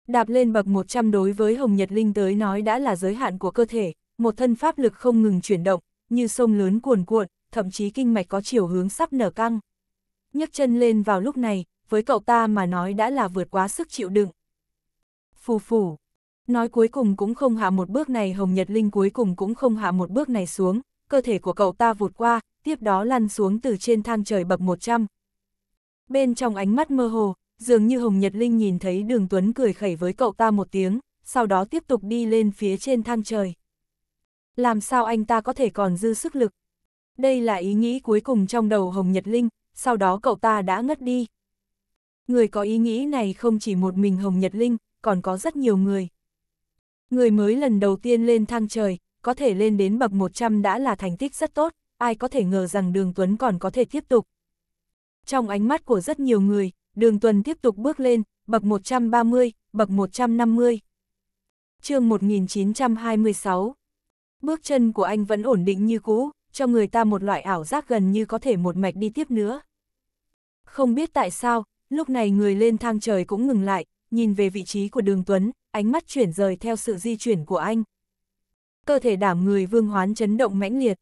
Đạp lên bậc 100 đối với Hồng Nhật Linh tới nói đã là giới hạn của cơ thể, một thân pháp lực không ngừng chuyển động, như sông lớn cuồn cuộn, thậm chí kinh mạch có chiều hướng sắp nở căng. nhấc chân lên vào lúc này, với cậu ta mà nói đã là vượt quá sức chịu đựng. Phù phù. Nói cuối cùng cũng không hạ một bước này Hồng Nhật Linh cuối cùng cũng không hạ một bước này xuống, cơ thể của cậu ta vụt qua, tiếp đó lăn xuống từ trên thang trời bậc 100. Bên trong ánh mắt mơ hồ, dường như Hồng Nhật Linh nhìn thấy đường Tuấn cười khẩy với cậu ta một tiếng, sau đó tiếp tục đi lên phía trên thang trời. Làm sao anh ta có thể còn dư sức lực? Đây là ý nghĩ cuối cùng trong đầu Hồng Nhật Linh, sau đó cậu ta đã ngất đi. Người có ý nghĩ này không chỉ một mình Hồng Nhật Linh, còn có rất nhiều người. Người mới lần đầu tiên lên thang trời, có thể lên đến bậc 100 đã là thành tích rất tốt, ai có thể ngờ rằng Đường Tuấn còn có thể tiếp tục. Trong ánh mắt của rất nhiều người, đường tuần tiếp tục bước lên, bậc 130, bậc 150. chương 1926 Bước chân của anh vẫn ổn định như cũ, cho người ta một loại ảo giác gần như có thể một mạch đi tiếp nữa. Không biết tại sao, lúc này người lên thang trời cũng ngừng lại, nhìn về vị trí của đường Tuấn, ánh mắt chuyển rời theo sự di chuyển của anh. Cơ thể đảm người vương hoán chấn động mãnh liệt.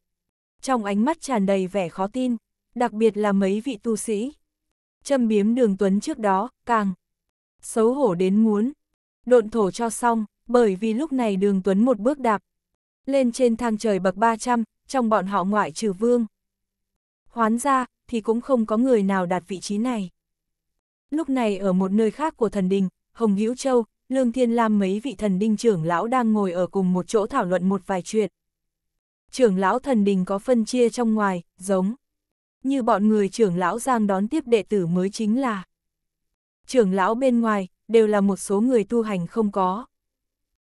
Trong ánh mắt tràn đầy vẻ khó tin, đặc biệt là mấy vị tu sĩ châm biếm đường Tuấn trước đó, càng xấu hổ đến muốn. Độn thổ cho xong, bởi vì lúc này đường Tuấn một bước đạp. Lên trên thang trời bậc 300, trong bọn họ ngoại trừ vương. Hoán ra, thì cũng không có người nào đạt vị trí này. Lúc này ở một nơi khác của thần đình, Hồng Hữu Châu, Lương Thiên Lam mấy vị thần đình trưởng lão đang ngồi ở cùng một chỗ thảo luận một vài chuyện. Trưởng lão thần đình có phân chia trong ngoài, giống như bọn người trưởng lão giang đón tiếp đệ tử mới chính là. Trưởng lão bên ngoài, đều là một số người tu hành không có.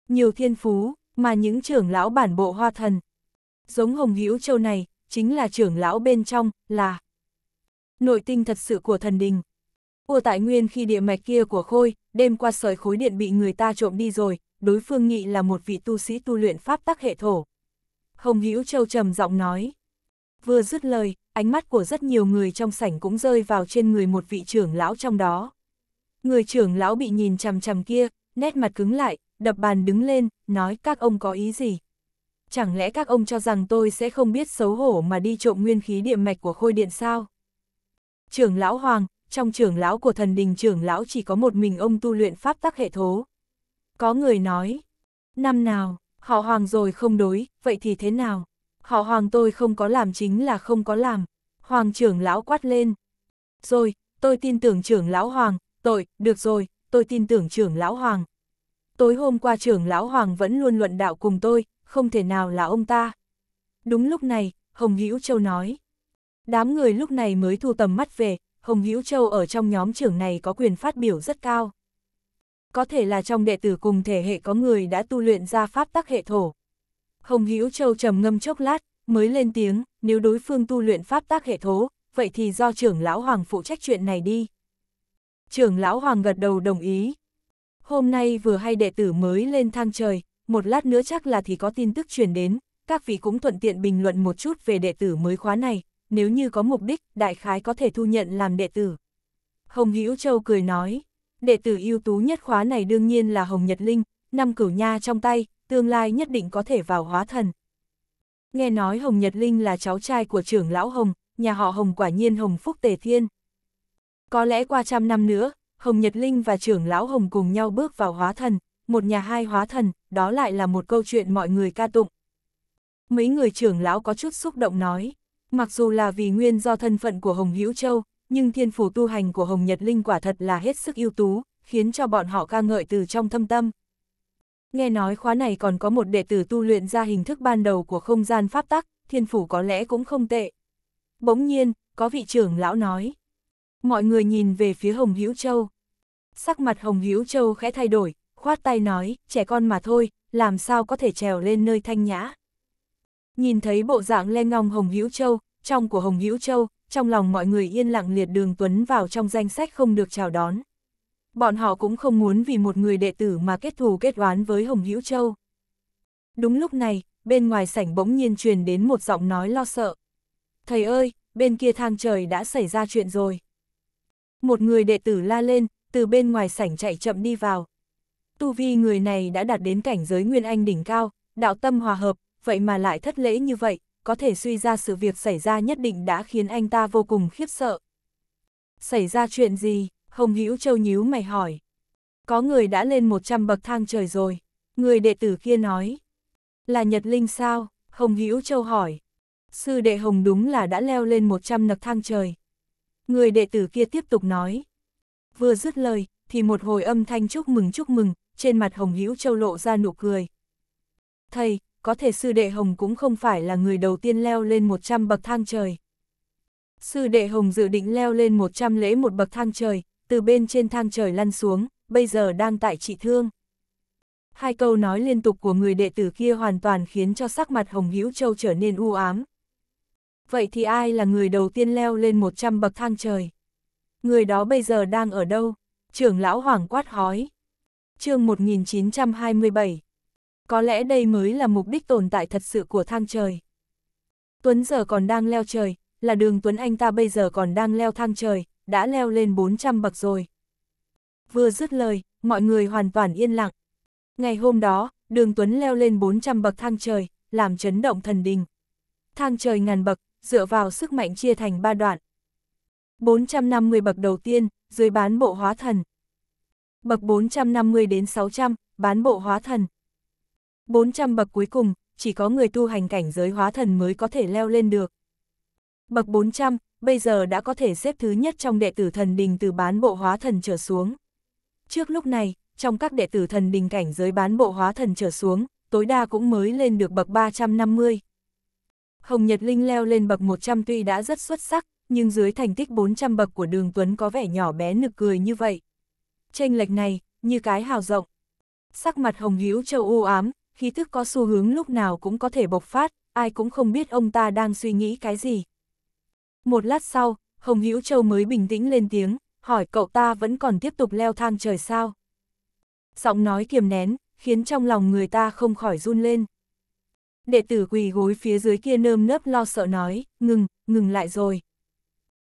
Nhiều thiên phú, mà những trưởng lão bản bộ hoa thần. Giống hồng hữu châu này, chính là trưởng lão bên trong, là nội tinh thật sự của thần đình. Ua tại nguyên khi địa mạch kia của Khôi, đêm qua sợi khối điện bị người ta trộm đi rồi, đối phương nghị là một vị tu sĩ tu luyện pháp tắc hệ thổ. Hồng Hữu Châu trầm giọng nói. Vừa dứt lời, ánh mắt của rất nhiều người trong sảnh cũng rơi vào trên người một vị trưởng lão trong đó. Người trưởng lão bị nhìn chằm chằm kia, nét mặt cứng lại, đập bàn đứng lên, nói các ông có ý gì. Chẳng lẽ các ông cho rằng tôi sẽ không biết xấu hổ mà đi trộm nguyên khí địa mạch của khôi điện sao? Trưởng lão Hoàng, trong trưởng lão của thần đình trưởng lão chỉ có một mình ông tu luyện pháp tắc hệ thố. Có người nói, năm nào, họ Hoàng rồi không đối, vậy thì thế nào? Họ hoàng tôi không có làm chính là không có làm. Hoàng trưởng lão quát lên. Rồi, tôi tin tưởng trưởng lão hoàng, tội, được rồi, tôi tin tưởng trưởng lão hoàng. Tối hôm qua trưởng lão hoàng vẫn luôn luận đạo cùng tôi, không thể nào là ông ta. Đúng lúc này, Hồng Hữu Châu nói. Đám người lúc này mới thu tầm mắt về, Hồng Hữu Châu ở trong nhóm trưởng này có quyền phát biểu rất cao. Có thể là trong đệ tử cùng thể hệ có người đã tu luyện ra pháp tắc hệ thổ, Hồng Hữu Châu trầm ngâm chốc lát, mới lên tiếng, nếu đối phương tu luyện pháp tác hệ thố, vậy thì do trưởng lão Hoàng phụ trách chuyện này đi. Trưởng lão Hoàng gật đầu đồng ý. Hôm nay vừa hay đệ tử mới lên thang trời, một lát nữa chắc là thì có tin tức truyền đến, các vị cũng thuận tiện bình luận một chút về đệ tử mới khóa này, nếu như có mục đích, đại khái có thể thu nhận làm đệ tử. Hồng Hữu Châu cười nói, đệ tử ưu tú nhất khóa này đương nhiên là Hồng Nhật Linh, năm cửu nha trong tay, tương lai nhất định có thể vào hóa thần. Nghe nói Hồng Nhật Linh là cháu trai của trưởng lão Hồng, nhà họ Hồng quả nhiên Hồng Phúc Tề Thiên. Có lẽ qua trăm năm nữa, Hồng Nhật Linh và trưởng lão Hồng cùng nhau bước vào hóa thần, một nhà hai hóa thần, đó lại là một câu chuyện mọi người ca tụng. Mấy người trưởng lão có chút xúc động nói, mặc dù là vì nguyên do thân phận của Hồng Hữu Châu, nhưng thiên phủ tu hành của Hồng Nhật Linh quả thật là hết sức ưu tú, khiến cho bọn họ ca ngợi từ trong thâm tâm nghe nói khóa này còn có một đệ tử tu luyện ra hình thức ban đầu của không gian pháp tắc, thiên phủ có lẽ cũng không tệ. Bỗng nhiên, có vị trưởng lão nói. Mọi người nhìn về phía Hồng Hữu Châu. Sắc mặt Hồng Hữu Châu khẽ thay đổi, khoát tay nói, trẻ con mà thôi, làm sao có thể trèo lên nơi thanh nhã. Nhìn thấy bộ dạng len ngong Hồng Hữu Châu, trong của Hồng Hữu Châu, trong lòng mọi người yên lặng liệt đường Tuấn vào trong danh sách không được chào đón bọn họ cũng không muốn vì một người đệ tử mà kết thù kết oán với Hồng Hữu Châu. Đúng lúc này, bên ngoài sảnh bỗng nhiên truyền đến một giọng nói lo sợ. Thầy ơi, bên kia thang trời đã xảy ra chuyện rồi. Một người đệ tử la lên, từ bên ngoài sảnh chạy chậm đi vào. Tu vi người này đã đạt đến cảnh giới nguyên anh đỉnh cao, đạo tâm hòa hợp, vậy mà lại thất lễ như vậy, có thể suy ra sự việc xảy ra nhất định đã khiến anh ta vô cùng khiếp sợ. Xảy ra chuyện gì? Hồng Hữu Châu nhíu mày hỏi. Có người đã lên 100 bậc thang trời rồi, người đệ tử kia nói. Là Nhật Linh sao? Hồng Hữu Châu hỏi. Sư đệ Hồng đúng là đã leo lên 100 nậc thang trời. Người đệ tử kia tiếp tục nói. Vừa dứt lời, thì một hồi âm thanh chúc mừng chúc mừng, trên mặt Hồng Hữu Châu lộ ra nụ cười. Thầy, có thể sư đệ Hồng cũng không phải là người đầu tiên leo lên 100 bậc thang trời. Sư đệ Hồng dự định leo lên 100 lễ một bậc thang trời, từ bên trên thang trời lăn xuống, bây giờ đang tại trị thương. Hai câu nói liên tục của người đệ tử kia hoàn toàn khiến cho sắc mặt Hồng Hữu Châu trở nên u ám. Vậy thì ai là người đầu tiên leo lên 100 bậc thang trời? Người đó bây giờ đang ở đâu? Trưởng lão Hoàng quát hói. chương 1927. Có lẽ đây mới là mục đích tồn tại thật sự của thang trời. Tuấn giờ còn đang leo trời, là đường Tuấn Anh ta bây giờ còn đang leo thang trời, đã leo lên 400 bậc rồi. Vừa dứt lời, mọi người hoàn toàn yên lặng. Ngày hôm đó, đường Tuấn leo lên 400 bậc thang trời, làm chấn động thần đình. Thang trời ngàn bậc, dựa vào sức mạnh chia thành ba đoạn. 450 bậc đầu tiên, dưới bán bộ hóa thần. Bậc 450 đến 600, bán bộ hóa thần. 400 bậc cuối cùng, chỉ có người tu hành cảnh giới hóa thần mới có thể leo lên được. Bậc 400, bây giờ đã có thể xếp thứ nhất trong đệ tử thần đình từ bán bộ hóa thần trở xuống. Trước lúc này, trong các đệ tử thần đình cảnh giới bán bộ hóa thần trở xuống, tối đa cũng mới lên được bậc 350. Hồng Nhật Linh leo lên bậc 100 tuy đã rất xuất sắc, nhưng dưới thành tích 400 bậc của Đường Tuấn có vẻ nhỏ bé nực cười như vậy. Tranh lệch này, như cái hào rộng. Sắc mặt Hồng Hữu Châu u ám, khí thức có xu hướng lúc nào cũng có thể bộc phát, ai cũng không biết ông ta đang suy nghĩ cái gì. Một lát sau, Hồng Hữu Châu mới bình tĩnh lên tiếng, hỏi cậu ta vẫn còn tiếp tục leo thang trời sao. Giọng nói kiềm nén, khiến trong lòng người ta không khỏi run lên. Đệ tử quỳ gối phía dưới kia nơm nớp lo sợ nói, ngừng, ngừng lại rồi.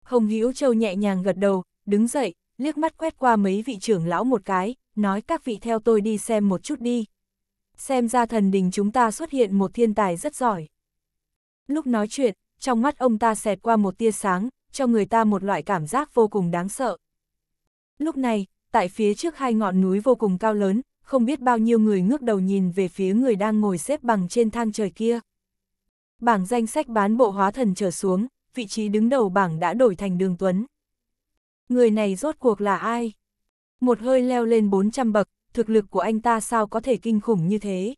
Hồng Hữu Châu nhẹ nhàng gật đầu, đứng dậy, liếc mắt quét qua mấy vị trưởng lão một cái, nói các vị theo tôi đi xem một chút đi. Xem ra thần đình chúng ta xuất hiện một thiên tài rất giỏi. Lúc nói chuyện, trong mắt ông ta xẹt qua một tia sáng, cho người ta một loại cảm giác vô cùng đáng sợ. Lúc này, tại phía trước hai ngọn núi vô cùng cao lớn, không biết bao nhiêu người ngước đầu nhìn về phía người đang ngồi xếp bằng trên thang trời kia. Bảng danh sách bán bộ hóa thần trở xuống, vị trí đứng đầu bảng đã đổi thành đường Tuấn. Người này rốt cuộc là ai? Một hơi leo lên 400 bậc, thực lực của anh ta sao có thể kinh khủng như thế?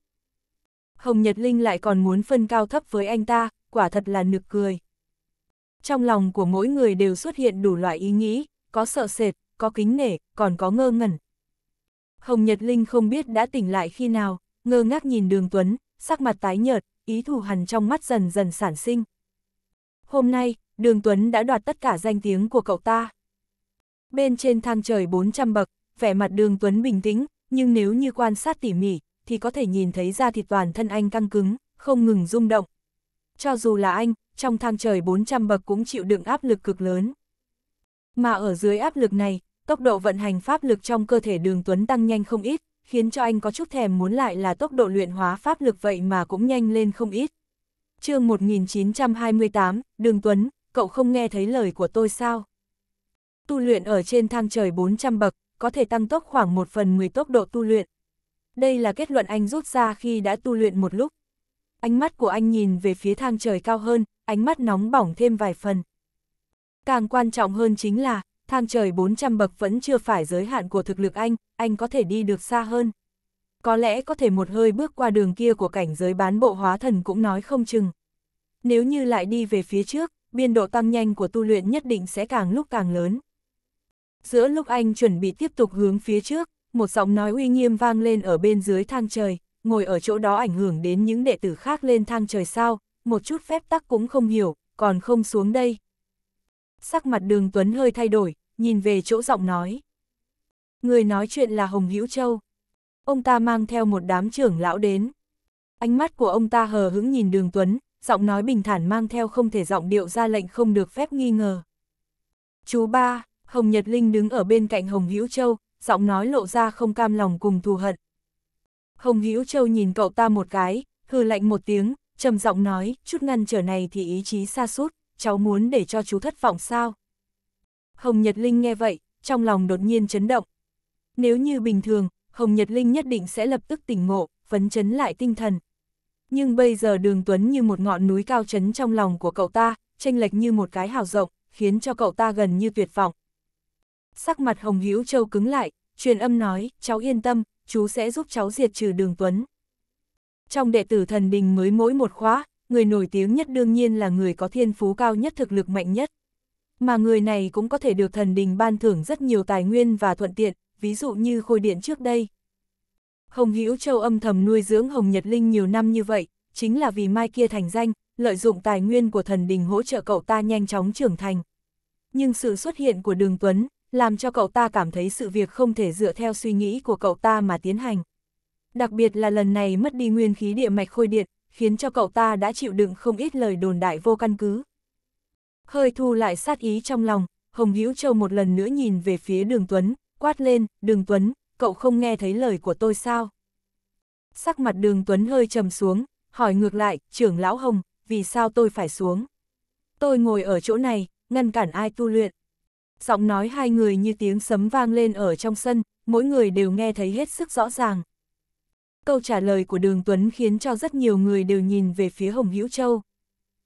Hồng Nhật Linh lại còn muốn phân cao thấp với anh ta, quả thật là nực cười. Trong lòng của mỗi người đều xuất hiện đủ loại ý nghĩ, có sợ sệt, có kính nể, còn có ngơ ngẩn. Hồng Nhật Linh không biết đã tỉnh lại khi nào, ngơ ngác nhìn đường Tuấn, sắc mặt tái nhợt, ý thù hằn trong mắt dần dần sản sinh. Hôm nay, đường Tuấn đã đoạt tất cả danh tiếng của cậu ta. Bên trên thang trời 400 bậc, vẻ mặt đường Tuấn bình tĩnh, nhưng nếu như quan sát tỉ mỉ, thì có thể nhìn thấy da thịt toàn thân anh căng cứng, không ngừng rung động. Cho dù là anh, trong thang trời 400 bậc cũng chịu đựng áp lực cực lớn. Mà ở dưới áp lực này, tốc độ vận hành pháp lực trong cơ thể đường Tuấn tăng nhanh không ít, khiến cho anh có chút thèm muốn lại là tốc độ luyện hóa pháp lực vậy mà cũng nhanh lên không ít. chương 1928, Đường Tuấn, cậu không nghe thấy lời của tôi sao? Tu luyện ở trên thang trời 400 bậc, có thể tăng tốc khoảng 1 phần 10 tốc độ tu luyện, đây là kết luận anh rút ra khi đã tu luyện một lúc. Ánh mắt của anh nhìn về phía thang trời cao hơn, ánh mắt nóng bỏng thêm vài phần. Càng quan trọng hơn chính là, thang trời 400 bậc vẫn chưa phải giới hạn của thực lực anh, anh có thể đi được xa hơn. Có lẽ có thể một hơi bước qua đường kia của cảnh giới bán bộ hóa thần cũng nói không chừng. Nếu như lại đi về phía trước, biên độ tăng nhanh của tu luyện nhất định sẽ càng lúc càng lớn. Giữa lúc anh chuẩn bị tiếp tục hướng phía trước, một giọng nói uy nghiêm vang lên ở bên dưới thang trời, ngồi ở chỗ đó ảnh hưởng đến những đệ tử khác lên thang trời sao, một chút phép tắc cũng không hiểu, còn không xuống đây. Sắc mặt đường Tuấn hơi thay đổi, nhìn về chỗ giọng nói. Người nói chuyện là Hồng Hữu Châu. Ông ta mang theo một đám trưởng lão đến. Ánh mắt của ông ta hờ hững nhìn đường Tuấn, giọng nói bình thản mang theo không thể giọng điệu ra lệnh không được phép nghi ngờ. Chú ba, Hồng Nhật Linh đứng ở bên cạnh Hồng Hữu Châu, giọng nói lộ ra không cam lòng cùng thù hận. Hồng Hữu Châu nhìn cậu ta một cái, hư lạnh một tiếng, trầm giọng nói, chút ngăn trở này thì ý chí xa sút cháu muốn để cho chú thất vọng sao. Hồng Nhật Linh nghe vậy, trong lòng đột nhiên chấn động. Nếu như bình thường, Hồng Nhật Linh nhất định sẽ lập tức tỉnh ngộ, phấn chấn lại tinh thần. Nhưng bây giờ đường Tuấn như một ngọn núi cao chấn trong lòng của cậu ta, tranh lệch như một cái hào rộng, khiến cho cậu ta gần như tuyệt vọng sắc mặt Hồng Hữu Châu cứng lại, truyền âm nói, cháu yên tâm, chú sẽ giúp cháu diệt trừ đường Tuấn. Trong đệ tử thần đình mới mỗi một khóa, người nổi tiếng nhất đương nhiên là người có thiên phú cao nhất thực lực mạnh nhất. Mà người này cũng có thể được thần đình ban thưởng rất nhiều tài nguyên và thuận tiện, ví dụ như khôi điện trước đây. Hồng Hữu Châu âm thầm nuôi dưỡng Hồng Nhật Linh nhiều năm như vậy, chính là vì mai kia thành danh, lợi dụng tài nguyên của thần đình hỗ trợ cậu ta nhanh chóng trưởng thành. Nhưng sự xuất hiện của Đường Tuấn, làm cho cậu ta cảm thấy sự việc không thể dựa theo suy nghĩ của cậu ta mà tiến hành. Đặc biệt là lần này mất đi nguyên khí địa mạch khôi điện, khiến cho cậu ta đã chịu đựng không ít lời đồn đại vô căn cứ. Hơi thu lại sát ý trong lòng, Hồng Hữu Châu một lần nữa nhìn về phía Đường Tuấn, quát lên, Đường Tuấn, cậu không nghe thấy lời của tôi sao? Sắc mặt Đường Tuấn hơi trầm xuống, hỏi ngược lại, trưởng lão Hồng, vì sao tôi phải xuống? Tôi ngồi ở chỗ này, ngăn cản ai tu luyện? Giọng nói hai người như tiếng sấm vang lên ở trong sân, mỗi người đều nghe thấy hết sức rõ ràng. Câu trả lời của Đường Tuấn khiến cho rất nhiều người đều nhìn về phía Hồng Hữu Châu.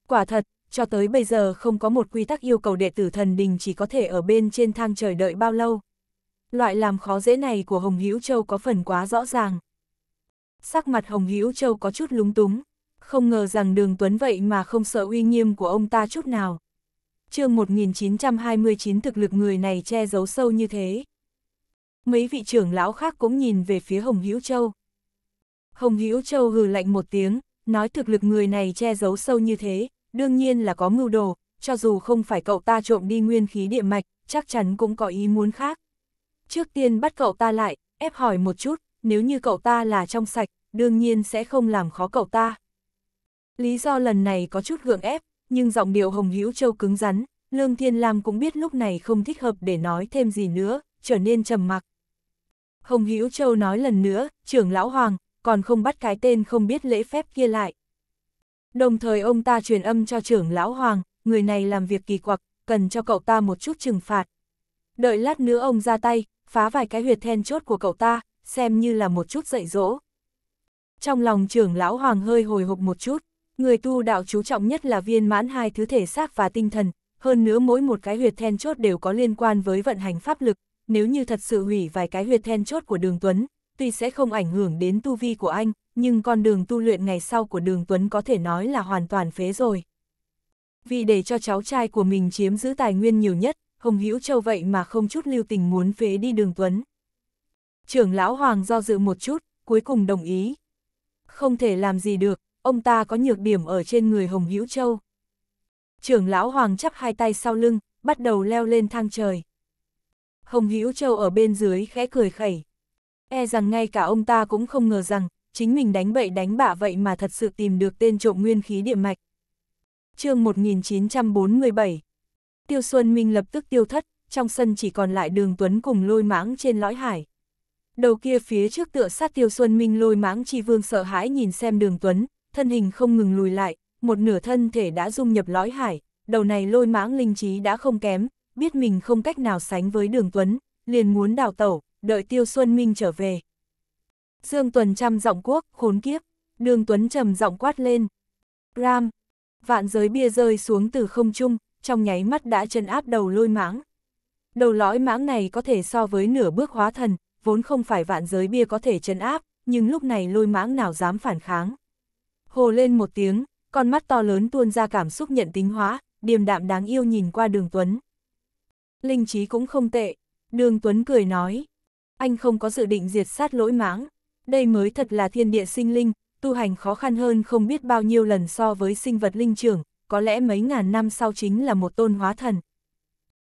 Quả thật, cho tới bây giờ không có một quy tắc yêu cầu đệ tử thần đình chỉ có thể ở bên trên thang trời đợi bao lâu. Loại làm khó dễ này của Hồng Hữu Châu có phần quá rõ ràng. Sắc mặt Hồng Hữu Châu có chút lúng túng, không ngờ rằng Đường Tuấn vậy mà không sợ uy nghiêm của ông ta chút nào chương 1929 thực lực người này che giấu sâu như thế. Mấy vị trưởng lão khác cũng nhìn về phía Hồng Hữu Châu. Hồng Hữu Châu hừ lạnh một tiếng, nói thực lực người này che giấu sâu như thế, đương nhiên là có mưu đồ, cho dù không phải cậu ta trộm đi nguyên khí địa mạch, chắc chắn cũng có ý muốn khác. Trước tiên bắt cậu ta lại, ép hỏi một chút, nếu như cậu ta là trong sạch, đương nhiên sẽ không làm khó cậu ta. Lý do lần này có chút gượng ép, nhưng giọng điệu Hồng Hữu Châu cứng rắn, Lương Thiên Lam cũng biết lúc này không thích hợp để nói thêm gì nữa, trở nên trầm mặc. Hồng Hữu Châu nói lần nữa, trưởng lão Hoàng, còn không bắt cái tên không biết lễ phép kia lại. Đồng thời ông ta truyền âm cho trưởng lão Hoàng, người này làm việc kỳ quặc, cần cho cậu ta một chút trừng phạt. Đợi lát nữa ông ra tay, phá vài cái huyệt then chốt của cậu ta, xem như là một chút dạy dỗ. Trong lòng trưởng lão Hoàng hơi hồi hộp một chút. Người tu đạo chú trọng nhất là viên mãn hai thứ thể xác và tinh thần, hơn nữa mỗi một cái huyệt then chốt đều có liên quan với vận hành pháp lực, nếu như thật sự hủy vài cái huyệt then chốt của đường Tuấn, tuy sẽ không ảnh hưởng đến tu vi của anh, nhưng con đường tu luyện ngày sau của đường Tuấn có thể nói là hoàn toàn phế rồi. Vì để cho cháu trai của mình chiếm giữ tài nguyên nhiều nhất, Hồng Hữu Châu vậy mà không chút lưu tình muốn phế đi đường Tuấn. Trưởng lão Hoàng do dự một chút, cuối cùng đồng ý. Không thể làm gì được, ông ta có nhược điểm ở trên người Hồng Hữu Châu. Trưởng lão Hoàng chắp hai tay sau lưng, bắt đầu leo lên thang trời. Hồng Hữu Châu ở bên dưới khẽ cười khẩy. E rằng ngay cả ông ta cũng không ngờ rằng, chính mình đánh bậy đánh bạ vậy mà thật sự tìm được tên trộm nguyên khí địa mạch. chương 1947 Tiêu Xuân Minh lập tức tiêu thất, trong sân chỉ còn lại đường Tuấn cùng lôi mãng trên lõi hải. Đầu kia phía trước tựa sát Tiêu Xuân Minh lôi mãng chi vương sợ hãi nhìn xem đường Tuấn, thân hình không ngừng lùi lại, một nửa thân thể đã dung nhập lõi hải, đầu này lôi mãng linh trí đã không kém, biết mình không cách nào sánh với đường Tuấn, liền muốn đào tẩu, đợi Tiêu Xuân Minh trở về. Dương Tuần chăm giọng quốc, khốn kiếp, đường Tuấn trầm giọng quát lên. Ram, vạn giới bia rơi xuống từ không trung, trong nháy mắt đã chân áp đầu lôi mãng. Đầu lõi mãng này có thể so với nửa bước hóa thần, vốn không phải vạn giới bia có thể chân áp, nhưng lúc này lôi mãng nào dám phản kháng. Hồ lên một tiếng, con mắt to lớn tuôn ra cảm xúc nhận tính hóa, điềm đạm đáng yêu nhìn qua đường Tuấn. Linh trí cũng không tệ, đường Tuấn cười nói. Anh không có dự định diệt sát lỗi mãng, đây mới thật là thiên địa sinh linh, tu hành khó khăn hơn không biết bao nhiêu lần so với sinh vật linh trưởng, có lẽ mấy ngàn năm sau chính là một tôn hóa thần.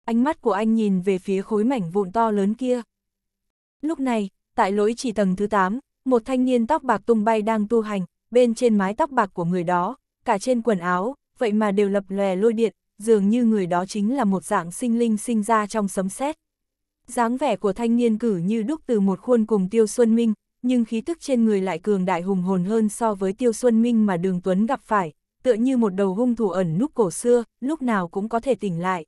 Ánh mắt của anh nhìn về phía khối mảnh vụn to lớn kia. Lúc này, tại lỗi chỉ tầng thứ 8, một thanh niên tóc bạc tung bay đang tu hành, bên trên mái tóc bạc của người đó, cả trên quần áo, vậy mà đều lập lòe lôi điện, dường như người đó chính là một dạng sinh linh sinh ra trong sấm sét. dáng vẻ của thanh niên cử như đúc từ một khuôn cùng Tiêu Xuân Minh, nhưng khí tức trên người lại cường đại hùng hồn hơn so với Tiêu Xuân Minh mà Đường Tuấn gặp phải, tựa như một đầu hung thủ ẩn núp cổ xưa, lúc nào cũng có thể tỉnh lại.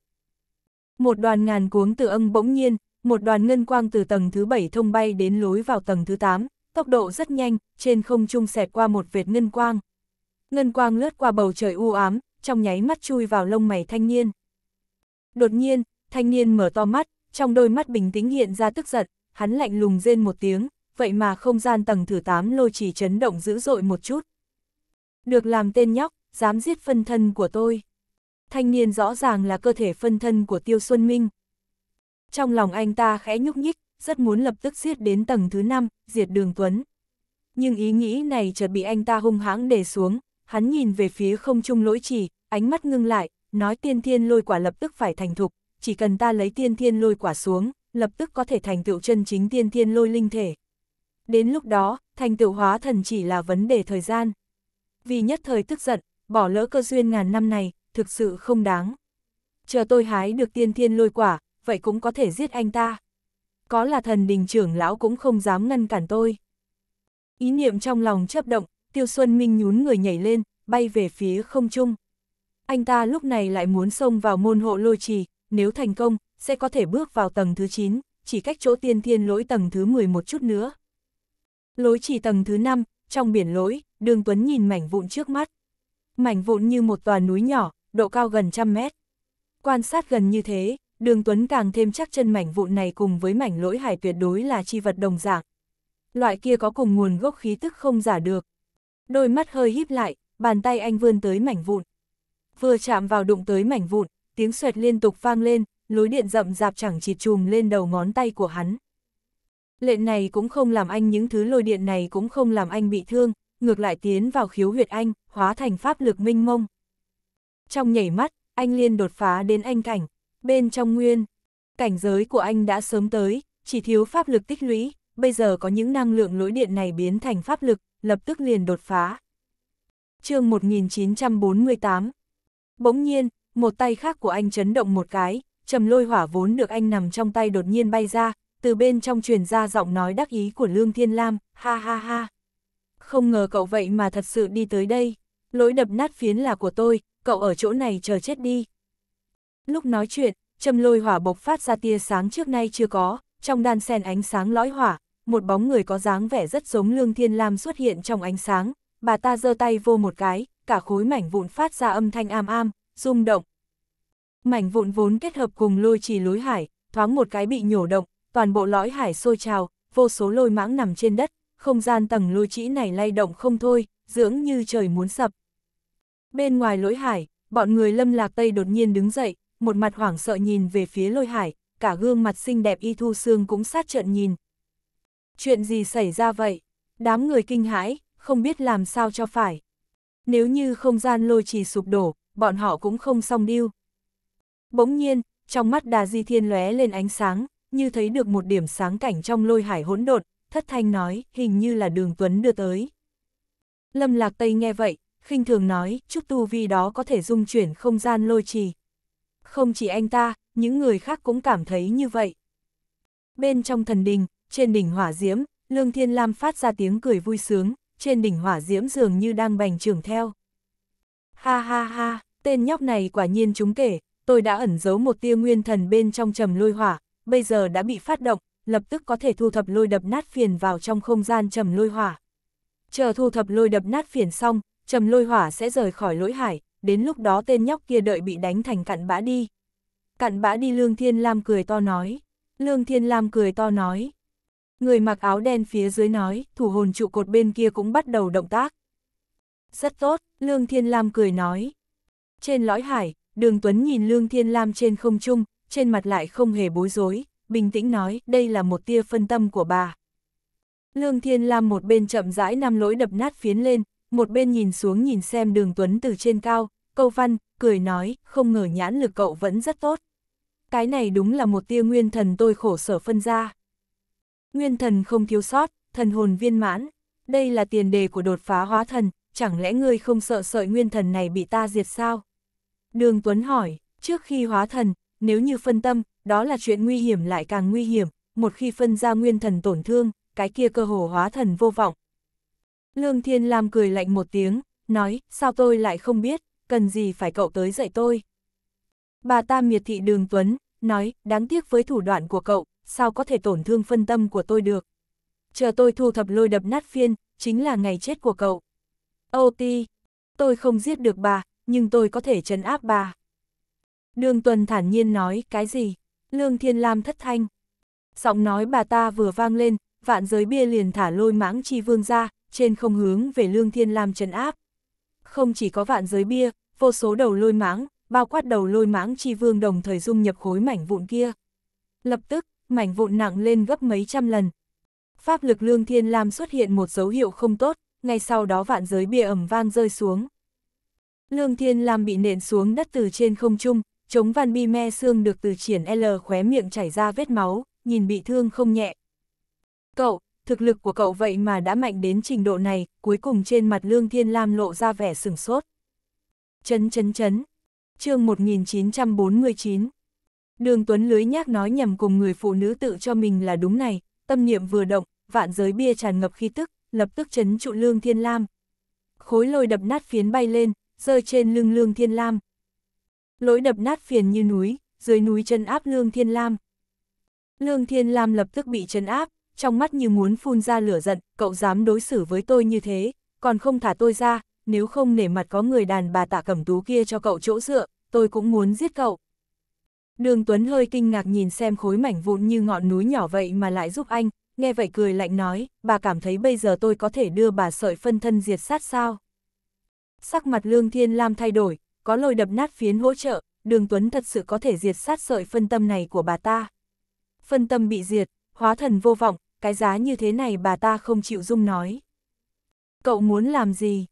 Một đoàn ngàn cuống từ âm bỗng nhiên, một đoàn ngân quang từ tầng thứ bảy thông bay đến lối vào tầng thứ tám tốc độ rất nhanh, trên không trung xẹt qua một vệt ngân quang. Ngân quang lướt qua bầu trời u ám, trong nháy mắt chui vào lông mày thanh niên. Đột nhiên, thanh niên mở to mắt, trong đôi mắt bình tĩnh hiện ra tức giận, hắn lạnh lùng rên một tiếng, vậy mà không gian tầng thứ 8 lôi chỉ chấn động dữ dội một chút. Được làm tên nhóc, dám giết phân thân của tôi. Thanh niên rõ ràng là cơ thể phân thân của Tiêu Xuân Minh. Trong lòng anh ta khẽ nhúc nhích, rất muốn lập tức giết đến tầng thứ 5, diệt đường Tuấn. Nhưng ý nghĩ này chợt bị anh ta hung hãng để xuống, hắn nhìn về phía không trung lỗi chỉ, ánh mắt ngưng lại, nói tiên thiên lôi quả lập tức phải thành thục, chỉ cần ta lấy tiên thiên lôi quả xuống, lập tức có thể thành tựu chân chính tiên thiên lôi linh thể. Đến lúc đó, thành tựu hóa thần chỉ là vấn đề thời gian. Vì nhất thời tức giận, bỏ lỡ cơ duyên ngàn năm này, thực sự không đáng. Chờ tôi hái được tiên thiên lôi quả, vậy cũng có thể giết anh ta có là thần đình trưởng lão cũng không dám ngăn cản tôi. Ý niệm trong lòng chấp động, Tiêu Xuân Minh nhún người nhảy lên, bay về phía không trung. Anh ta lúc này lại muốn xông vào môn hộ lôi trì, nếu thành công, sẽ có thể bước vào tầng thứ 9, chỉ cách chỗ tiên thiên lỗi tầng thứ 10 một chút nữa. Lối chỉ tầng thứ 5, trong biển lỗi, đường Tuấn nhìn mảnh vụn trước mắt. Mảnh vụn như một tòa núi nhỏ, độ cao gần trăm mét. Quan sát gần như thế, đường Tuấn càng thêm chắc chân mảnh vụn này cùng với mảnh lỗi hải tuyệt đối là chi vật đồng dạng. Loại kia có cùng nguồn gốc khí tức không giả được. Đôi mắt hơi híp lại, bàn tay anh vươn tới mảnh vụn. Vừa chạm vào đụng tới mảnh vụn, tiếng xoẹt liên tục vang lên, lối điện rậm rạp chẳng chịt chùm lên đầu ngón tay của hắn. Lệnh này cũng không làm anh những thứ lôi điện này cũng không làm anh bị thương, ngược lại tiến vào khiếu huyệt anh, hóa thành pháp lực minh mông. Trong nhảy mắt, anh liên đột phá đến anh cảnh. Bên trong nguyên, cảnh giới của anh đã sớm tới, chỉ thiếu pháp lực tích lũy, bây giờ có những năng lượng lỗi điện này biến thành pháp lực, lập tức liền đột phá. chương 1948 Bỗng nhiên, một tay khác của anh chấn động một cái, trầm lôi hỏa vốn được anh nằm trong tay đột nhiên bay ra, từ bên trong truyền ra giọng nói đắc ý của Lương Thiên Lam, ha ha ha. Không ngờ cậu vậy mà thật sự đi tới đây, lỗi đập nát phiến là của tôi, cậu ở chỗ này chờ chết đi, Lúc nói chuyện, châm lôi hỏa bộc phát ra tia sáng trước nay chưa có, trong đan sen ánh sáng lõi hỏa, một bóng người có dáng vẻ rất giống Lương Thiên Lam xuất hiện trong ánh sáng, bà ta giơ tay vô một cái, cả khối mảnh vụn phát ra âm thanh am am, rung động. Mảnh vụn vốn kết hợp cùng lôi trì lối hải, thoáng một cái bị nhổ động, toàn bộ lõi hải sôi trào, vô số lôi mãng nằm trên đất, không gian tầng lôi trĩ này lay động không thôi, dưỡng như trời muốn sập. Bên ngoài lối hải, bọn người lâm lạc Tây đột nhiên đứng dậy, một mặt hoảng sợ nhìn về phía lôi hải, cả gương mặt xinh đẹp y thu xương cũng sát trận nhìn. Chuyện gì xảy ra vậy? Đám người kinh hãi, không biết làm sao cho phải. Nếu như không gian lôi trì sụp đổ, bọn họ cũng không xong điêu. Bỗng nhiên, trong mắt đà di thiên lóe lên ánh sáng, như thấy được một điểm sáng cảnh trong lôi hải hỗn độn, thất thanh nói, hình như là đường Tuấn đưa tới. Lâm Lạc Tây nghe vậy, khinh thường nói, chút tu vi đó có thể dung chuyển không gian lôi trì không chỉ anh ta, những người khác cũng cảm thấy như vậy. Bên trong thần đình, trên đỉnh hỏa diễm, Lương Thiên Lam phát ra tiếng cười vui sướng, trên đỉnh hỏa diễm dường như đang bành trưởng theo. Ha ha ha, tên nhóc này quả nhiên chúng kể, tôi đã ẩn giấu một tia nguyên thần bên trong trầm lôi hỏa, bây giờ đã bị phát động, lập tức có thể thu thập lôi đập nát phiền vào trong không gian trầm lôi hỏa. Chờ thu thập lôi đập nát phiền xong, trầm lôi hỏa sẽ rời khỏi lỗi hải, đến lúc đó tên nhóc kia đợi bị đánh thành cặn bã đi. Cặn bã đi Lương Thiên Lam cười to nói. Lương Thiên Lam cười to nói. Người mặc áo đen phía dưới nói, thủ hồn trụ cột bên kia cũng bắt đầu động tác. Rất tốt, Lương Thiên Lam cười nói. Trên lõi hải, Đường Tuấn nhìn Lương Thiên Lam trên không trung, trên mặt lại không hề bối rối, bình tĩnh nói, đây là một tia phân tâm của bà. Lương Thiên Lam một bên chậm rãi năm lỗi đập nát phiến lên, một bên nhìn xuống nhìn xem đường Tuấn từ trên cao, câu văn, cười nói, không ngờ nhãn lực cậu vẫn rất tốt. Cái này đúng là một tia nguyên thần tôi khổ sở phân ra. Nguyên thần không thiếu sót, thần hồn viên mãn, đây là tiền đề của đột phá hóa thần, chẳng lẽ ngươi không sợ sợi nguyên thần này bị ta diệt sao? Đường Tuấn hỏi, trước khi hóa thần, nếu như phân tâm, đó là chuyện nguy hiểm lại càng nguy hiểm, một khi phân ra nguyên thần tổn thương, cái kia cơ hồ hóa thần vô vọng, Lương Thiên Lam cười lạnh một tiếng, nói, sao tôi lại không biết, cần gì phải cậu tới dạy tôi. Bà Tam miệt thị đường Tuấn, nói, đáng tiếc với thủ đoạn của cậu, sao có thể tổn thương phân tâm của tôi được. Chờ tôi thu thập lôi đập nát phiên, chính là ngày chết của cậu. Ô ti, tôi không giết được bà, nhưng tôi có thể trấn áp bà. Đường Tuần thản nhiên nói, cái gì? Lương Thiên Lam thất thanh. Giọng nói bà ta vừa vang lên, vạn giới bia liền thả lôi mãng chi vương ra, trên không hướng về Lương Thiên Lam trấn áp. Không chỉ có vạn giới bia, vô số đầu lôi mãng, bao quát đầu lôi mãng chi vương đồng thời dung nhập khối mảnh vụn kia. Lập tức, mảnh vụn nặng lên gấp mấy trăm lần. Pháp lực Lương Thiên Lam xuất hiện một dấu hiệu không tốt, ngay sau đó vạn giới bia ẩm vang rơi xuống. Lương Thiên Lam bị nện xuống đất từ trên không trung, chống van bi me xương được từ triển L khóe miệng chảy ra vết máu, nhìn bị thương không nhẹ. Cậu, thực lực của cậu vậy mà đã mạnh đến trình độ này, cuối cùng trên mặt Lương Thiên Lam lộ ra vẻ sửng sốt. Chấn chấn chấn. chương 1949. Đường Tuấn lưới nhác nói nhầm cùng người phụ nữ tự cho mình là đúng này, tâm niệm vừa động, vạn giới bia tràn ngập khí tức, lập tức chấn trụ Lương Thiên Lam. Khối lôi đập nát phiến bay lên, rơi trên lưng Lương Thiên Lam. lối đập nát phiền như núi, dưới núi chân áp Lương Thiên Lam. Lương Thiên Lam lập tức bị chân áp, trong mắt như muốn phun ra lửa giận, cậu dám đối xử với tôi như thế, còn không thả tôi ra, nếu không nể mặt có người đàn bà tạ cẩm tú kia cho cậu chỗ dựa, tôi cũng muốn giết cậu. Đường Tuấn hơi kinh ngạc nhìn xem khối mảnh vụn như ngọn núi nhỏ vậy mà lại giúp anh, nghe vậy cười lạnh nói, bà cảm thấy bây giờ tôi có thể đưa bà sợi phân thân diệt sát sao. Sắc mặt Lương Thiên Lam thay đổi, có lôi đập nát phiến hỗ trợ, đường Tuấn thật sự có thể diệt sát sợi phân tâm này của bà ta. Phân tâm bị diệt, hóa thần vô vọng, cái giá như thế này bà ta không chịu dung nói. Cậu muốn làm gì?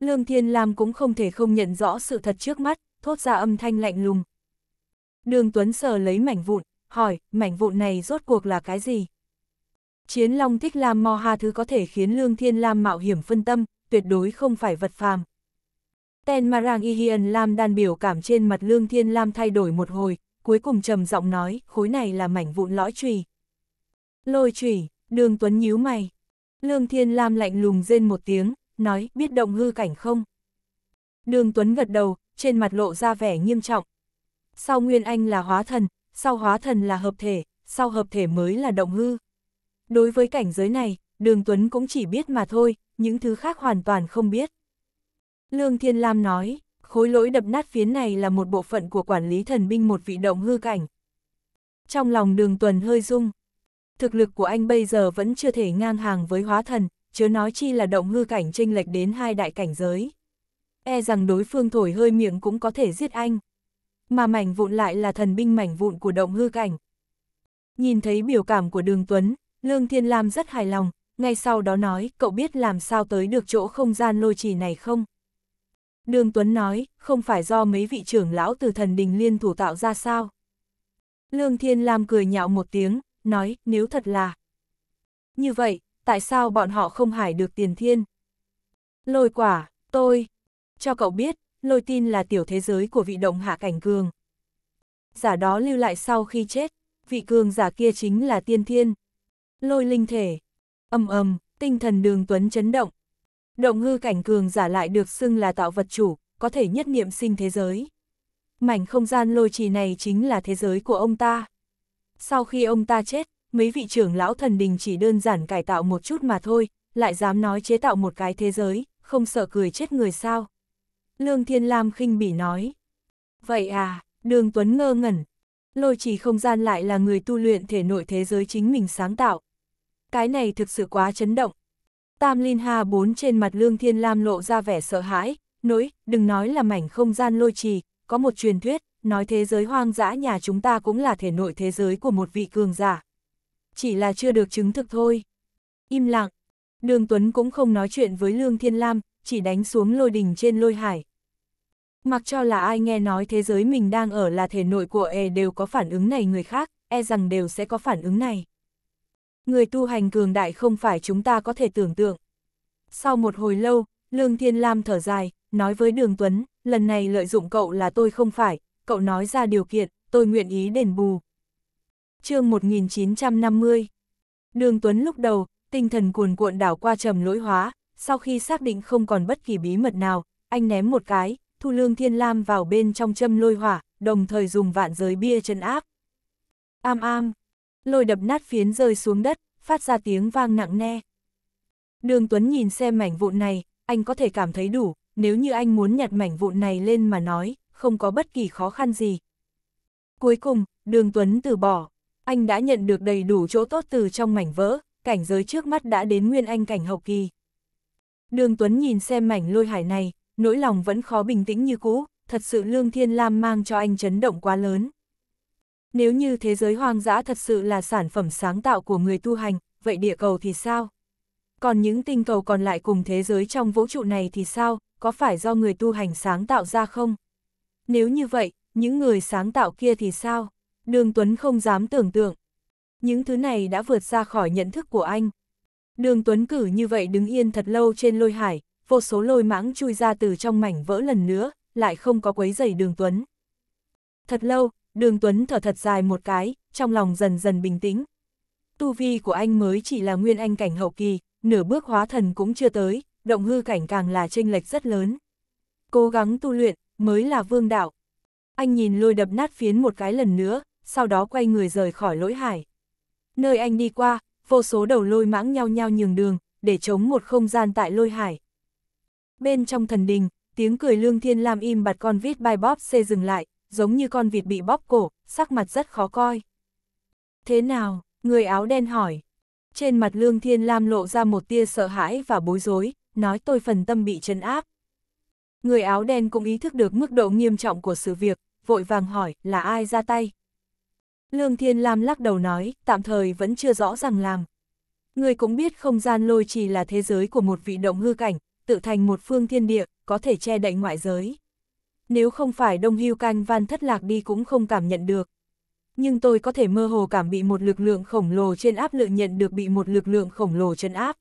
Lương Thiên Lam cũng không thể không nhận rõ sự thật trước mắt, thốt ra âm thanh lạnh lùng. Đường Tuấn sờ lấy mảnh vụn, hỏi, mảnh vụn này rốt cuộc là cái gì? Chiến Long thích Lam mò Ha thứ có thể khiến Lương Thiên Lam mạo hiểm phân tâm, tuyệt đối không phải vật phàm. Ten Marang ihien Lam đan biểu cảm trên mặt Lương Thiên Lam thay đổi một hồi, cuối cùng trầm giọng nói, khối này là mảnh vụn lõi trùy. Lôi chủy, đường Tuấn nhíu mày. Lương Thiên Lam lạnh lùng rên một tiếng, nói biết động hư cảnh không. Đường Tuấn gật đầu, trên mặt lộ ra vẻ nghiêm trọng. Sau Nguyên Anh là hóa thần, sau hóa thần là hợp thể, sau hợp thể mới là động hư. Đối với cảnh giới này, Đường Tuấn cũng chỉ biết mà thôi, những thứ khác hoàn toàn không biết. Lương Thiên Lam nói, khối lỗi đập nát phiến này là một bộ phận của quản lý thần binh một vị động hư cảnh. Trong lòng đường tuần hơi rung, thực lực của anh bây giờ vẫn chưa thể ngang hàng với hóa thần, chớ nói chi là động ngư cảnh tranh lệch đến hai đại cảnh giới. E rằng đối phương thổi hơi miệng cũng có thể giết anh. Mà mảnh vụn lại là thần binh mảnh vụn của động ngư cảnh. Nhìn thấy biểu cảm của đường Tuấn, Lương Thiên Lam rất hài lòng, ngay sau đó nói cậu biết làm sao tới được chỗ không gian lôi trì này không? Đường Tuấn nói, không phải do mấy vị trưởng lão từ thần đình liên thủ tạo ra sao? Lương Thiên Lam cười nhạo một tiếng, nói nếu thật là. Như vậy, tại sao bọn họ không hải được tiền thiên? Lôi quả, tôi, cho cậu biết, lôi tin là tiểu thế giới của vị động hạ cảnh cường. Giả đó lưu lại sau khi chết, vị cường giả kia chính là tiên thiên. Lôi linh thể, ầm ầm tinh thần đường tuấn chấn động. Động hư cảnh cường giả lại được xưng là tạo vật chủ, có thể nhất niệm sinh thế giới. Mảnh không gian lôi trì này chính là thế giới của ông ta. Sau khi ông ta chết, mấy vị trưởng lão thần đình chỉ đơn giản cải tạo một chút mà thôi, lại dám nói chế tạo một cái thế giới, không sợ cười chết người sao. Lương Thiên Lam khinh bỉ nói. Vậy à, Đường Tuấn ngơ ngẩn. Lôi trì không gian lại là người tu luyện thể nội thế giới chính mình sáng tạo. Cái này thực sự quá chấn động. Tam Linh Hà bốn trên mặt Lương Thiên Lam lộ ra vẻ sợ hãi, nỗi, đừng nói là mảnh không gian lôi trì, có một truyền thuyết, nói thế giới hoang dã nhà chúng ta cũng là thể nội thế giới của một vị cường giả. Chỉ là chưa được chứng thực thôi. Im lặng, Đường Tuấn cũng không nói chuyện với Lương Thiên Lam, chỉ đánh xuống lôi đình trên lôi hải. Mặc cho là ai nghe nói thế giới mình đang ở là thể nội của e đều có phản ứng này người khác, e rằng đều sẽ có phản ứng này. Người tu hành cường đại không phải chúng ta có thể tưởng tượng. Sau một hồi lâu, Lương Thiên Lam thở dài, nói với Đường Tuấn, lần này lợi dụng cậu là tôi không phải, cậu nói ra điều kiện, tôi nguyện ý đền bù. chương 1950 Đường Tuấn lúc đầu, tinh thần cuồn cuộn đảo qua trầm lỗi hóa, sau khi xác định không còn bất kỳ bí mật nào, anh ném một cái, thu lương thiên lam vào bên trong châm lôi hỏa, đồng thời dùng vạn giới bia chân áp. Am am, lôi đập nát phiến rơi xuống đất, phát ra tiếng vang nặng nề. Đường Tuấn nhìn xem mảnh vụn này, anh có thể cảm thấy đủ, nếu như anh muốn nhặt mảnh vụn này lên mà nói, không có bất kỳ khó khăn gì. Cuối cùng, Đường Tuấn từ bỏ, anh đã nhận được đầy đủ chỗ tốt từ trong mảnh vỡ, cảnh giới trước mắt đã đến nguyên anh cảnh hậu kỳ. Đường Tuấn nhìn xem mảnh lôi hải này, nỗi lòng vẫn khó bình tĩnh như cũ, thật sự Lương Thiên Lam mang cho anh chấn động quá lớn. Nếu như thế giới hoang dã thật sự là sản phẩm sáng tạo của người tu hành, vậy địa cầu thì sao? Còn những tinh cầu còn lại cùng thế giới trong vũ trụ này thì sao, có phải do người tu hành sáng tạo ra không? Nếu như vậy, những người sáng tạo kia thì sao? Đường Tuấn không dám tưởng tượng. Những thứ này đã vượt ra khỏi nhận thức của anh. Đường Tuấn cử như vậy đứng yên thật lâu trên lôi hải, vô số lôi mãng chui ra từ trong mảnh vỡ lần nữa, lại không có quấy giày đường Tuấn. Thật lâu, đường Tuấn thở thật dài một cái, trong lòng dần dần bình tĩnh. Tu vi của anh mới chỉ là nguyên anh cảnh hậu kỳ, nửa bước hóa thần cũng chưa tới, động hư cảnh càng là chênh lệch rất lớn. Cố gắng tu luyện, mới là vương đạo. Anh nhìn lôi đập nát phiến một cái lần nữa, sau đó quay người rời khỏi lỗi hải. Nơi anh đi qua, vô số đầu lôi mãng nhau nhau nhường đường, để chống một không gian tại lôi hải. Bên trong thần đình, tiếng cười lương thiên lam im bặt con vít bai bóp xê dừng lại, giống như con vịt bị bóp cổ, sắc mặt rất khó coi. Thế nào, người áo đen hỏi. Trên mặt lương thiên lam lộ ra một tia sợ hãi và bối rối, nói tôi phần tâm bị trấn áp. Người áo đen cũng ý thức được mức độ nghiêm trọng của sự việc, vội vàng hỏi là ai ra tay. Lương Thiên Lam lắc đầu nói, tạm thời vẫn chưa rõ ràng làm. Người cũng biết không gian lôi trì là thế giới của một vị động hư cảnh, tự thành một phương thiên địa, có thể che đậy ngoại giới. Nếu không phải đông hưu canh van thất lạc đi cũng không cảm nhận được. Nhưng tôi có thể mơ hồ cảm bị một lực lượng khổng lồ trên áp lượng nhận được bị một lực lượng khổng lồ chân áp.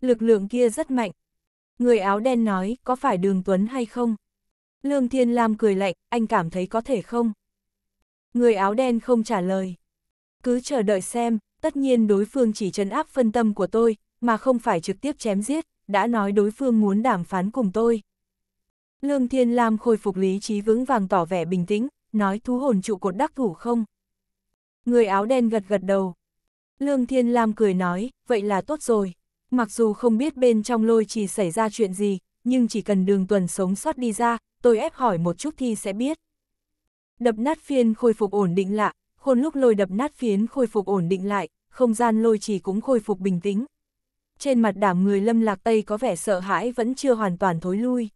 Lực lượng kia rất mạnh, Người áo đen nói, có phải đường Tuấn hay không? Lương Thiên Lam cười lạnh, anh cảm thấy có thể không? Người áo đen không trả lời. Cứ chờ đợi xem, tất nhiên đối phương chỉ trấn áp phân tâm của tôi, mà không phải trực tiếp chém giết, đã nói đối phương muốn đàm phán cùng tôi. Lương Thiên Lam khôi phục lý trí vững vàng tỏ vẻ bình tĩnh, nói thú hồn trụ cột đắc thủ không? Người áo đen gật gật đầu. Lương Thiên Lam cười nói, vậy là tốt rồi. Mặc dù không biết bên trong lôi chỉ xảy ra chuyện gì, nhưng chỉ cần đường tuần sống sót đi ra, tôi ép hỏi một chút thì sẽ biết. Đập nát phiên khôi phục ổn định lạ, khôn lúc lôi đập nát phiến khôi phục ổn định lại, không gian lôi chỉ cũng khôi phục bình tĩnh. Trên mặt đảm người lâm lạc Tây có vẻ sợ hãi vẫn chưa hoàn toàn thối lui.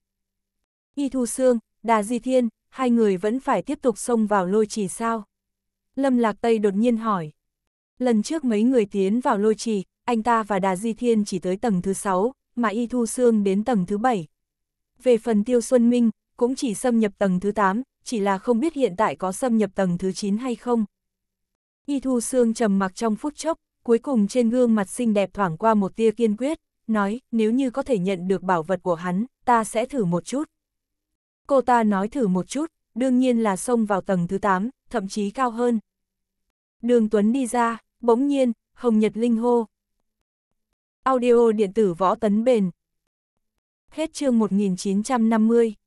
Y Thu Sương, Đà Di Thiên, hai người vẫn phải tiếp tục xông vào lôi trì sao? Lâm Lạc Tây đột nhiên hỏi. Lần trước mấy người tiến vào lôi trì, anh ta và Đà Di Thiên chỉ tới tầng thứ 6, mà Y Thu Sương đến tầng thứ 7. Về phần Tiêu Xuân Minh, cũng chỉ xâm nhập tầng thứ 8, chỉ là không biết hiện tại có xâm nhập tầng thứ 9 hay không. Y Thu Sương trầm mặc trong phút chốc, cuối cùng trên gương mặt xinh đẹp thoảng qua một tia kiên quyết, nói nếu như có thể nhận được bảo vật của hắn, ta sẽ thử một chút. Cô ta nói thử một chút, đương nhiên là xông vào tầng thứ 8, thậm chí cao hơn. Đường Tuấn đi ra, bỗng nhiên, Hồng Nhật Linh hô, Audio điện tử võ tấn bền. Hết chương 1950.